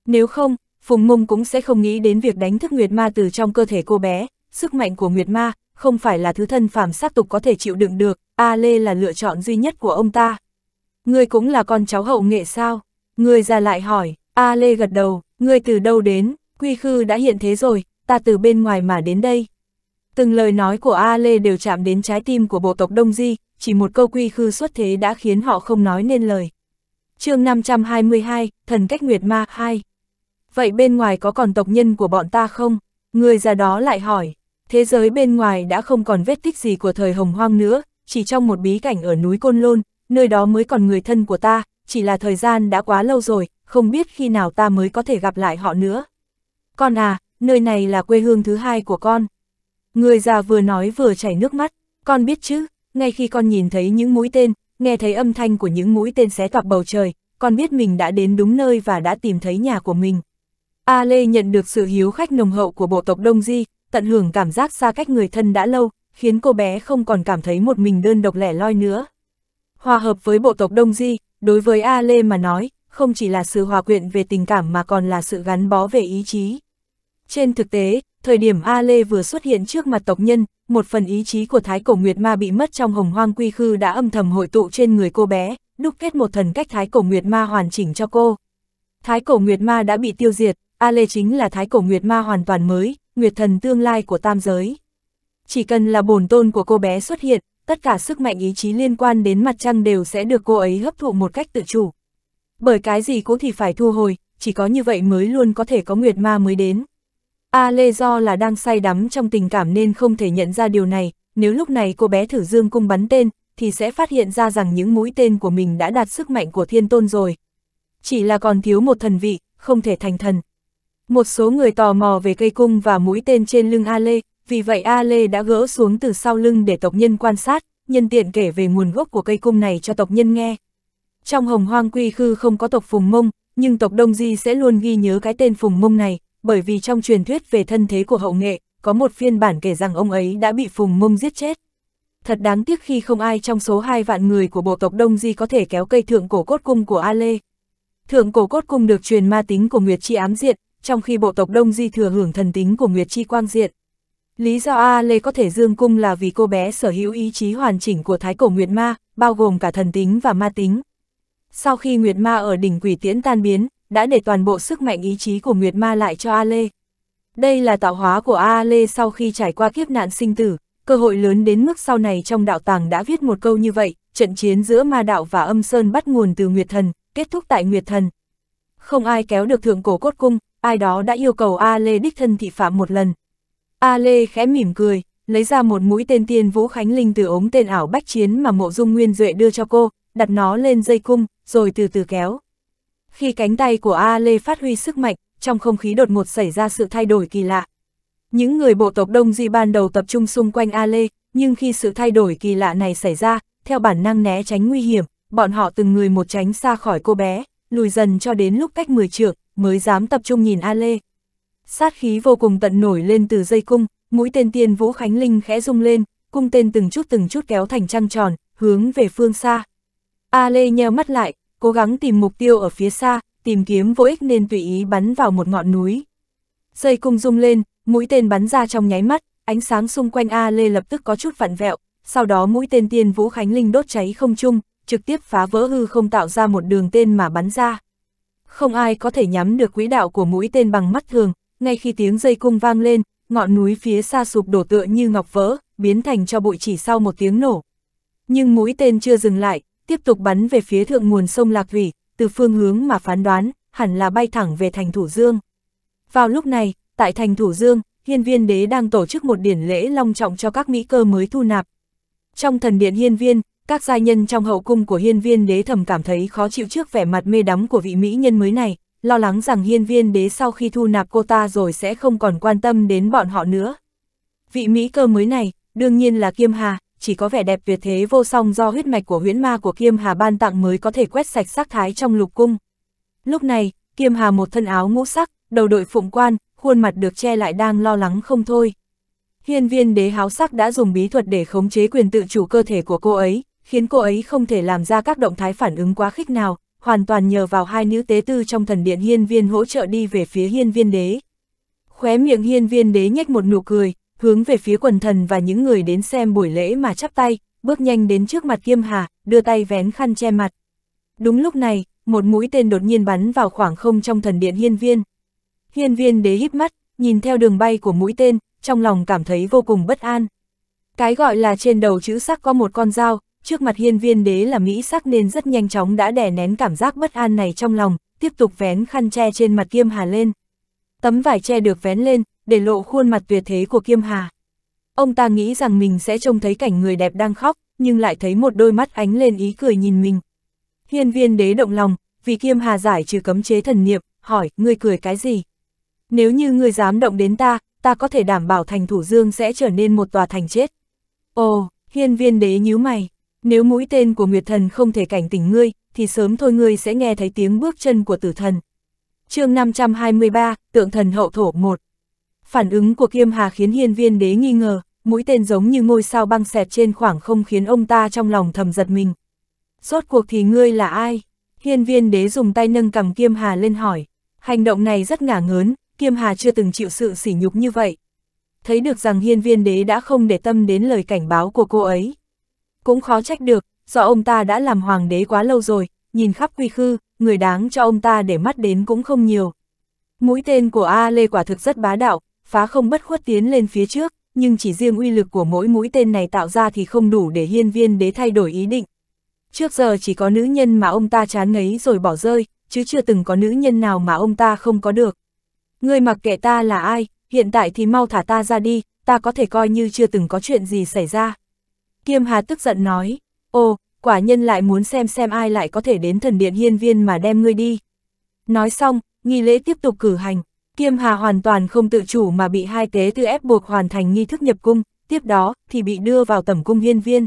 Nếu không, Phùng Mông cũng sẽ không nghĩ đến việc đánh thức Nguyệt Ma từ trong cơ thể cô bé, sức mạnh của Nguyệt Ma không phải là thứ thân phàm sát tục có thể chịu đựng được, A Lê là lựa chọn duy nhất của ông ta. Ngươi cũng là con cháu hậu nghệ sao? Ngươi ra lại hỏi, A Lê gật đầu, ngươi từ đâu đến, quy khư đã hiện thế rồi, ta từ bên ngoài mà đến đây. Từng lời nói của A Lê đều chạm đến trái tim của bộ tộc Đông Di, chỉ một câu quy khư xuất thế đã khiến họ không nói nên lời. chương 522, Thần Cách Nguyệt Ma 2 vậy bên ngoài có còn tộc nhân của bọn ta không? Người già đó lại hỏi, thế giới bên ngoài đã không còn vết tích gì của thời hồng hoang nữa, chỉ trong một bí cảnh ở núi Côn Lôn, nơi đó mới còn người thân của ta, chỉ là thời gian đã quá lâu rồi, không biết khi nào ta mới có thể gặp lại họ nữa. Con à, nơi này là quê hương thứ hai của con. Người già vừa nói vừa chảy nước mắt, con biết chứ, ngay khi con nhìn thấy những mũi tên, nghe thấy âm thanh của những mũi tên xé toạc bầu trời, con biết mình đã đến đúng nơi và đã tìm thấy nhà của mình. A Lê nhận được sự hiếu khách nồng hậu của bộ tộc Đông Di, tận hưởng cảm giác xa cách người thân đã lâu, khiến cô bé không còn cảm thấy một mình đơn độc lẻ loi nữa. Hòa hợp với bộ tộc Đông Di, đối với A Lê mà nói, không chỉ là sự hòa quyện về tình cảm mà còn là sự gắn bó về ý chí. Trên thực tế, thời điểm A Lê vừa xuất hiện trước mặt tộc nhân, một phần ý chí của Thái Cổ Nguyệt Ma bị mất trong hồng hoang quy khư đã âm thầm hội tụ trên người cô bé, đúc kết một thần cách Thái Cổ Nguyệt Ma hoàn chỉnh cho cô. Thái Cổ Nguyệt Ma đã bị tiêu diệt, A Lê chính là thái cổ Nguyệt Ma hoàn toàn mới, Nguyệt thần tương lai của tam giới. Chỉ cần là bổn tôn của cô bé xuất hiện, tất cả sức mạnh ý chí liên quan đến mặt trăng đều sẽ được cô ấy hấp thụ một cách tự chủ. Bởi cái gì cũng thì phải thu hồi, chỉ có như vậy mới luôn có thể có Nguyệt Ma mới đến. A Lê do là đang say đắm trong tình cảm nên không thể nhận ra điều này, nếu lúc này cô bé thử dương cung bắn tên, thì sẽ phát hiện ra rằng những mũi tên của mình đã đạt sức mạnh của thiên tôn rồi. Chỉ là còn thiếu một thần vị, không thể thành thần. Một số người tò mò về cây cung và mũi tên trên lưng A Lê, vì vậy A Lê đã gỡ xuống từ sau lưng để tộc nhân quan sát, nhân tiện kể về nguồn gốc của cây cung này cho tộc nhân nghe. Trong hồng hoang quy khư không có tộc Phùng Mông, nhưng tộc Đông Di sẽ luôn ghi nhớ cái tên Phùng Mông này, bởi vì trong truyền thuyết về thân thế của hậu nghệ, có một phiên bản kể rằng ông ấy đã bị Phùng Mông giết chết. Thật đáng tiếc khi không ai trong số hai vạn người của bộ tộc Đông Di có thể kéo cây thượng cổ cốt cung của A Lê. Thượng cổ cốt cung được truyền ma tính của Nguyệt Chi ám diện, trong khi bộ tộc Đông Di thừa hưởng thần tính của Nguyệt Chi Quang Diện. Lý do A Lê có thể dương cung là vì cô bé sở hữu ý chí hoàn chỉnh của Thái Cổ Nguyệt Ma, bao gồm cả thần tính và ma tính. Sau khi Nguyệt Ma ở đỉnh quỷ tiễn tan biến, đã để toàn bộ sức mạnh ý chí của Nguyệt Ma lại cho A Lê. Đây là tạo hóa của A Lê sau khi trải qua kiếp nạn sinh tử, cơ hội lớn đến mức sau này trong đạo tàng đã viết một câu như vậy, trận chiến giữa ma đạo và âm sơn bắt nguồn từ Nguyệt Thần, kết thúc tại Nguyệt Thần. Không ai kéo được thượng cổ cốt cung, ai đó đã yêu cầu A Lê đích thân thị phạm một lần. A Lê khẽ mỉm cười, lấy ra một mũi tên tiên Vũ Khánh Linh từ ống tên ảo bách chiến mà mộ dung nguyên duệ đưa cho cô, đặt nó lên dây cung, rồi từ từ kéo. Khi cánh tay của A Lê phát huy sức mạnh, trong không khí đột ngột xảy ra sự thay đổi kỳ lạ. Những người bộ tộc Đông Di ban đầu tập trung xung quanh A Lê, nhưng khi sự thay đổi kỳ lạ này xảy ra, theo bản năng né tránh nguy hiểm, bọn họ từng người một tránh xa khỏi cô bé, lùi dần cho đến lúc cách 10 trượng, mới dám tập trung nhìn A Lê. Sát khí vô cùng tận nổi lên từ dây cung, mũi tên tiên Vũ Khánh Linh khẽ rung lên, cung tên từng chút từng chút kéo thành trăng tròn, hướng về phương xa. A Lê nheo mắt lại, cố gắng tìm mục tiêu ở phía xa, tìm kiếm vô ích nên tùy ý bắn vào một ngọn núi. Dây cung rung lên, mũi tên bắn ra trong nháy mắt, ánh sáng xung quanh A Lê lập tức có chút vặn vẹo, sau đó mũi tên tiên Vũ Khánh Linh đốt cháy không trung, trực tiếp phá vỡ hư không tạo ra một đường tên mà bắn ra không ai có thể nhắm được quỹ đạo của mũi tên bằng mắt thường, ngay khi tiếng dây cung vang lên, ngọn núi phía xa sụp đổ tựa như ngọc vỡ, biến thành cho bụi chỉ sau một tiếng nổ. Nhưng mũi tên chưa dừng lại, tiếp tục bắn về phía thượng nguồn sông Lạc Thủy, từ phương hướng mà phán đoán, hẳn là bay thẳng về thành Thủ Dương. Vào lúc này, tại thành Thủ Dương, Hiên Viên Đế đang tổ chức một điển lễ long trọng cho các mỹ cơ mới thu nạp. Trong thần điện Hiên Viên, các gia nhân trong hậu cung của hiên viên đế thầm cảm thấy khó chịu trước vẻ mặt mê đắm của vị mỹ nhân mới này, lo lắng rằng hiên viên đế sau khi thu nạp cô ta rồi sẽ không còn quan tâm đến bọn họ nữa. Vị mỹ cơ mới này, đương nhiên là Kiêm Hà, chỉ có vẻ đẹp tuyệt thế vô song do huyết mạch của huyễn ma của Kiêm Hà ban tặng mới có thể quét sạch sắc thái trong lục cung. Lúc này, Kiêm Hà một thân áo ngũ sắc, đầu đội phụng quan, khuôn mặt được che lại đang lo lắng không thôi. Hiên viên đế háo sắc đã dùng bí thuật để khống chế quyền tự chủ cơ thể của cô ấy, khiến cô ấy không thể làm ra các động thái phản ứng quá khích nào, hoàn toàn nhờ vào hai nữ tế tư trong thần điện hiên viên hỗ trợ đi về phía hiên viên đế. Khóe miệng hiên viên đế nhếch một nụ cười, hướng về phía quần thần và những người đến xem buổi lễ mà chắp tay, bước nhanh đến trước mặt Kiêm Hà, đưa tay vén khăn che mặt. Đúng lúc này, một mũi tên đột nhiên bắn vào khoảng không trong thần điện hiên viên. Hiên viên đế híp mắt, nhìn theo đường bay của mũi tên, trong lòng cảm thấy vô cùng bất an. Cái gọi là trên đầu chữ sắc có một con dao, trước mặt hiên viên đế là Mỹ sắc nên rất nhanh chóng đã đè nén cảm giác bất an này trong lòng, tiếp tục vén khăn che trên mặt Kiêm Hà lên. Tấm vải che được vén lên, để lộ khuôn mặt tuyệt thế của Kiêm Hà. Ông ta nghĩ rằng mình sẽ trông thấy cảnh người đẹp đang khóc, nhưng lại thấy một đôi mắt ánh lên ý cười nhìn mình. Hiên viên đế động lòng, vì Kiêm Hà giải trừ cấm chế thần niệm, hỏi, ngươi cười cái gì? Nếu như ngươi dám động đến ta, ta có thể đảm bảo thành thủ dương sẽ trở nên một tòa thành chết. Ồ, hiên viên đế nhíu mày, nếu mũi tên của Nguyệt Thần không thể cảnh tỉnh ngươi, thì sớm thôi ngươi sẽ nghe thấy tiếng bước chân của tử thần. chương 523, Tượng Thần Hậu Thổ 1 Phản ứng của Kiêm Hà khiến hiên viên đế nghi ngờ, mũi tên giống như ngôi sao băng xẹt trên khoảng không khiến ông ta trong lòng thầm giật mình. Rốt cuộc thì ngươi là ai? Hiên viên đế dùng tay nâng cầm Kiêm Hà lên hỏi. Hành động này rất ngả ngớn, Kiêm Hà chưa từng chịu sự sỉ nhục như vậy. Thấy được rằng hiên viên đế đã không để tâm đến lời cảnh báo của cô ấy. Cũng khó trách được, do ông ta đã làm hoàng đế quá lâu rồi, nhìn khắp quy khư, người đáng cho ông ta để mắt đến cũng không nhiều. Mũi tên của A Lê quả thực rất bá đạo, phá không bất khuất tiến lên phía trước, nhưng chỉ riêng uy lực của mỗi mũi tên này tạo ra thì không đủ để hiên viên đế thay đổi ý định. Trước giờ chỉ có nữ nhân mà ông ta chán ngấy rồi bỏ rơi, chứ chưa từng có nữ nhân nào mà ông ta không có được. người mặc kệ ta là ai, hiện tại thì mau thả ta ra đi, ta có thể coi như chưa từng có chuyện gì xảy ra. Kiêm Hà tức giận nói, ồ, quả nhân lại muốn xem xem ai lại có thể đến thần điện hiên viên mà đem ngươi đi. Nói xong, nghi lễ tiếp tục cử hành, Kiêm Hà hoàn toàn không tự chủ mà bị hai tế tư ép buộc hoàn thành nghi thức nhập cung, tiếp đó thì bị đưa vào tẩm cung hiên viên.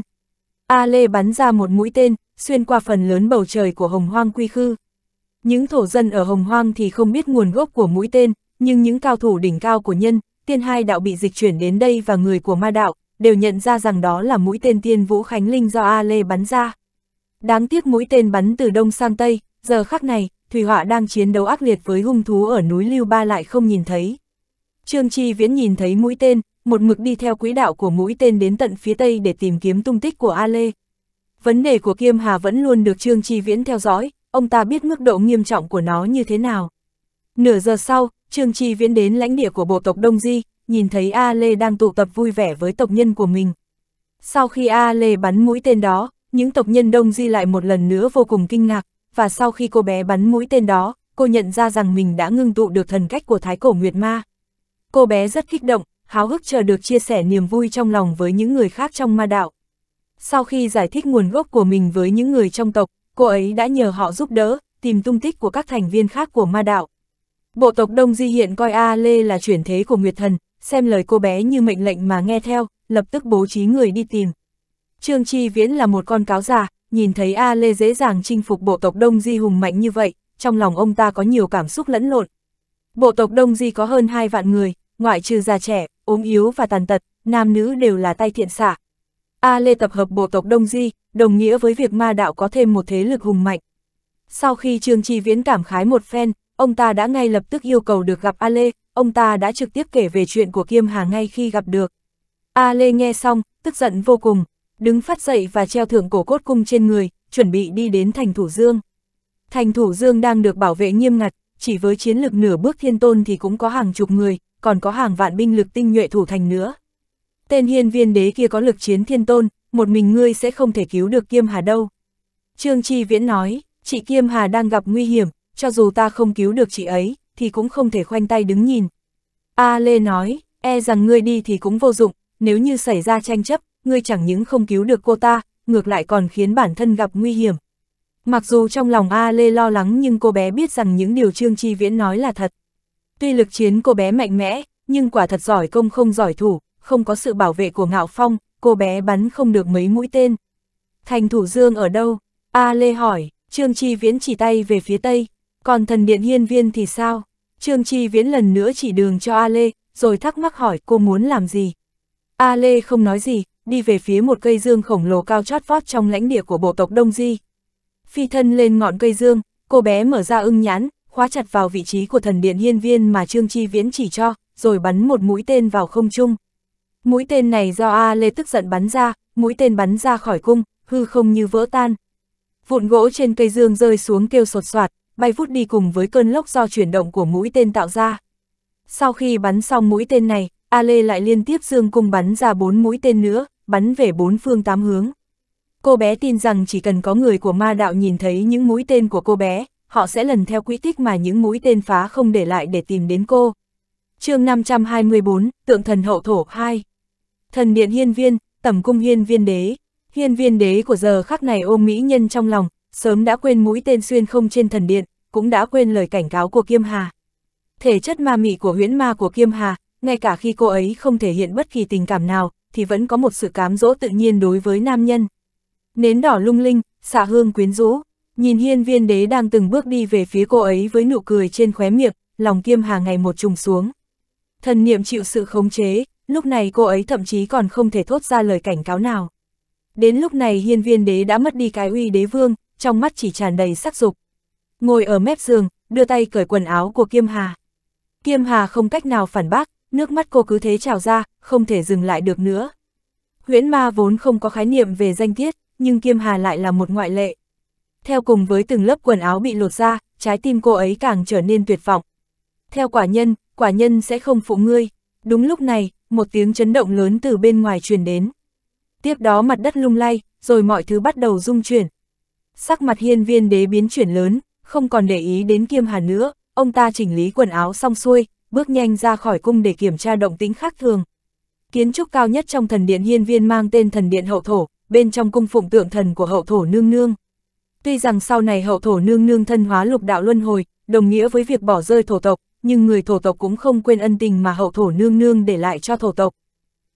A Lê bắn ra một mũi tên, xuyên qua phần lớn bầu trời của Hồng Hoang Quy Khư. Những thổ dân ở Hồng Hoang thì không biết nguồn gốc của mũi tên, nhưng những cao thủ đỉnh cao của nhân, tiên hai đạo bị dịch chuyển đến đây và người của ma đạo, đều nhận ra rằng đó là mũi tên tiên vũ Khánh Linh do A Lê bắn ra. Đáng tiếc mũi tên bắn từ đông sang tây, giờ khắc này, Thủy Họa đang chiến đấu ác liệt với hung thú ở núi Lưu Ba lại không nhìn thấy. Trương Chi Viễn nhìn thấy mũi tên, một mực đi theo quỹ đạo của mũi tên đến tận phía tây để tìm kiếm tung tích của A Lê. Vấn đề của Kiêm Hà vẫn luôn được Trương Chi Viễn theo dõi, ông ta biết mức độ nghiêm trọng của nó như thế nào. Nửa giờ sau, Trương Chi Viễn đến lãnh địa của bộ tộc Đông Di, nhìn thấy A Lê đang tụ tập vui vẻ với tộc nhân của mình. Sau khi A Lê bắn mũi tên đó, những tộc nhân Đông Di lại một lần nữa vô cùng kinh ngạc, và sau khi cô bé bắn mũi tên đó, cô nhận ra rằng mình đã ngưng tụ được thần cách của Thái Cổ Nguyệt Ma. Cô bé rất kích động, háo hức chờ được chia sẻ niềm vui trong lòng với những người khác trong ma đạo. Sau khi giải thích nguồn gốc của mình với những người trong tộc, cô ấy đã nhờ họ giúp đỡ, tìm tung tích của các thành viên khác của ma đạo. Bộ tộc Đông Di hiện coi A Lê là chuyển thế của Nguyệt Thần, xem lời cô bé như mệnh lệnh mà nghe theo, lập tức bố trí người đi tìm. Trương Chi Viễn là một con cáo già, nhìn thấy A Lê dễ dàng chinh phục bộ tộc Đông Di hùng mạnh như vậy, trong lòng ông ta có nhiều cảm xúc lẫn lộn. Bộ tộc Đông Di có hơn hai vạn người, ngoại trừ già trẻ, ốm yếu và tàn tật, nam nữ đều là tay thiện xả. A Lê tập hợp bộ tộc Đông Di, đồng nghĩa với việc ma đạo có thêm một thế lực hùng mạnh. Sau khi Trương Chi Viễn cảm khái một phen, ông ta đã ngay lập tức yêu cầu được gặp A Lê, ông ta đã trực tiếp kể về chuyện của Kiêm Hà ngay khi gặp được. A Lê nghe xong, tức giận vô cùng, đứng phát dậy và treo thượng cổ cốt cung trên người, chuẩn bị đi đến thành Thủ Dương. Thành Thủ Dương đang được bảo vệ nghiêm ngặt, chỉ với chiến lực nửa bước thiên tôn thì cũng có hàng chục người, còn có hàng vạn binh lực tinh nhuệ thủ thành nữa. Tên hiên viên đế kia có lực chiến thiên tôn, một mình ngươi sẽ không thể cứu được Kiêm Hà đâu. Trương Chi Viễn nói, chị Kiêm Hà đang gặp nguy hiểm, cho dù ta không cứu được chị ấy, thì cũng không thể khoanh tay đứng nhìn. A Lê nói, e rằng ngươi đi thì cũng vô dụng, nếu như xảy ra tranh chấp, ngươi chẳng những không cứu được cô ta, ngược lại còn khiến bản thân gặp nguy hiểm. Mặc dù trong lòng A Lê lo lắng nhưng cô bé biết rằng những điều Trương Chi Viễn nói là thật. Tuy lực chiến cô bé mạnh mẽ, nhưng quả thật giỏi công không giỏi thủ, không có sự bảo vệ của Ngạo Phong, cô bé bắn không được mấy mũi tên. Thành thủ dương ở đâu? A Lê hỏi, Trương Chi Viễn chỉ tay về phía tây, còn thần điện hiên viên thì sao? Trương Chi Viễn lần nữa chỉ đường cho A Lê, rồi thắc mắc hỏi cô muốn làm gì. A Lê không nói gì, đi về phía một cây dương khổng lồ cao chót vót trong lãnh địa của bộ tộc Đông Di. Phi thân lên ngọn cây dương, cô bé mở ra ưng nhãn, khóa chặt vào vị trí của thần điện hiên viên mà Trương Chi Viễn chỉ cho, rồi bắn một mũi tên vào không trung. Mũi tên này do A Lê tức giận bắn ra, mũi tên bắn ra khỏi cung, hư không như vỡ tan. Vụn gỗ trên cây dương rơi xuống kêu sột soạt, bay vút đi cùng với cơn lốc do chuyển động của mũi tên tạo ra. Sau khi bắn xong mũi tên này, A Lê lại liên tiếp dương cung bắn ra bốn mũi tên nữa, bắn về bốn phương tám hướng. Cô bé tin rằng chỉ cần có người của ma đạo nhìn thấy những mũi tên của cô bé, họ sẽ lần theo quỹ tích mà những mũi tên phá không để lại để tìm đến cô. chương 524, Tượng Thần Hậu Thổ 2 Thần Điện Hiên Viên, Tẩm Cung Hiên Viên Đế Hiên Viên Đế của giờ khắc này ôm mỹ nhân trong lòng, sớm đã quên mũi tên xuyên không trên thần điện, cũng đã quên lời cảnh cáo của Kiêm Hà. Thể chất ma mị của huyễn ma của Kiêm Hà, ngay cả khi cô ấy không thể hiện bất kỳ tình cảm nào, thì vẫn có một sự cám dỗ tự nhiên đối với nam nhân. Nến đỏ lung linh, xạ hương quyến rũ, nhìn hiên viên đế đang từng bước đi về phía cô ấy với nụ cười trên khóe miệng, lòng Kiêm Hà ngày một trùng xuống. Thần niệm chịu sự khống chế, lúc này cô ấy thậm chí còn không thể thốt ra lời cảnh cáo nào. Đến lúc này hiên viên đế đã mất đi cái uy đế vương, trong mắt chỉ tràn đầy sắc dục. Ngồi ở mép giường, đưa tay cởi quần áo của Kiêm Hà. Kiêm Hà không cách nào phản bác, nước mắt cô cứ thế trào ra, không thể dừng lại được nữa. Huyễn ma vốn không có khái niệm về danh tiết, nhưng Kiêm Hà lại là một ngoại lệ. Theo cùng với từng lớp quần áo bị lột ra, trái tim cô ấy càng trở nên tuyệt vọng. Theo quả nhân, quả nhân sẽ không phụ ngươi. Đúng lúc này, một tiếng chấn động lớn từ bên ngoài truyền đến. Tiếp đó mặt đất lung lay, rồi mọi thứ bắt đầu rung chuyển sắc mặt hiên viên đế biến chuyển lớn, không còn để ý đến kiêm hà nữa, ông ta chỉnh lý quần áo xong xuôi, bước nhanh ra khỏi cung để kiểm tra động tĩnh khác thường. Kiến trúc cao nhất trong thần điện hiên viên mang tên thần điện hậu thổ, bên trong cung phụng tượng thần của hậu thổ nương nương. Tuy rằng sau này hậu thổ nương nương thân hóa lục đạo luân hồi, đồng nghĩa với việc bỏ rơi thổ tộc, nhưng người thổ tộc cũng không quên ân tình mà hậu thổ nương nương để lại cho thổ tộc.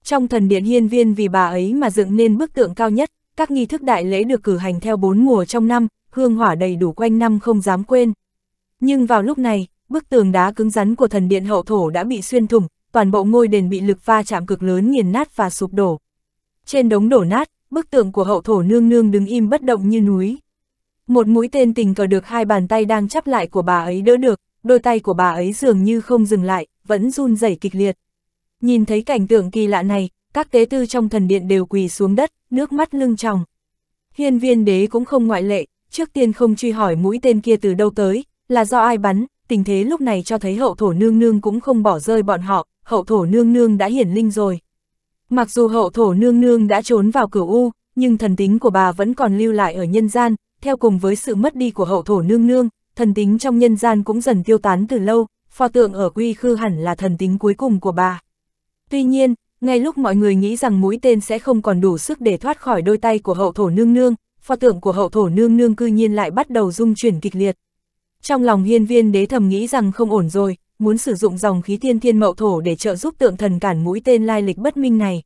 Trong thần điện hiên viên vì bà ấy mà dựng nên bức tượng cao nhất, các nghi thức đại lễ được cử hành theo bốn mùa trong năm, hương hỏa đầy đủ quanh năm không dám quên. Nhưng vào lúc này, bức tường đá cứng rắn của thần điện hậu thổ đã bị xuyên thủng, toàn bộ ngôi đền bị lực va chạm cực lớn nghiền nát và sụp đổ. Trên đống đổ nát, bức tượng của hậu thổ nương nương đứng im bất động như núi. Một mũi tên tình cờ được hai bàn tay đang chắp lại của bà ấy đỡ được, đôi tay của bà ấy dường như không dừng lại, vẫn run rẩy kịch liệt. Nhìn thấy cảnh tượng kỳ lạ này, các tế tư trong thần điện đều quỳ xuống đất, nước mắt lưng tròng. Hiên viên đế cũng không ngoại lệ, trước tiên không truy hỏi mũi tên kia từ đâu tới, là do ai bắn, tình thế lúc này cho thấy hậu thổ nương nương cũng không bỏ rơi bọn họ, hậu thổ nương nương đã hiển linh rồi. Mặc dù hậu thổ nương nương đã trốn vào cửu U, nhưng thần tính của bà vẫn còn lưu lại ở nhân gian, theo cùng với sự mất đi của hậu thổ nương nương, thần tính trong nhân gian cũng dần tiêu tán từ lâu, pho tượng ở quy khư hẳn là thần tính cuối cùng của bà. Tuy nhiên, ngay lúc mọi người nghĩ rằng mũi tên sẽ không còn đủ sức để thoát khỏi đôi tay của hậu thổ nương nương, pho tượng của hậu thổ nương nương cư nhiên lại bắt đầu rung chuyển kịch liệt. Trong lòng hiên viên đế thầm nghĩ rằng không ổn rồi, muốn sử dụng dòng khí thiên thiên mậu thổ để trợ giúp tượng thần cản mũi tên lai lịch bất minh này.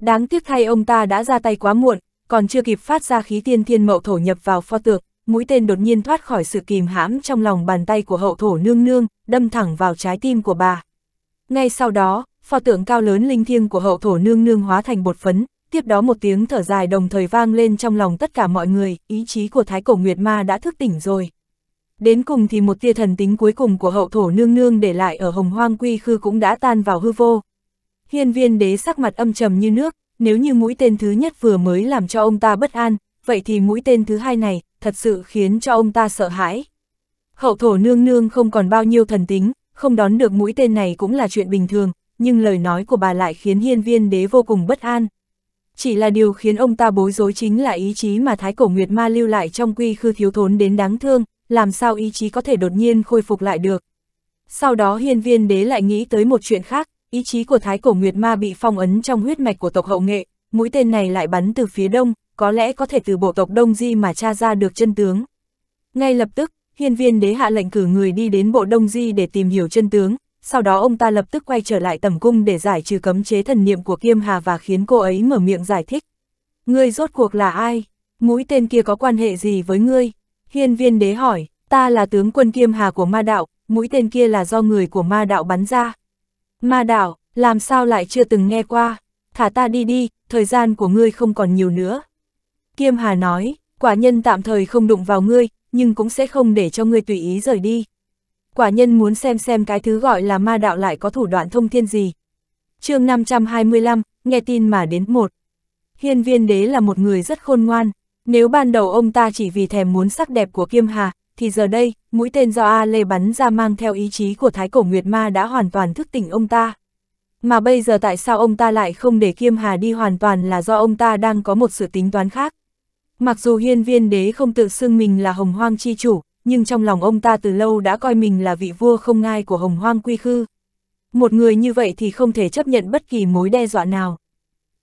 Đáng tiếc thay ông ta đã ra tay quá muộn, còn chưa kịp phát ra khí thiên thiên mậu thổ nhập vào pho tượng, mũi tên đột nhiên thoát khỏi sự kìm hãm trong lòng bàn tay của hậu thổ nương nương, đâm thẳng vào trái tim của bà. Ngay sau đó, pho tượng cao lớn linh thiêng của hậu thổ nương nương hóa thành bột phấn, tiếp đó một tiếng thở dài đồng thời vang lên trong lòng tất cả mọi người, ý chí của Thái Cổ Nguyệt Ma đã thức tỉnh rồi. Đến cùng thì một tia thần tính cuối cùng của hậu thổ nương nương để lại ở hồng hoang quy khư cũng đã tan vào hư vô. Hiên viên đế sắc mặt âm trầm như nước, nếu như mũi tên thứ nhất vừa mới làm cho ông ta bất an, vậy thì mũi tên thứ hai này thật sự khiến cho ông ta sợ hãi. Hậu thổ nương nương không còn bao nhiêu thần tính, không đón được mũi tên này cũng là chuyện bình thường, nhưng lời nói của bà lại khiến hiên viên đế vô cùng bất an. Chỉ là điều khiến ông ta bối rối chính là ý chí mà Thái Cổ Nguyệt Ma lưu lại trong quy khư thiếu thốn đến đáng thương, làm sao ý chí có thể đột nhiên khôi phục lại được. Sau đó hiên viên đế lại nghĩ tới một chuyện khác, ý chí của Thái Cổ Nguyệt Ma bị phong ấn trong huyết mạch của tộc hậu nghệ, mũi tên này lại bắn từ phía đông, có lẽ có thể từ bộ tộc Đông Di mà tra ra được chân tướng. Ngay lập tức, hiên viên đế hạ lệnh cử người đi đến bộ Đông Di để tìm hiểu chân tướng, sau đó ông ta lập tức quay trở lại tầm cung để giải trừ cấm chế thần niệm của Kiêm Hà và khiến cô ấy mở miệng giải thích. Ngươi rốt cuộc là ai? Mũi tên kia có quan hệ gì với ngươi? Hiên viên đế hỏi, ta là tướng quân Kiêm Hà của ma đạo, mũi tên kia là do người của ma đạo bắn ra. Ma đạo, làm sao lại chưa từng nghe qua? Thả ta đi đi, thời gian của ngươi không còn nhiều nữa. Kiêm Hà nói, quả nhân tạm thời không đụng vào ngươi, nhưng cũng sẽ không để cho ngươi tùy ý rời đi quả nhân muốn xem xem cái thứ gọi là ma đạo lại có thủ đoạn thông thiên gì. chương 525, nghe tin mà đến một. Hiên viên đế là một người rất khôn ngoan, nếu ban đầu ông ta chỉ vì thèm muốn sắc đẹp của Kiêm Hà, thì giờ đây, mũi tên do A Lê bắn ra mang theo ý chí của Thái Cổ Nguyệt Ma đã hoàn toàn thức tỉnh ông ta. Mà bây giờ tại sao ông ta lại không để Kiêm Hà đi hoàn toàn là do ông ta đang có một sự tính toán khác. Mặc dù hiên viên đế không tự xưng mình là hồng hoang chi chủ, nhưng trong lòng ông ta từ lâu đã coi mình là vị vua không ngai của hồng hoang quy khư. Một người như vậy thì không thể chấp nhận bất kỳ mối đe dọa nào.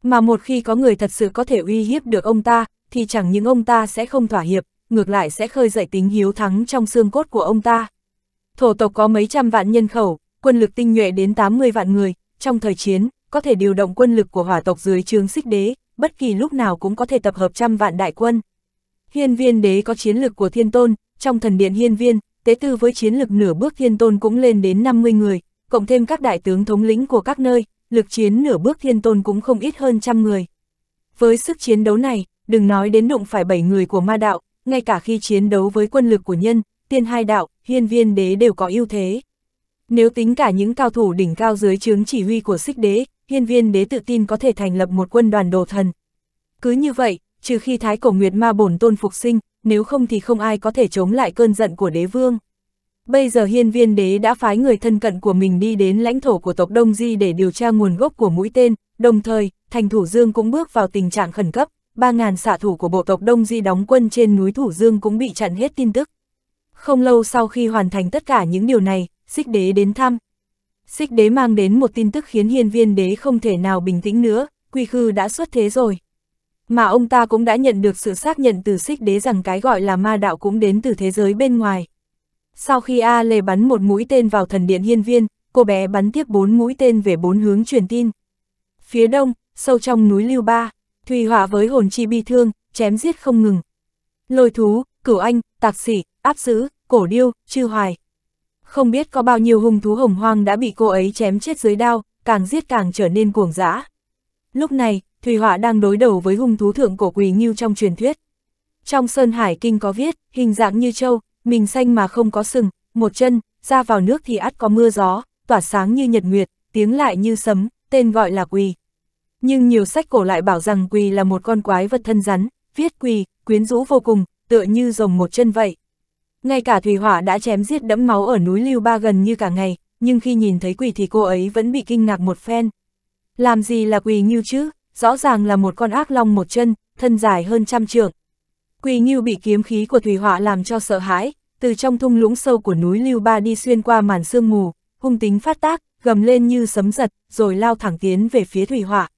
Mà một khi có người thật sự có thể uy hiếp được ông ta, thì chẳng những ông ta sẽ không thỏa hiệp, ngược lại sẽ khơi dậy tính hiếu thắng trong xương cốt của ông ta. Thổ tộc có mấy trăm vạn nhân khẩu, quân lực tinh nhuệ đến 80 vạn người, trong thời chiến, có thể điều động quân lực của hỏa tộc dưới trướng xích đế, bất kỳ lúc nào cũng có thể tập hợp trăm vạn đại quân. Hiên viên đế có chiến lược của thiên tôn, trong thần điện hiên viên, tế tư với chiến lực nửa bước thiên tôn cũng lên đến 50 người, cộng thêm các đại tướng thống lĩnh của các nơi, lực chiến nửa bước thiên tôn cũng không ít hơn trăm người. Với sức chiến đấu này, đừng nói đến đụng phải 7 người của ma đạo, ngay cả khi chiến đấu với quân lực của nhân, tiên hai đạo, hiên viên đế đều có ưu thế. Nếu tính cả những cao thủ đỉnh cao dưới chướng chỉ huy của xích đế, hiên viên đế tự tin có thể thành lập một quân đoàn đồ thần. Cứ như vậy, trừ khi Thái Cổ Nguyệt Ma bổn tôn phục sinh, nếu không thì không ai có thể chống lại cơn giận của đế vương. Bây giờ hiên viên đế đã phái người thân cận của mình đi đến lãnh thổ của tộc Đông Di để điều tra nguồn gốc của mũi tên, đồng thời, thành Thủ Dương cũng bước vào tình trạng khẩn cấp, 3.000 xạ thủ của bộ tộc Đông Di đóng quân trên núi Thủ Dương cũng bị chặn hết tin tức. Không lâu sau khi hoàn thành tất cả những điều này, xích đế đến thăm. Xích đế mang đến một tin tức khiến hiên viên đế không thể nào bình tĩnh nữa, quy khư đã xuất thế rồi. Mà ông ta cũng đã nhận được sự xác nhận từ xích đế rằng cái gọi là ma đạo cũng đến từ thế giới bên ngoài. Sau khi A Lê bắn một mũi tên vào thần điện hiên viên, cô bé bắn tiếp bốn mũi tên về bốn hướng truyền tin. Phía đông, sâu trong núi Lưu Ba, Thùy Hỏa với hồn chi bi thương, chém giết không ngừng. Lôi thú, cửu anh, tạc sĩ, áp sứ, cổ điêu, chư hoài. Không biết có bao nhiêu hung thú hồng hoang đã bị cô ấy chém chết dưới đao, càng giết càng trở nên cuồng dã. Lúc này, Thủy Họa đang đối đầu với hung thú thượng cổ quỷ nghiêu trong truyền thuyết. Trong Sơn Hải Kinh có viết, hình dạng như trâu, mình xanh mà không có sừng, một chân, ra vào nước thì ắt có mưa gió, tỏa sáng như nhật nguyệt, tiếng lại như sấm, tên gọi là quỳ. Nhưng nhiều sách cổ lại bảo rằng quỳ là một con quái vật thân rắn, viết quỳ, quyến rũ vô cùng, tựa như rồng một chân vậy. Ngay cả Thủy Hỏa đã chém giết đẫm máu ở núi Lưu Ba gần như cả ngày, nhưng khi nhìn thấy quỳ thì cô ấy vẫn bị kinh ngạc một phen. Làm gì là quỳ như chứ, rõ ràng là một con ác long một chân, thân dài hơn trăm trượng. Quỳ Ngưu bị kiếm khí của Thủy Họa làm cho sợ hãi, từ trong thung lũng sâu của núi Lưu Ba đi xuyên qua màn sương mù, hung tính phát tác, gầm lên như sấm giật, rồi lao thẳng tiến về phía Thủy Họa.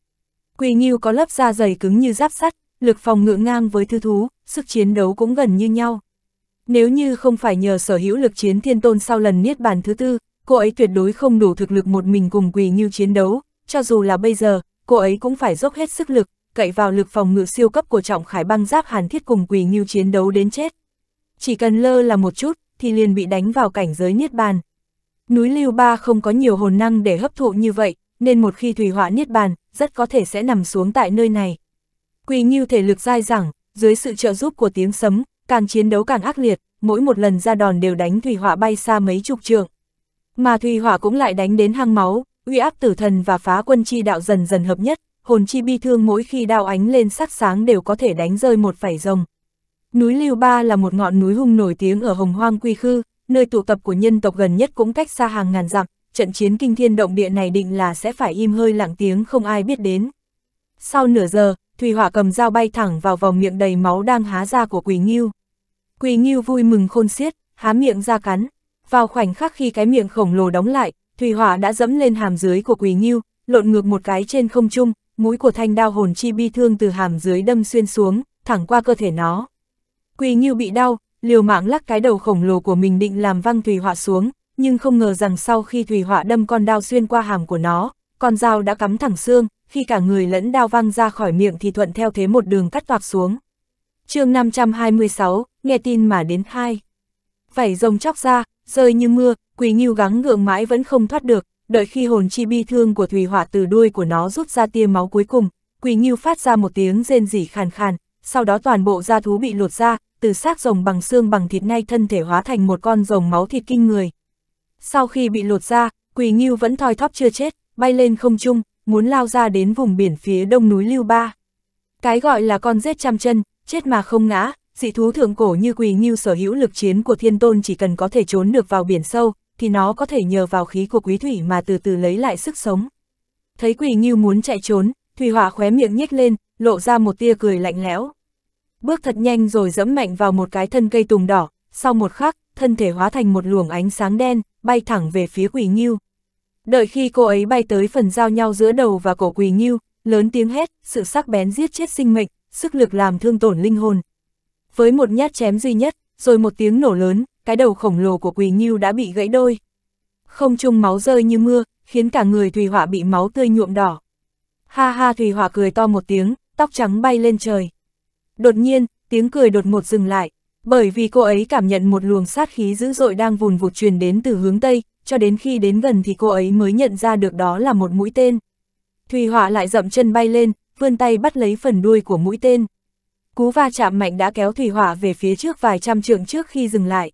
Quỳ Ngưu có lớp da dày cứng như giáp sắt, lực phòng ngự ngang với thư thú, sức chiến đấu cũng gần như nhau. Nếu như không phải nhờ sở hữu lực chiến thiên tôn sau lần niết bàn thứ tư, cô ấy tuyệt đối không đủ thực lực một mình cùng Quỳ Ngưu chiến đấu, cho dù là bây giờ, cô ấy cũng phải dốc hết sức lực, cậy vào lực phòng ngự siêu cấp của trọng khải băng giáp hàn thiết cùng quỳ nghiêu chiến đấu đến chết. Chỉ cần lơ là một chút, thì liền bị đánh vào cảnh giới niết bàn. Núi lưu ba không có nhiều hồn năng để hấp thụ như vậy, nên một khi thủy hỏa niết bàn, rất có thể sẽ nằm xuống tại nơi này. Quỳ nghiêu thể lực dai dẳng, dưới sự trợ giúp của tiếng sấm, càng chiến đấu càng ác liệt, mỗi một lần ra đòn đều đánh thủy hỏa bay xa mấy chục trượng. Mà thủy hỏa cũng lại đánh đến hang máu, uy áp tử thần và phá quân chi đạo dần dần hợp nhất, hồn chi bi thương mỗi khi đao ánh lên sắc sáng đều có thể đánh rơi một phẩy rồng. Núi Lưu Ba là một ngọn núi hung nổi tiếng ở Hồng Hoang Quy Khư, nơi tụ tập của nhân tộc gần nhất cũng cách xa hàng ngàn dặm, trận chiến kinh thiên động địa này định là sẽ phải im hơi lặng tiếng không ai biết đến. Sau nửa giờ, Thùy Hỏa cầm dao bay thẳng vào vòng miệng đầy máu đang há ra của Quỳ Ngưu. Quỳ Ngưu vui mừng khôn xiết, há miệng ra cắn. Vào khoảnh khắc khi cái miệng khổng lồ đóng lại, Thủy hỏa đã dẫm lên hàm dưới của quỳ nghiêu, lộn ngược một cái trên không trung, mũi của thanh đao hồn chi bi thương từ hàm dưới đâm xuyên xuống, thẳng qua cơ thể nó. Quỳ nghiêu bị đau, liều mạng lắc cái đầu khổng lồ của mình định làm văng thủy hỏa xuống, nhưng không ngờ rằng sau khi thủy hỏa đâm con đao xuyên qua hàm của nó, con dao đã cắm thẳng xương, khi cả người lẫn đao văng ra khỏi miệng thì thuận theo thế một đường cắt toạc xuống. chương 526, nghe tin mà đến hai. Vảy rồng chóc ra, rơi như mưa, Quỳ Ngưu gắng ngượng mãi vẫn không thoát được, đợi khi hồn chi bi thương của Thủy Hỏa từ đuôi của nó rút ra tia máu cuối cùng, Quỳ Ngưu phát ra một tiếng rên rỉ khàn khàn, sau đó toàn bộ da thú bị lột ra, từ xác rồng bằng xương bằng thịt nay thân thể hóa thành một con rồng máu thịt kinh người. Sau khi bị lột ra, Quỳ Ngưu vẫn thoi thóp chưa chết, bay lên không trung, muốn lao ra đến vùng biển phía đông núi Lưu Ba. Cái gọi là con rết trăm chân, chết mà không ngã, dị thú thượng cổ như quỳ nghiêu sở hữu lực chiến của thiên tôn chỉ cần có thể trốn được vào biển sâu, thì nó có thể nhờ vào khí của quý thủy mà từ từ lấy lại sức sống. Thấy quỳ nghiêu muốn chạy trốn, Thủy Hỏa khóe miệng nhếch lên, lộ ra một tia cười lạnh lẽo. Bước thật nhanh rồi dẫm mạnh vào một cái thân cây tùng đỏ, sau một khắc, thân thể hóa thành một luồng ánh sáng đen, bay thẳng về phía Quỳ Ngưu. Đợi khi cô ấy bay tới phần giao nhau giữa đầu và cổ Quỳ Ngưu, lớn tiếng hét, sự sắc bén giết chết sinh mệnh, sức lực làm thương tổn linh hồn với một nhát chém duy nhất, rồi một tiếng nổ lớn, cái đầu khổng lồ của Quỳ nhiêu đã bị gãy đôi. Không chung máu rơi như mưa, khiến cả người Thùy Họa bị máu tươi nhuộm đỏ. Ha ha Thùy Họa cười to một tiếng, tóc trắng bay lên trời. Đột nhiên, tiếng cười đột một dừng lại, bởi vì cô ấy cảm nhận một luồng sát khí dữ dội đang vùn vụt truyền đến từ hướng Tây, cho đến khi đến gần thì cô ấy mới nhận ra được đó là một mũi tên. Thùy Họa lại dậm chân bay lên, vươn tay bắt lấy phần đuôi của mũi tên. Cú va chạm mạnh đã kéo Thủy Hỏa về phía trước vài trăm trượng trước khi dừng lại.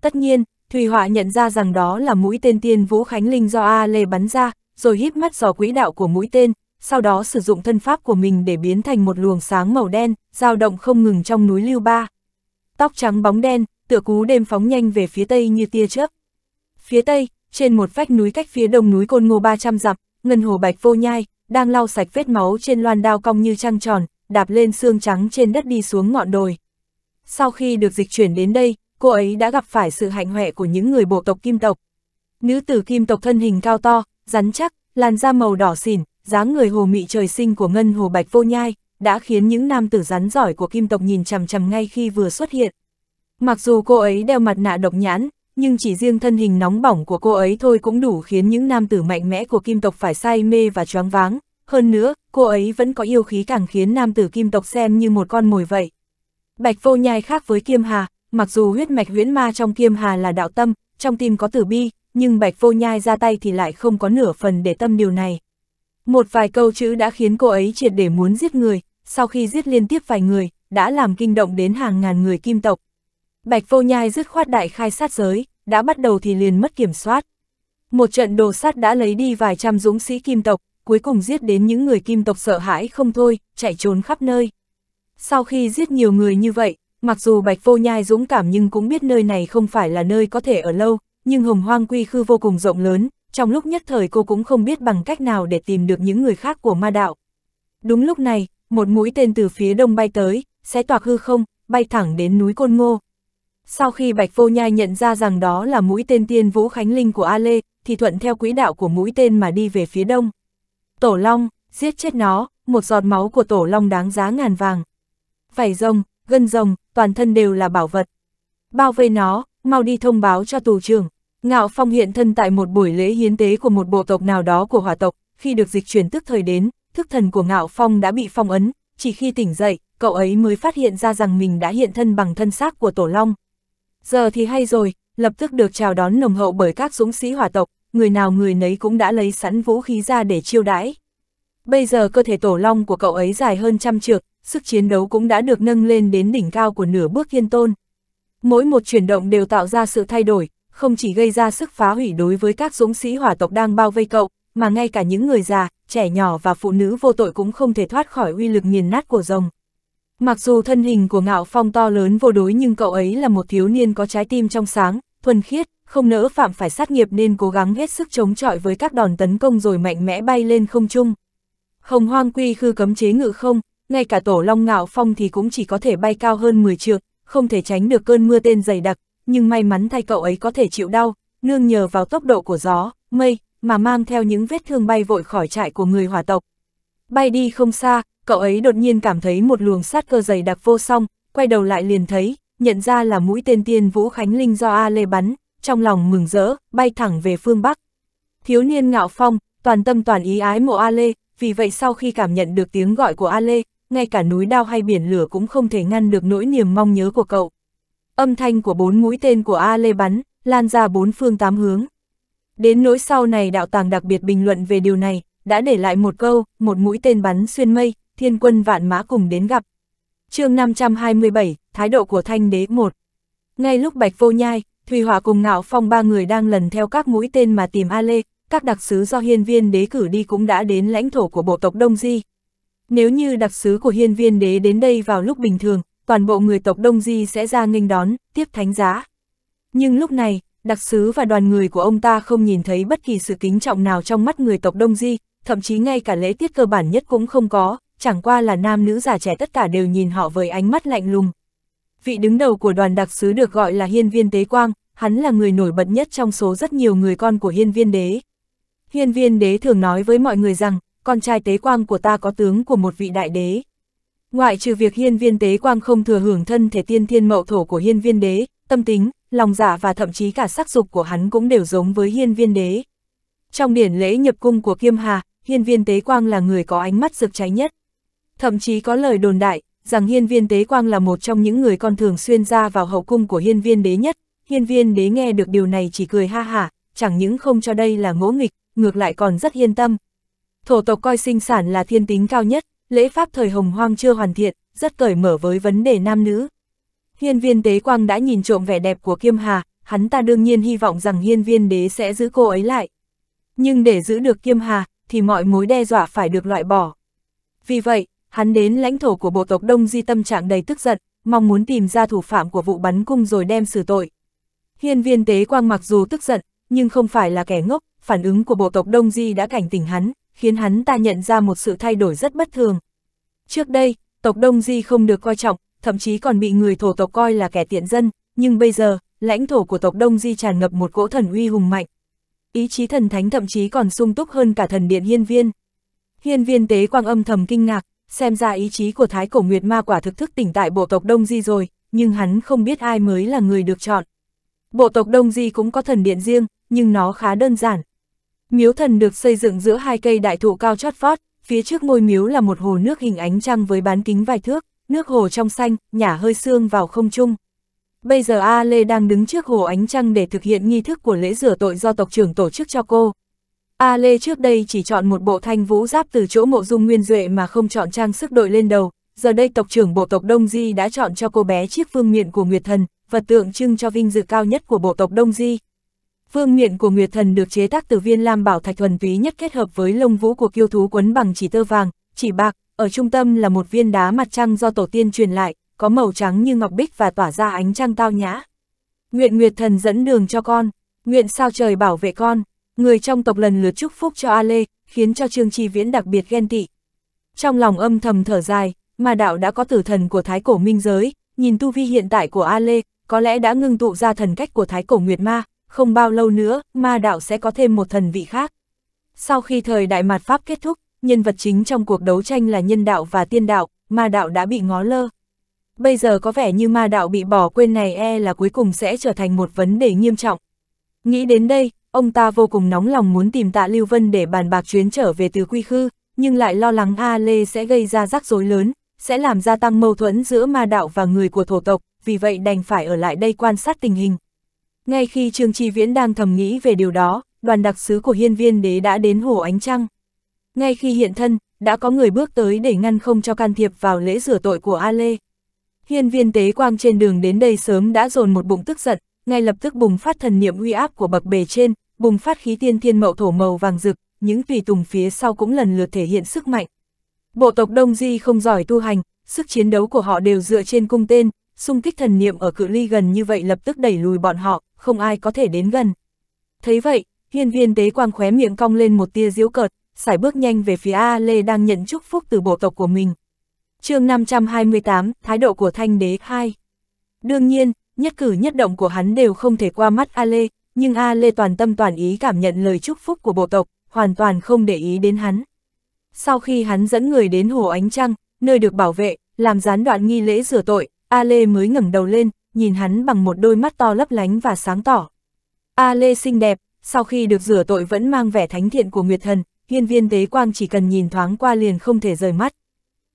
Tất nhiên, Thủy Hỏa nhận ra rằng đó là mũi tên tiên Vũ Khánh Linh do A Lê bắn ra, rồi híp mắt dò quỹ đạo của mũi tên, sau đó sử dụng thân pháp của mình để biến thành một luồng sáng màu đen, dao động không ngừng trong núi Lưu Ba. Tóc trắng bóng đen, tựa cú đêm phóng nhanh về phía tây như tia chớp. Phía tây, trên một vách núi cách phía đông núi Côn Ngô 300 dặm, ngân hồ bạch vô nhai, đang lau sạch vết máu trên loan đao cong như trăng tròn, đạp lên xương trắng trên đất đi xuống ngọn đồi. Sau khi được dịch chuyển đến đây, cô ấy đã gặp phải sự hạnh hoẹ của những người bộ tộc kim tộc. Nữ tử kim tộc thân hình cao to, rắn chắc, làn da màu đỏ xỉn, dáng người hồ mị trời sinh của ngân hồ bạch vô nhai, đã khiến những nam tử rắn giỏi của kim tộc nhìn chằm chằm ngay khi vừa xuất hiện. Mặc dù cô ấy đeo mặt nạ độc nhãn, nhưng chỉ riêng thân hình nóng bỏng của cô ấy thôi cũng đủ khiến những nam tử mạnh mẽ của kim tộc phải say mê và choáng váng, hơn nữa, cô ấy vẫn có yêu khí càng khiến nam tử kim tộc xem như một con mồi vậy. Bạch vô nhai khác với Kiêm Hà, mặc dù huyết mạch huyễn ma trong Kiêm Hà là đạo tâm, trong tim có tử bi, nhưng bạch vô nhai ra tay thì lại không có nửa phần để tâm điều này. Một vài câu chữ đã khiến cô ấy triệt để muốn giết người, sau khi giết liên tiếp vài người, đã làm kinh động đến hàng ngàn người kim tộc. Bạch vô nhai dứt khoát đại khai sát giới, đã bắt đầu thì liền mất kiểm soát. Một trận đồ sát đã lấy đi vài trăm dũng sĩ kim tộc, cuối cùng giết đến những người kim tộc sợ hãi không thôi, chạy trốn khắp nơi. Sau khi giết nhiều người như vậy, mặc dù Bạch Vô Nhai dũng cảm nhưng cũng biết nơi này không phải là nơi có thể ở lâu, nhưng hồng hoang quy khư vô cùng rộng lớn, trong lúc nhất thời cô cũng không biết bằng cách nào để tìm được những người khác của ma đạo. Đúng lúc này, một mũi tên từ phía đông bay tới, sẽ toạc hư không, bay thẳng đến núi Côn Ngô. Sau khi Bạch Vô Nhai nhận ra rằng đó là mũi tên tiên Vũ Khánh Linh của A Lê, thì thuận theo quỹ đạo của mũi tên mà đi về phía đông. Tổ long, giết chết nó, một giọt máu của tổ long đáng giá ngàn vàng. Vảy rồng, gân rồng, toàn thân đều là bảo vật. Bao vây nó, mau đi thông báo cho tù trưởng. Ngạo Phong hiện thân tại một buổi lễ hiến tế của một bộ tộc nào đó của hỏa tộc, khi được dịch chuyển tức thời đến, thức thần của Ngạo Phong đã bị phong ấn, chỉ khi tỉnh dậy, cậu ấy mới phát hiện ra rằng mình đã hiện thân bằng thân xác của Tổ Long. Giờ thì hay rồi, lập tức được chào đón nồng hậu bởi các dũng sĩ hỏa tộc, người nào người nấy cũng đã lấy sẵn vũ khí ra để chiêu đãi. Bây giờ cơ thể tổ long của cậu ấy dài hơn trăm trượng, sức chiến đấu cũng đã được nâng lên đến đỉnh cao của nửa bước thiên tôn. Mỗi một chuyển động đều tạo ra sự thay đổi, không chỉ gây ra sức phá hủy đối với các dũng sĩ hỏa tộc đang bao vây cậu, mà ngay cả những người già, trẻ nhỏ và phụ nữ vô tội cũng không thể thoát khỏi uy lực nghiền nát của rồng. Mặc dù thân hình của ngạo phong to lớn vô đối nhưng cậu ấy là một thiếu niên có trái tim trong sáng, thuần khiết, không nỡ phạm phải sát nghiệp nên cố gắng hết sức chống chọi với các đòn tấn công rồi mạnh mẽ bay lên không trung. Hồng hoang quy khư cấm chế ngự không, ngay cả tổ long ngạo phong thì cũng chỉ có thể bay cao hơn 10 trượng, không thể tránh được cơn mưa tên dày đặc, nhưng may mắn thay cậu ấy có thể chịu đau, nương nhờ vào tốc độ của gió, mây, mà mang theo những vết thương bay vội khỏi trại của người hỏa tộc. Bay đi không xa, cậu ấy đột nhiên cảm thấy một luồng sát cơ dày đặc vô song, quay đầu lại liền thấy, nhận ra là mũi tên tiên Vũ Khánh Linh do A Lê bắn, trong lòng mừng rỡ, bay thẳng về phương Bắc. Thiếu niên ngạo phong, toàn tâm toàn ý ái mộ A Lê, vì vậy sau khi cảm nhận được tiếng gọi của A Lê, ngay cả núi đao hay biển lửa cũng không thể ngăn được nỗi niềm mong nhớ của cậu. Âm thanh của bốn mũi tên của A Lê bắn, lan ra bốn phương tám hướng. Đến nỗi sau này đạo tàng đặc biệt bình luận về điều này, đã để lại một câu, một mũi tên bắn xuyên mây, thiên quân vạn mã cùng đến gặp. chương 527, thái độ của Thanh Đế 1 Ngay lúc Bạch Vô Nhai, Thùy Hỏa cùng Ngạo Phong ba người đang lần theo các mũi tên mà tìm A Lê, các đặc sứ do hiên viên đế cử đi cũng đã đến lãnh thổ của bộ tộc Đông Di. Nếu như đặc sứ của hiên viên đế đến đây vào lúc bình thường, toàn bộ người tộc Đông Di sẽ ra nghênh đón, tiếp thánh giá. Nhưng lúc này, đặc sứ và đoàn người của ông ta không nhìn thấy bất kỳ sự kính trọng nào trong mắt người tộc Đông Di, thậm chí ngay cả lễ tiết cơ bản nhất cũng không có, chẳng qua là nam nữ già trẻ tất cả đều nhìn họ với ánh mắt lạnh lùng, vị đứng đầu của đoàn đặc sứ được gọi là Hiên Viên Tế Quang, hắn là người nổi bật nhất trong số rất nhiều người con của Hiên Viên Đế. Hiên Viên Đế thường nói với mọi người rằng, con trai Tế Quang của ta có tướng của một vị đại đế. Ngoại trừ việc Hiên Viên Tế Quang không thừa hưởng thân thể tiên thiên mậu thổ của Hiên Viên Đế, tâm tính, lòng dạ và thậm chí cả sắc dục của hắn cũng đều giống với Hiên Viên Đế. Trong điển lễ nhập cung của Kiêm Hà, Hiên Viên Tế Quang là người có ánh mắt rực cháy nhất. Thậm chí có lời đồn đại, rằng hiên viên tế quang là một trong những người con thường xuyên ra vào hậu cung của hiên viên đế nhất, hiên viên đế nghe được điều này chỉ cười ha hả, chẳng những không cho đây là ngỗ nghịch, ngược lại còn rất yên tâm. Thổ tộc coi sinh sản là thiên tính cao nhất, lễ pháp thời hồng hoang chưa hoàn thiện, rất cởi mở với vấn đề nam nữ. Hiên viên tế quang đã nhìn trộm vẻ đẹp của Kiêm Hà, hắn ta đương nhiên hy vọng rằng hiên viên đế sẽ giữ cô ấy lại. Nhưng để giữ được Kiêm Hà, thì mọi mối đe dọa phải được loại bỏ. Vì vậy, Hắn đến lãnh thổ của bộ tộc Đông Di tâm trạng đầy tức giận, mong muốn tìm ra thủ phạm của vụ bắn cung rồi đem xử tội. Hiên viên tế quang mặc dù tức giận, nhưng không phải là kẻ ngốc, phản ứng của bộ tộc Đông Di đã cảnh tỉnh hắn, khiến hắn ta nhận ra một sự thay đổi rất bất thường. Trước đây, tộc Đông Di không được coi trọng, thậm chí còn bị người thổ tộc coi là kẻ tiện dân, nhưng bây giờ, lãnh thổ của tộc Đông Di tràn ngập một cỗ thần uy hùng mạnh. Ý chí thần thánh thậm chí còn sung túc hơn cả thần điện hiên viên. Hiên viên tế quang âm thầm kinh ngạc, xem ra ý chí của Thái Cổ Nguyệt Ma quả thực thức tỉnh tại bộ tộc Đông Di rồi, nhưng hắn không biết ai mới là người được chọn. Bộ tộc Đông Di cũng có thần điện riêng, nhưng nó khá đơn giản. Miếu thần được xây dựng giữa hai cây đại thụ cao chót vót, phía trước ngôi miếu là một hồ nước hình ánh trăng với bán kính vài thước, nước hồ trong xanh, nhả hơi sương vào không trung. Bây giờ A Lê đang đứng trước hồ ánh trăng để thực hiện nghi thức của lễ rửa tội do tộc trưởng tổ chức cho cô. A Lê trước đây chỉ chọn một bộ thanh vũ giáp từ chỗ mộ dung nguyên duệ mà không chọn trang sức đội lên đầu, giờ đây tộc trưởng bộ tộc Đông Di đã chọn cho cô bé chiếc phương miện của Nguyệt Thần, vật tượng trưng cho vinh dự cao nhất của bộ tộc Đông Di. Phương miện của Nguyệt Thần được chế tác từ viên lam bảo thạch thuần túy nhất kết hợp với lông vũ của kiêu thú quấn bằng chỉ tơ vàng, chỉ bạc, ở trung tâm là một viên đá mặt trăng do tổ tiên truyền lại, có màu trắng như ngọc bích và tỏa ra ánh trăng tao nhã. Nguyện Nguyệt Thần dẫn đường cho con, nguyện sao trời bảo vệ con. Người trong tộc lần lượt chúc phúc cho A Lê, khiến cho Trương Chi Viễn đặc biệt ghen tị. Trong lòng âm thầm thở dài, mà đạo đã có tử thần của thái cổ minh giới, nhìn tu vi hiện tại của A Lê, có lẽ đã ngưng tụ ra thần cách của thái cổ Nguyệt Ma, không bao lâu nữa, ma đạo sẽ có thêm một thần vị khác. Sau khi thời đại mạt Pháp kết thúc, nhân vật chính trong cuộc đấu tranh là nhân đạo và tiên đạo, ma đạo đã bị ngó lơ. Bây giờ có vẻ như ma đạo bị bỏ quên này e là cuối cùng sẽ trở thành một vấn đề nghiêm trọng, Nghĩ đến đây, ông ta vô cùng nóng lòng muốn tìm tạ Lưu Vân để bàn bạc chuyến trở về từ quy khư, nhưng lại lo lắng A Lê sẽ gây ra rắc rối lớn, sẽ làm gia tăng mâu thuẫn giữa ma đạo và người của thổ tộc, vì vậy đành phải ở lại đây quan sát tình hình. Ngay khi Trương Chi Viễn đang thầm nghĩ về điều đó, đoàn đặc sứ của hiên viên đế đã đến Hồ Ánh Trăng. Ngay khi hiện thân, đã có người bước tới để ngăn không cho can thiệp vào lễ rửa tội của A Lê. Hiên viên tế quang trên đường đến đây sớm đã dồn một bụng tức giận, ngay lập tức bùng phát thần niệm uy áp của bậc bề trên, bùng phát khí tiên thiên mậu thổ màu vàng rực, những tùy tùng phía sau cũng lần lượt thể hiện sức mạnh. Bộ tộc Đông Di không giỏi tu hành, sức chiến đấu của họ đều dựa trên cung tên, xung kích thần niệm ở cự ly gần như vậy lập tức đẩy lùi bọn họ, không ai có thể đến gần. Thấy vậy, hiên viên tế quang khóe miệng cong lên một tia diễu cợt, sải bước nhanh về phía A Lê đang nhận chúc phúc từ bộ tộc của mình. chương 528, Thái độ của Thanh Đế 2 Đương nhiên, nhất cử nhất động của hắn đều không thể qua mắt A Lê, nhưng A Lê toàn tâm toàn ý cảm nhận lời chúc phúc của bộ tộc, hoàn toàn không để ý đến hắn. Sau khi hắn dẫn người đến Hồ Ánh Trăng, nơi được bảo vệ, làm gián đoạn nghi lễ rửa tội, A Lê mới ngẩng đầu lên, nhìn hắn bằng một đôi mắt to lấp lánh và sáng tỏ. A Lê xinh đẹp, sau khi được rửa tội vẫn mang vẻ thánh thiện của Nguyệt Thần, hiên viên tế quang chỉ cần nhìn thoáng qua liền không thể rời mắt.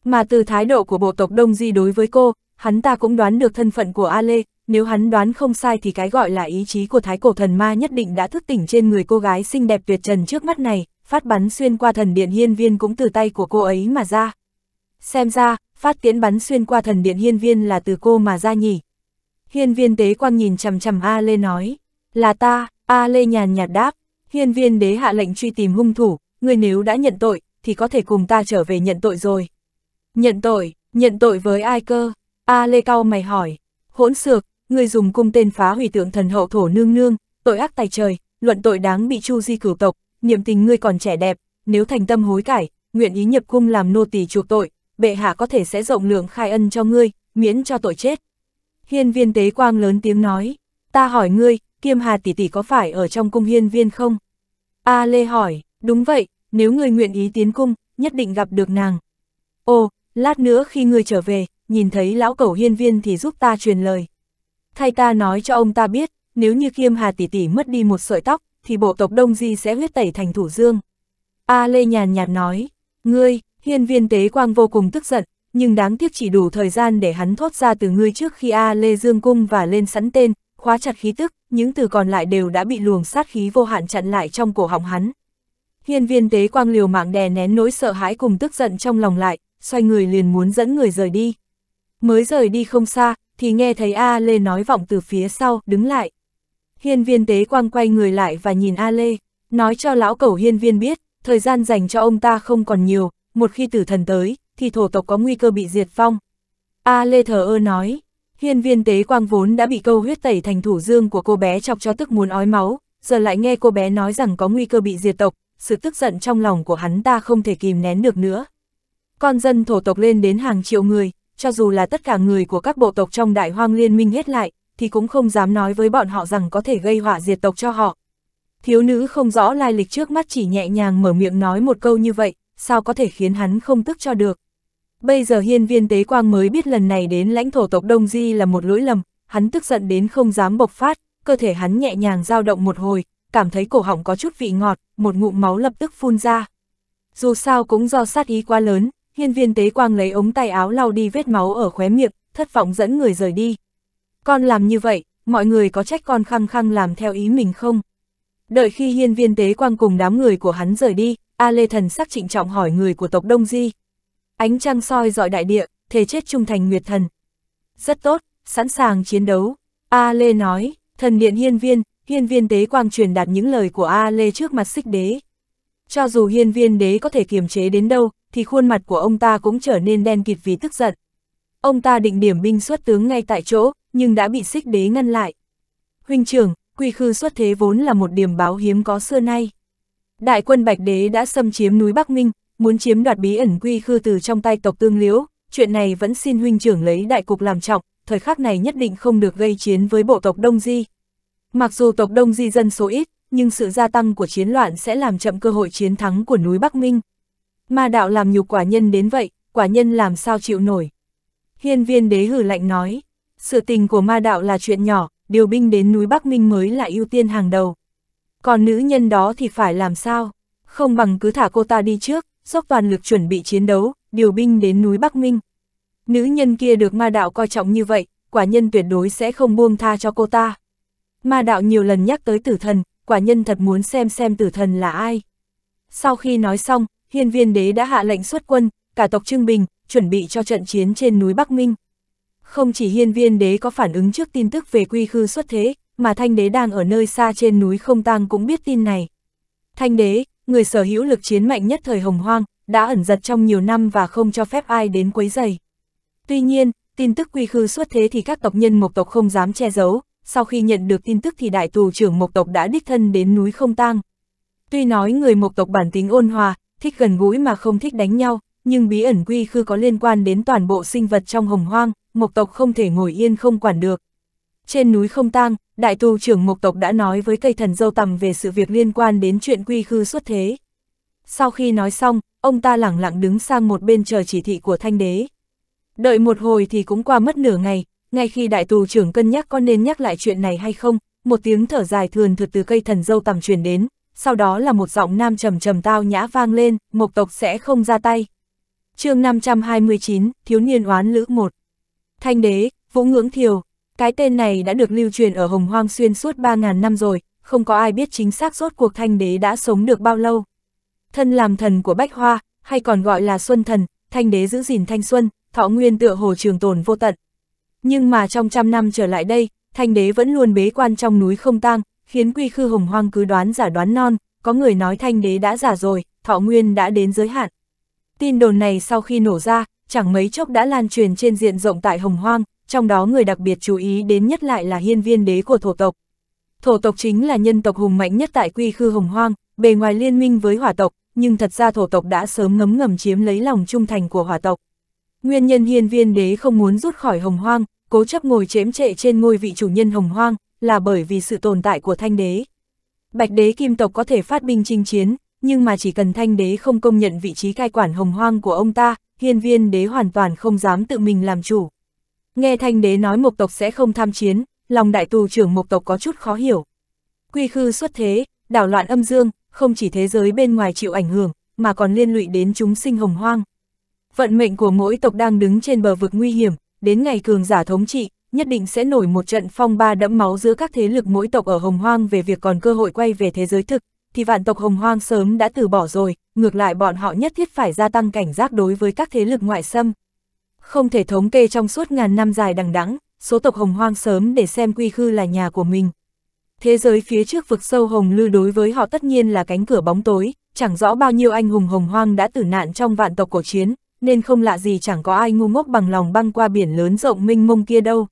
Mà từ thái độ của bộ tộc Đông Di đối với cô, hắn ta cũng đoán được thân phận của A Lê, nếu hắn đoán không sai thì cái gọi là ý chí của thái cổ thần ma nhất định đã thức tỉnh trên người cô gái xinh đẹp tuyệt trần trước mắt này, phát bắn xuyên qua thần điện hiên viên cũng từ tay của cô ấy mà ra. Xem ra, phát tiến bắn xuyên qua thần điện hiên viên là từ cô mà ra nhỉ. Hiên viên tế quang nhìn chầm chầm A Lê nói, là ta, A Lê nhàn nhạt đáp, hiên viên đế hạ lệnh truy tìm hung thủ, người nếu đã nhận tội, thì có thể cùng ta trở về nhận tội rồi. Nhận tội, nhận tội với ai cơ, A à, Lê Cao mày hỏi, hỗn xược, người dùng cung tên phá hủy tượng thần hậu thổ nương nương, tội ác tài trời, luận tội đáng bị chu di cửu tộc, niệm tình ngươi còn trẻ đẹp, nếu thành tâm hối cải, nguyện ý nhập cung làm nô tỳ chuộc tội, bệ hạ có thể sẽ rộng lượng khai ân cho ngươi, miễn cho tội chết. Hiên viên tế quang lớn tiếng nói, ta hỏi ngươi, kiêm hà tỷ tỷ có phải ở trong cung hiên viên không? A à, Lê hỏi, đúng vậy, nếu ngươi nguyện ý tiến cung, nhất định gặp được nàng. Ồ, lát nữa khi ngươi trở về, nhìn thấy lão cẩu hiên viên thì giúp ta truyền lời. Thay ta nói cho ông ta biết, nếu như Kiêm Hà tỷ tỷ mất đi một sợi tóc, thì bộ tộc Đông Di sẽ huyết tẩy thành thủ dương. A Lê nhàn nhạt nói, ngươi, hiên viên tế quang vô cùng tức giận, nhưng đáng tiếc chỉ đủ thời gian để hắn thoát ra từ ngươi trước khi A Lê dương cung và lên sẵn tên, khóa chặt khí tức, những từ còn lại đều đã bị luồng sát khí vô hạn chặn lại trong cổ họng hắn. Hiên viên tế quang liều mạng đè nén nỗi sợ hãi cùng tức giận trong lòng lại, xoay người liền muốn dẫn người rời đi. Mới rời đi không xa, thì nghe thấy A Lê nói vọng từ phía sau, đứng lại. Hiên viên tế quang quay người lại và nhìn A Lê, nói cho lão cẩu hiên viên biết, thời gian dành cho ông ta không còn nhiều, một khi tử thần tới, thì thổ tộc có nguy cơ bị diệt phong A Lê thờ ơ nói, hiên viên tế quang vốn đã bị câu huyết tẩy thành thủ dương của cô bé chọc cho tức muốn ói máu, giờ lại nghe cô bé nói rằng có nguy cơ bị diệt tộc, sự tức giận trong lòng của hắn ta không thể kìm nén được nữa. Con dân thổ tộc lên đến hàng triệu người, cho dù là tất cả người của các bộ tộc trong đại hoang liên minh hết lại, thì cũng không dám nói với bọn họ rằng có thể gây họa diệt tộc cho họ. Thiếu nữ không rõ lai lịch trước mắt chỉ nhẹ nhàng mở miệng nói một câu như vậy, sao có thể khiến hắn không tức cho được. Bây giờ hiên viên tế quang mới biết lần này đến lãnh thổ tộc Đông Di là một lỗi lầm, hắn tức giận đến không dám bộc phát, cơ thể hắn nhẹ nhàng dao động một hồi, cảm thấy cổ họng có chút vị ngọt, một ngụm máu lập tức phun ra. Dù sao cũng do sát ý quá lớn, hiên viên tế quang lấy ống tay áo lau đi vết máu ở khóe miệng, thất vọng dẫn người rời đi. Con làm như vậy, mọi người có trách con khăng khăng làm theo ý mình không? Đợi khi hiên viên tế quang cùng đám người của hắn rời đi, A Lê Thần sắc trịnh trọng hỏi người của tộc Đông Di. Ánh trăng soi dọi đại địa, thề chết trung thành nguyệt thần. Rất tốt, sẵn sàng chiến đấu. A Lê nói, thần điện hiên viên, hiên viên tế quang truyền đạt những lời của A Lê trước mặt xích đế. Cho dù hiên viên đế có thể kiềm chế đến đâu, thì khuôn mặt của ông ta cũng trở nên đen kịt vì tức giận. Ông ta định điểm binh xuất tướng ngay tại chỗ, nhưng đã bị xích đế ngăn lại. Huynh trưởng, quy khư xuất thế vốn là một điểm báo hiếm có xưa nay. Đại quân Bạch Đế đã xâm chiếm núi Bắc Minh, muốn chiếm đoạt bí ẩn quy khư từ trong tay tộc tương liễu, chuyện này vẫn xin huynh trưởng lấy đại cục làm trọng, thời khắc này nhất định không được gây chiến với bộ tộc Đông Di. Mặc dù tộc Đông Di dân số ít, nhưng sự gia tăng của chiến loạn sẽ làm chậm cơ hội chiến thắng của núi Bắc Minh. Ma đạo làm nhục quả nhân đến vậy, quả nhân làm sao chịu nổi. Hiên viên đế hử lạnh nói, sự tình của ma đạo là chuyện nhỏ, điều binh đến núi Bắc Minh mới là ưu tiên hàng đầu. Còn nữ nhân đó thì phải làm sao? Không bằng cứ thả cô ta đi trước, dốc toàn lực chuẩn bị chiến đấu, điều binh đến núi Bắc Minh. Nữ nhân kia được ma đạo coi trọng như vậy, quả nhân tuyệt đối sẽ không buông tha cho cô ta. Ma đạo nhiều lần nhắc tới tử thần, quả nhân thật muốn xem xem tử thần là ai. Sau khi nói xong, hiên viên đế đã hạ lệnh xuất quân, cả tộc Trương Bình, chuẩn bị cho trận chiến trên núi Bắc Minh. Không chỉ hiên viên đế có phản ứng trước tin tức về quy khư xuất thế, mà thanh đế đang ở nơi xa trên núi không tang cũng biết tin này. Thanh đế, người sở hữu lực chiến mạnh nhất thời hồng hoang, đã ẩn giật trong nhiều năm và không cho phép ai đến quấy giày. Tuy nhiên, tin tức quy khư xuất thế thì các tộc nhân mộc tộc không dám che giấu, sau khi nhận được tin tức thì đại tù trưởng Mộc tộc đã đích thân đến núi không tang. Tuy nói người Mộc tộc bản tính ôn hòa, thích gần gũi mà không thích đánh nhau, nhưng bí ẩn quy khư có liên quan đến toàn bộ sinh vật trong hồng hoang, Mộc tộc không thể ngồi yên không quản được. Trên núi không tang, đại tù trưởng Mộc tộc đã nói với cây thần dâu tầm về sự việc liên quan đến chuyện quy khư xuất thế. Sau khi nói xong, ông ta lẳng lặng đứng sang một bên chờ chỉ thị của thanh đế. Đợi một hồi thì cũng qua mất nửa ngày, ngay khi đại tù trưởng cân nhắc có nên nhắc lại chuyện này hay không, một tiếng thở dài thường thực từ cây thần dâu tằm truyền đến, sau đó là một giọng nam trầm trầm tao nhã vang lên, mộc tộc sẽ không ra tay. chương 529, Thiếu niên oán lữ 1 Thanh đế, Vũ Ngưỡng Thiều, cái tên này đã được lưu truyền ở Hồng Hoang xuyên suốt 3.000 năm rồi, không có ai biết chính xác rốt cuộc thanh đế đã sống được bao lâu. Thân làm thần của Bách Hoa, hay còn gọi là Xuân Thần, thanh đế giữ gìn thanh xuân, thọ nguyên tựa hồ trường tồn vô tận, nhưng mà trong trăm năm trở lại đây, thanh đế vẫn luôn bế quan trong núi không tang, khiến quy khư hồng hoang cứ đoán giả đoán non, có người nói thanh đế đã giả rồi, thọ nguyên đã đến giới hạn. Tin đồn này sau khi nổ ra, chẳng mấy chốc đã lan truyền trên diện rộng tại hồng hoang, trong đó người đặc biệt chú ý đến nhất lại là hiên viên đế của thổ tộc. Thổ tộc chính là nhân tộc hùng mạnh nhất tại quy khư hồng hoang, bề ngoài liên minh với hỏa tộc, nhưng thật ra thổ tộc đã sớm ngấm ngầm chiếm lấy lòng trung thành của hỏa tộc. Nguyên nhân hiên viên đế không muốn rút khỏi hồng hoang, cố chấp ngồi chếm trệ trên ngôi vị chủ nhân hồng hoang, là bởi vì sự tồn tại của thanh đế. Bạch đế kim tộc có thể phát binh chinh chiến, nhưng mà chỉ cần thanh đế không công nhận vị trí cai quản hồng hoang của ông ta, hiên viên đế hoàn toàn không dám tự mình làm chủ. Nghe thanh đế nói mộc tộc sẽ không tham chiến, lòng đại tù trưởng mộc tộc có chút khó hiểu. Quy khư xuất thế, đảo loạn âm dương, không chỉ thế giới bên ngoài chịu ảnh hưởng, mà còn liên lụy đến chúng sinh hồng hoang. Vận mệnh của mỗi tộc đang đứng trên bờ vực nguy hiểm, đến ngày cường giả thống trị, nhất định sẽ nổi một trận phong ba đẫm máu giữa các thế lực mỗi tộc ở Hồng Hoang về việc còn cơ hội quay về thế giới thực, thì vạn tộc Hồng Hoang sớm đã từ bỏ rồi, ngược lại bọn họ nhất thiết phải gia tăng cảnh giác đối với các thế lực ngoại xâm. Không thể thống kê trong suốt ngàn năm dài đằng đẵng, số tộc Hồng Hoang sớm để xem quy khư là nhà của mình. Thế giới phía trước vực sâu Hồng Lư đối với họ tất nhiên là cánh cửa bóng tối, chẳng rõ bao nhiêu anh hùng Hồng Hoang đã tử nạn trong vạn tộc cổ chiến, nên không lạ gì chẳng có ai ngu ngốc bằng lòng băng qua biển lớn rộng minh mông kia đâu.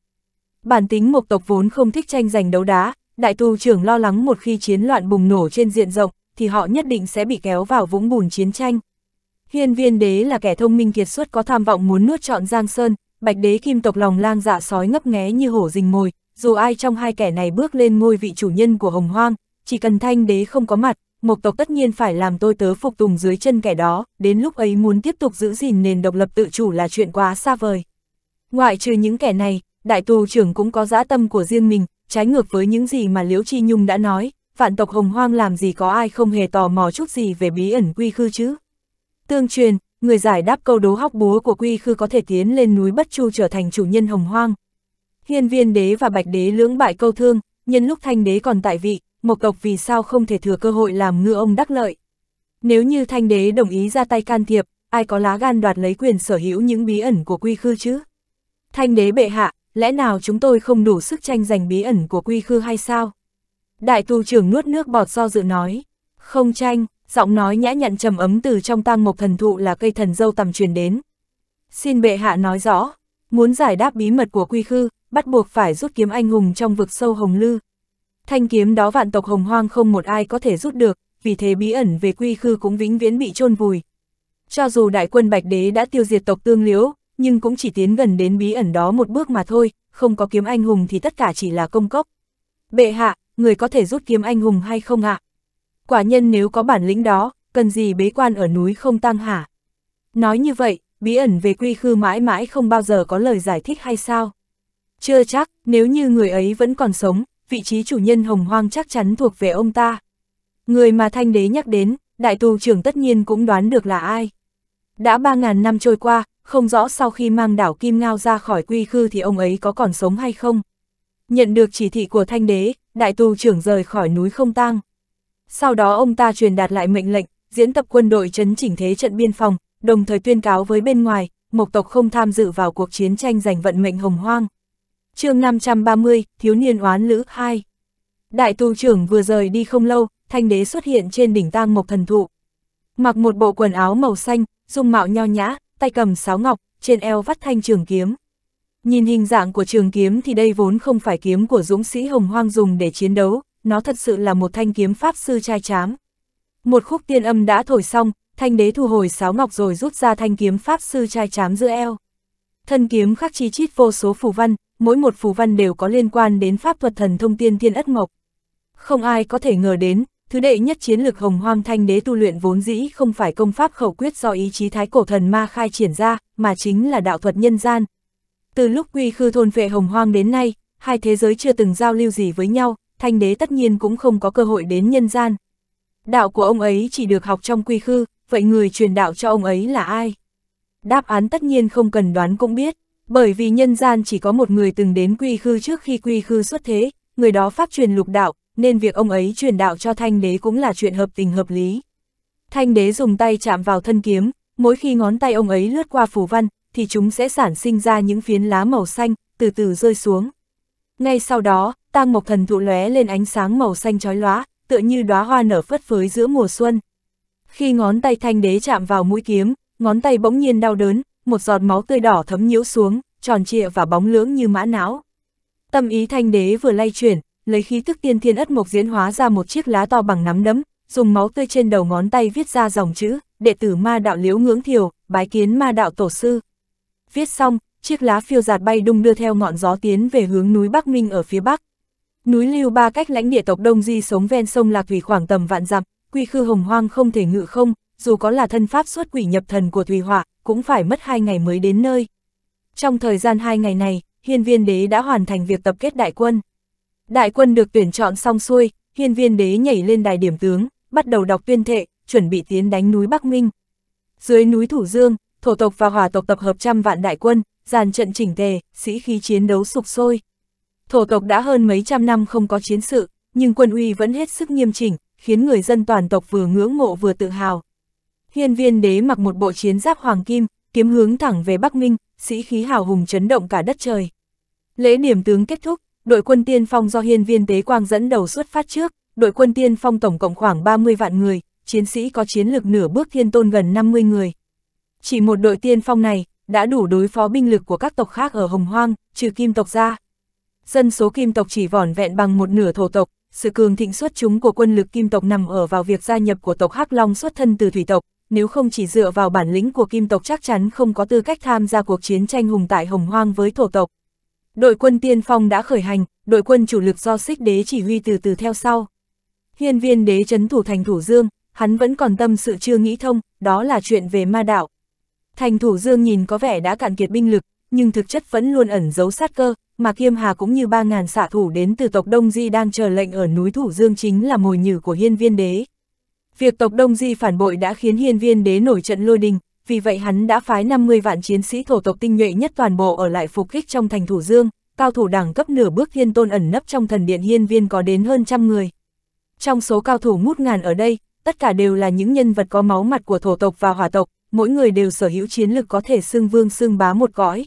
Bản tính một tộc vốn không thích tranh giành đấu đá, đại tu trưởng lo lắng một khi chiến loạn bùng nổ trên diện rộng, thì họ nhất định sẽ bị kéo vào vũng bùn chiến tranh. Hiên viên đế là kẻ thông minh kiệt xuất có tham vọng muốn nuốt trọn Giang Sơn, bạch đế kim tộc lòng lang dạ sói ngấp nghé như hổ rình mồi, dù ai trong hai kẻ này bước lên ngôi vị chủ nhân của hồng hoang, chỉ cần thanh đế không có mặt, Mộc tộc tất nhiên phải làm tôi tớ phục tùng dưới chân kẻ đó, đến lúc ấy muốn tiếp tục giữ gìn nền độc lập tự chủ là chuyện quá xa vời. Ngoại trừ những kẻ này, đại tù trưởng cũng có dã tâm của riêng mình, trái ngược với những gì mà Liễu Chi Nhung đã nói, vạn tộc hồng hoang làm gì có ai không hề tò mò chút gì về bí ẩn quy khư chứ. Tương truyền, người giải đáp câu đố hóc búa của quy khư có thể tiến lên núi Bất Chu trở thành chủ nhân hồng hoang. Hiên viên đế và bạch đế lưỡng bại câu thương, nhân lúc thanh đế còn tại vị, Mộc Tộc vì sao không thể thừa cơ hội làm ngư ông đắc lợi. Nếu như thanh đế đồng ý ra tay can thiệp, ai có lá gan đoạt lấy quyền sở hữu những bí ẩn của quy khư chứ? Thanh đế bệ hạ, lẽ nào chúng tôi không đủ sức tranh giành bí ẩn của quy khư hay sao? Đại tu trưởng nuốt nước bọt do dự nói, không tranh, giọng nói nhã nhặn trầm ấm từ trong tang mộc thần thụ là cây thần dâu tầm truyền đến. Xin bệ hạ nói rõ, muốn giải đáp bí mật của quy khư, bắt buộc phải rút kiếm anh hùng trong vực sâu hồng lư, Thanh kiếm đó vạn tộc hồng hoang không một ai có thể rút được, vì thế bí ẩn về quy khư cũng vĩnh viễn bị chôn vùi. Cho dù đại quân Bạch Đế đã tiêu diệt tộc tương liễu, nhưng cũng chỉ tiến gần đến bí ẩn đó một bước mà thôi, không có kiếm anh hùng thì tất cả chỉ là công cốc. Bệ hạ, người có thể rút kiếm anh hùng hay không ạ? Quả nhân nếu có bản lĩnh đó, cần gì bế quan ở núi không tăng hả? Nói như vậy, bí ẩn về quy khư mãi mãi không bao giờ có lời giải thích hay sao? Chưa chắc, nếu như người ấy vẫn còn sống, vị trí chủ nhân hồng hoang chắc chắn thuộc về ông ta. Người mà thanh đế nhắc đến, đại tù trưởng tất nhiên cũng đoán được là ai. Đã 3.000 năm trôi qua, không rõ sau khi mang đảo Kim Ngao ra khỏi quy khư thì ông ấy có còn sống hay không. Nhận được chỉ thị của thanh đế, đại tù trưởng rời khỏi núi không tang. Sau đó ông ta truyền đạt lại mệnh lệnh, diễn tập quân đội chấn chỉnh thế trận biên phòng, đồng thời tuyên cáo với bên ngoài, mộc tộc không tham dự vào cuộc chiến tranh giành vận mệnh hồng hoang chương 530, Thiếu niên oán lữ 2. Đại tu trưởng vừa rời đi không lâu, thanh đế xuất hiện trên đỉnh tang mộc thần thụ. Mặc một bộ quần áo màu xanh, dung mạo nho nhã, tay cầm sáo ngọc, trên eo vắt thanh trường kiếm. Nhìn hình dạng của trường kiếm thì đây vốn không phải kiếm của dũng sĩ hồng hoang dùng để chiến đấu, nó thật sự là một thanh kiếm pháp sư trai trám. Một khúc tiên âm đã thổi xong, thanh đế thu hồi sáo ngọc rồi rút ra thanh kiếm pháp sư trai chám giữa eo. Thân kiếm khắc chi chít vô số phù văn, mỗi một phù văn đều có liên quan đến pháp thuật thần thông tiên thiên ất mộc. Không ai có thể ngờ đến, thứ đệ nhất chiến lực hồng hoang thanh đế tu luyện vốn dĩ không phải công pháp khẩu quyết do ý chí thái cổ thần ma khai triển ra, mà chính là đạo thuật nhân gian. Từ lúc quy khư thôn vệ hồng hoang đến nay, hai thế giới chưa từng giao lưu gì với nhau, thanh đế tất nhiên cũng không có cơ hội đến nhân gian. Đạo của ông ấy chỉ được học trong quy khư, vậy người truyền đạo cho ông ấy là ai? Đáp án tất nhiên không cần đoán cũng biết. Bởi vì nhân gian chỉ có một người từng đến quy khư trước khi quy khư xuất thế, người đó pháp truyền lục đạo, nên việc ông ấy truyền đạo cho thanh đế cũng là chuyện hợp tình hợp lý. Thanh đế dùng tay chạm vào thân kiếm, mỗi khi ngón tay ông ấy lướt qua phù văn, thì chúng sẽ sản sinh ra những phiến lá màu xanh, từ từ rơi xuống. Ngay sau đó, tang mộc thần thụ lóe lên ánh sáng màu xanh chói lóa, tựa như đóa hoa nở phất phới giữa mùa xuân. Khi ngón tay thanh đế chạm vào mũi kiếm, ngón tay bỗng nhiên đau đớn, một giọt máu tươi đỏ thấm nhiễu xuống, tròn trịa và bóng lưỡng như mã não. Tâm ý thanh đế vừa lay chuyển, lấy khí thức tiên thiên ất mộc diễn hóa ra một chiếc lá to bằng nắm đấm, dùng máu tươi trên đầu ngón tay viết ra dòng chữ, đệ tử ma đạo liễu ngưỡng thiều, bái kiến ma đạo tổ sư. Viết xong, chiếc lá phiêu giạt bay đung đưa theo ngọn gió tiến về hướng núi Bắc Minh ở phía Bắc. Núi Lưu Ba cách lãnh địa tộc Đông Di sống ven sông Lạc Thủy khoảng tầm vạn dặm, quy khư hồng hoang không thể ngự không, dù có là thân pháp xuất quỷ nhập thần của Thủy Hỏa, cũng phải mất hai ngày mới đến nơi. Trong thời gian hai ngày này, hiên viên đế đã hoàn thành việc tập kết đại quân. Đại quân được tuyển chọn xong xuôi, hiên viên đế nhảy lên đài điểm tướng, bắt đầu đọc tuyên thệ, chuẩn bị tiến đánh núi Bắc Minh. Dưới núi Thủ Dương, thổ tộc và hòa tộc tập hợp trăm vạn đại quân, dàn trận chỉnh tề, sĩ khí chiến đấu sục sôi. Thổ tộc đã hơn mấy trăm năm không có chiến sự, nhưng quân uy vẫn hết sức nghiêm chỉnh, khiến người dân toàn tộc vừa ngưỡng mộ vừa tự hào. Hiên viên đế mặc một bộ chiến giáp hoàng kim, kiếm hướng thẳng về Bắc Minh, sĩ khí hào hùng chấn động cả đất trời. Lễ điểm tướng kết thúc, đội quân tiên phong do hiên viên tế quang dẫn đầu xuất phát trước, đội quân tiên phong tổng cộng khoảng 30 vạn người, chiến sĩ có chiến lực nửa bước thiên tôn gần 50 người. Chỉ một đội tiên phong này, đã đủ đối phó binh lực của các tộc khác ở Hồng Hoang, trừ kim tộc ra. Dân số kim tộc chỉ vỏn vẹn bằng một nửa thổ tộc, sự cường thịnh xuất chúng của quân lực kim tộc nằm ở vào việc gia nhập của tộc Hắc Long xuất thân từ thủy tộc, nếu không chỉ dựa vào bản lĩnh của kim tộc chắc chắn không có tư cách tham gia cuộc chiến tranh hùng tại Hồng Hoang với thổ tộc. Đội quân tiên phong đã khởi hành, đội quân chủ lực do xích đế chỉ huy từ từ theo sau. Hiên viên đế chấn thủ thành thủ dương, hắn vẫn còn tâm sự chưa nghĩ thông, đó là chuyện về ma đạo. Thành thủ dương nhìn có vẻ đã cạn kiệt binh lực, nhưng thực chất vẫn luôn ẩn giấu sát cơ, mà Kiêm Hà cũng như ba ngàn xạ thủ đến từ tộc Đông Di đang chờ lệnh ở núi Thủ Dương chính là mồi nhử của hiên viên đế. Việc tộc Đông Di phản bội đã khiến hiên viên đế nổi trận lôi đình, vì vậy hắn đã phái 50 vạn chiến sĩ thổ tộc tinh nhuệ nhất toàn bộ ở lại phục kích trong thành Thủ Dương, cao thủ đẳng cấp nửa bước thiên tôn ẩn nấp trong thần điện hiên viên có đến hơn trăm người. Trong số cao thủ ngút ngàn ở đây, tất cả đều là những nhân vật có máu mặt của thổ tộc và hỏa tộc, mỗi người đều sở hữu chiến lực có thể xưng vương xưng bá một cõi.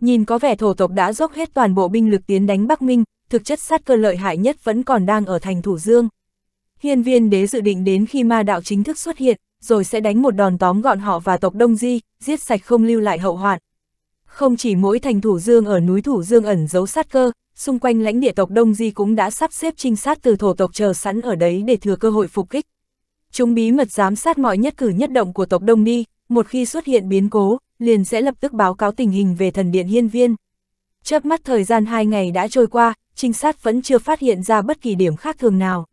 Nhìn có vẻ thổ tộc đã dốc hết toàn bộ binh lực tiến đánh Bắc Minh, thực chất sát cơ lợi hại nhất vẫn còn đang ở thành Thủ Dương hiên viên đế dự định đến khi ma đạo chính thức xuất hiện, rồi sẽ đánh một đòn tóm gọn họ và tộc Đông Di, giết sạch không lưu lại hậu hoạn. Không chỉ mỗi thành Thủ Dương ở núi Thủ Dương ẩn giấu sát cơ, xung quanh lãnh địa tộc Đông Di cũng đã sắp xếp trinh sát từ thổ tộc chờ sẵn ở đấy để thừa cơ hội phục kích. Chúng bí mật giám sát mọi nhất cử nhất động của tộc Đông Di, một khi xuất hiện biến cố, liền sẽ lập tức báo cáo tình hình về thần điện hiên viên. Chớp mắt thời gian hai ngày đã trôi qua, trinh sát vẫn chưa phát hiện ra bất kỳ điểm khác thường nào.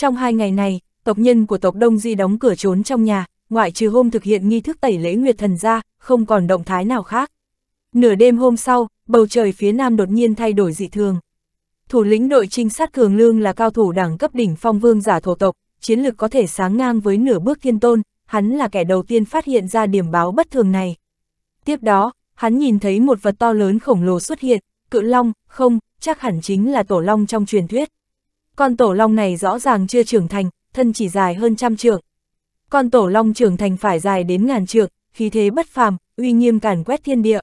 Trong hai ngày này, tộc nhân của tộc Đông Di đóng cửa trốn trong nhà, ngoại trừ hôm thực hiện nghi thức tẩy lễ Nguyệt Thần ra, không còn động thái nào khác. Nửa đêm hôm sau, bầu trời phía nam đột nhiên thay đổi dị thường. Thủ lĩnh đội trinh sát Cường Lương là cao thủ đẳng cấp đỉnh phong vương giả thổ tộc, chiến lực có thể sáng ngang với nửa bước thiên tôn, hắn là kẻ đầu tiên phát hiện ra điểm báo bất thường này. Tiếp đó, hắn nhìn thấy một vật to lớn khổng lồ xuất hiện, cự long, không, chắc hẳn chính là tổ long trong truyền thuyết. Con tổ long này rõ ràng chưa trưởng thành, thân chỉ dài hơn trăm trượng. Con tổ long trưởng thành phải dài đến ngàn trượng, khí thế bất phàm, uy nghiêm càn quét thiên địa.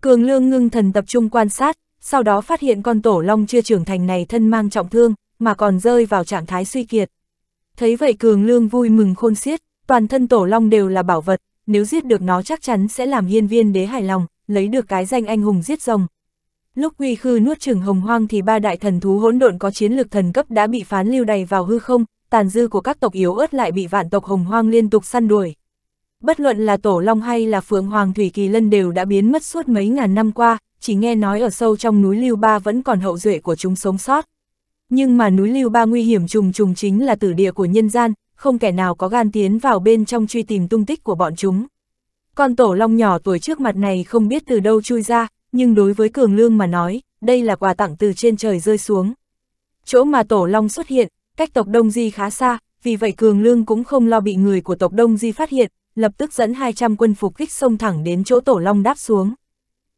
Cường lương ngưng thần tập trung quan sát, sau đó phát hiện con tổ long chưa trưởng thành này thân mang trọng thương, mà còn rơi vào trạng thái suy kiệt. Thấy vậy cường lương vui mừng khôn xiết, toàn thân tổ long đều là bảo vật, nếu giết được nó chắc chắn sẽ làm hiên viên đế hài lòng, lấy được cái danh anh hùng giết rồng, Lúc Huy Khư nuốt chừng hồng hoang thì ba đại thần thú hỗn độn có chiến lược thần cấp đã bị phán lưu đầy vào hư không, tàn dư của các tộc yếu ớt lại bị vạn tộc hồng hoang liên tục săn đuổi. Bất luận là Tổ Long hay là Phượng Hoàng Thủy Kỳ Lân đều đã biến mất suốt mấy ngàn năm qua, chỉ nghe nói ở sâu trong núi Lưu Ba vẫn còn hậu duệ của chúng sống sót. Nhưng mà núi Lưu Ba nguy hiểm trùng trùng chính là tử địa của nhân gian, không kẻ nào có gan tiến vào bên trong truy tìm tung tích của bọn chúng. Con Tổ Long nhỏ tuổi trước mặt này không biết từ đâu chui ra, nhưng đối với Cường Lương mà nói, đây là quà tặng từ trên trời rơi xuống. Chỗ mà Tổ Long xuất hiện, cách tộc Đông Di khá xa, vì vậy Cường Lương cũng không lo bị người của tộc Đông Di phát hiện, lập tức dẫn 200 quân phục kích sông thẳng đến chỗ Tổ Long đáp xuống.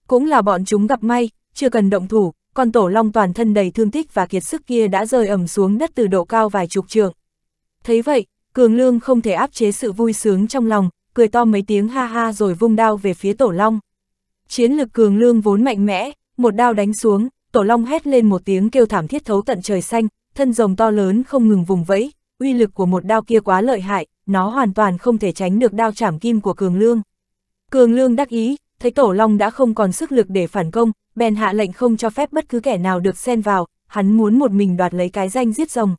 Cũng là bọn chúng gặp may, chưa cần động thủ, còn Tổ Long toàn thân đầy thương tích và kiệt sức kia đã rơi ẩm xuống đất từ độ cao vài chục trượng. Thấy vậy, Cường Lương không thể áp chế sự vui sướng trong lòng, cười to mấy tiếng ha ha rồi vung đao về phía Tổ Long. Chiến lực cường lương vốn mạnh mẽ, một đao đánh xuống, tổ long hét lên một tiếng kêu thảm thiết thấu tận trời xanh, thân rồng to lớn không ngừng vùng vẫy, uy lực của một đao kia quá lợi hại, nó hoàn toàn không thể tránh được đao chảm kim của cường lương. Cường lương đắc ý, thấy tổ long đã không còn sức lực để phản công, bèn hạ lệnh không cho phép bất cứ kẻ nào được xen vào, hắn muốn một mình đoạt lấy cái danh giết rồng.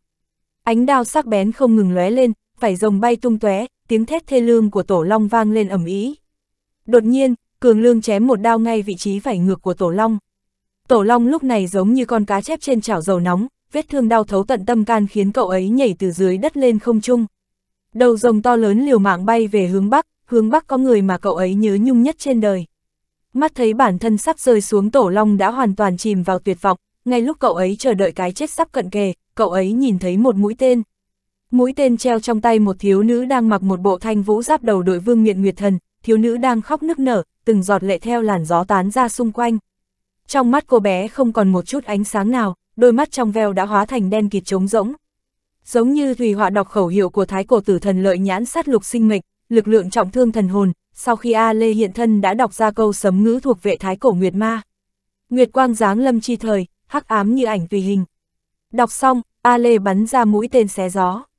Ánh đao sắc bén không ngừng lóe lên, phải rồng bay tung tóe, tiếng thét thê lương của tổ long vang lên ầm ĩ. Đột nhiên, Cường Lương chém một đao ngay vị trí vảy ngược của Tổ Long. Tổ Long lúc này giống như con cá chép trên chảo dầu nóng, vết thương đau thấu tận tâm can khiến cậu ấy nhảy từ dưới đất lên không trung. Đầu rồng to lớn liều mạng bay về hướng bắc, hướng bắc có người mà cậu ấy nhớ nhung nhất trên đời. Mắt thấy bản thân sắp rơi xuống Tổ Long đã hoàn toàn chìm vào tuyệt vọng, ngay lúc cậu ấy chờ đợi cái chết sắp cận kề, cậu ấy nhìn thấy một mũi tên. Mũi tên treo trong tay một thiếu nữ đang mặc một bộ thanh vũ giáp đầu đội vương miện nguyệt thần, thiếu nữ đang khóc nức nở, từng giọt lệ theo làn gió tán ra xung quanh. Trong mắt cô bé không còn một chút ánh sáng nào, đôi mắt trong veo đã hóa thành đen kịt trống rỗng. Giống như Thùy Họa đọc khẩu hiệu của Thái Cổ Tử Thần Lợi Nhãn sát lục sinh mệnh, lực lượng trọng thương thần hồn, sau khi A Lê hiện thân đã đọc ra câu sấm ngữ thuộc vệ Thái Cổ Nguyệt Ma. Nguyệt quang giáng lâm chi thời, hắc ám như ảnh tùy hình. Đọc xong, A Lê bắn ra mũi tên xé gió.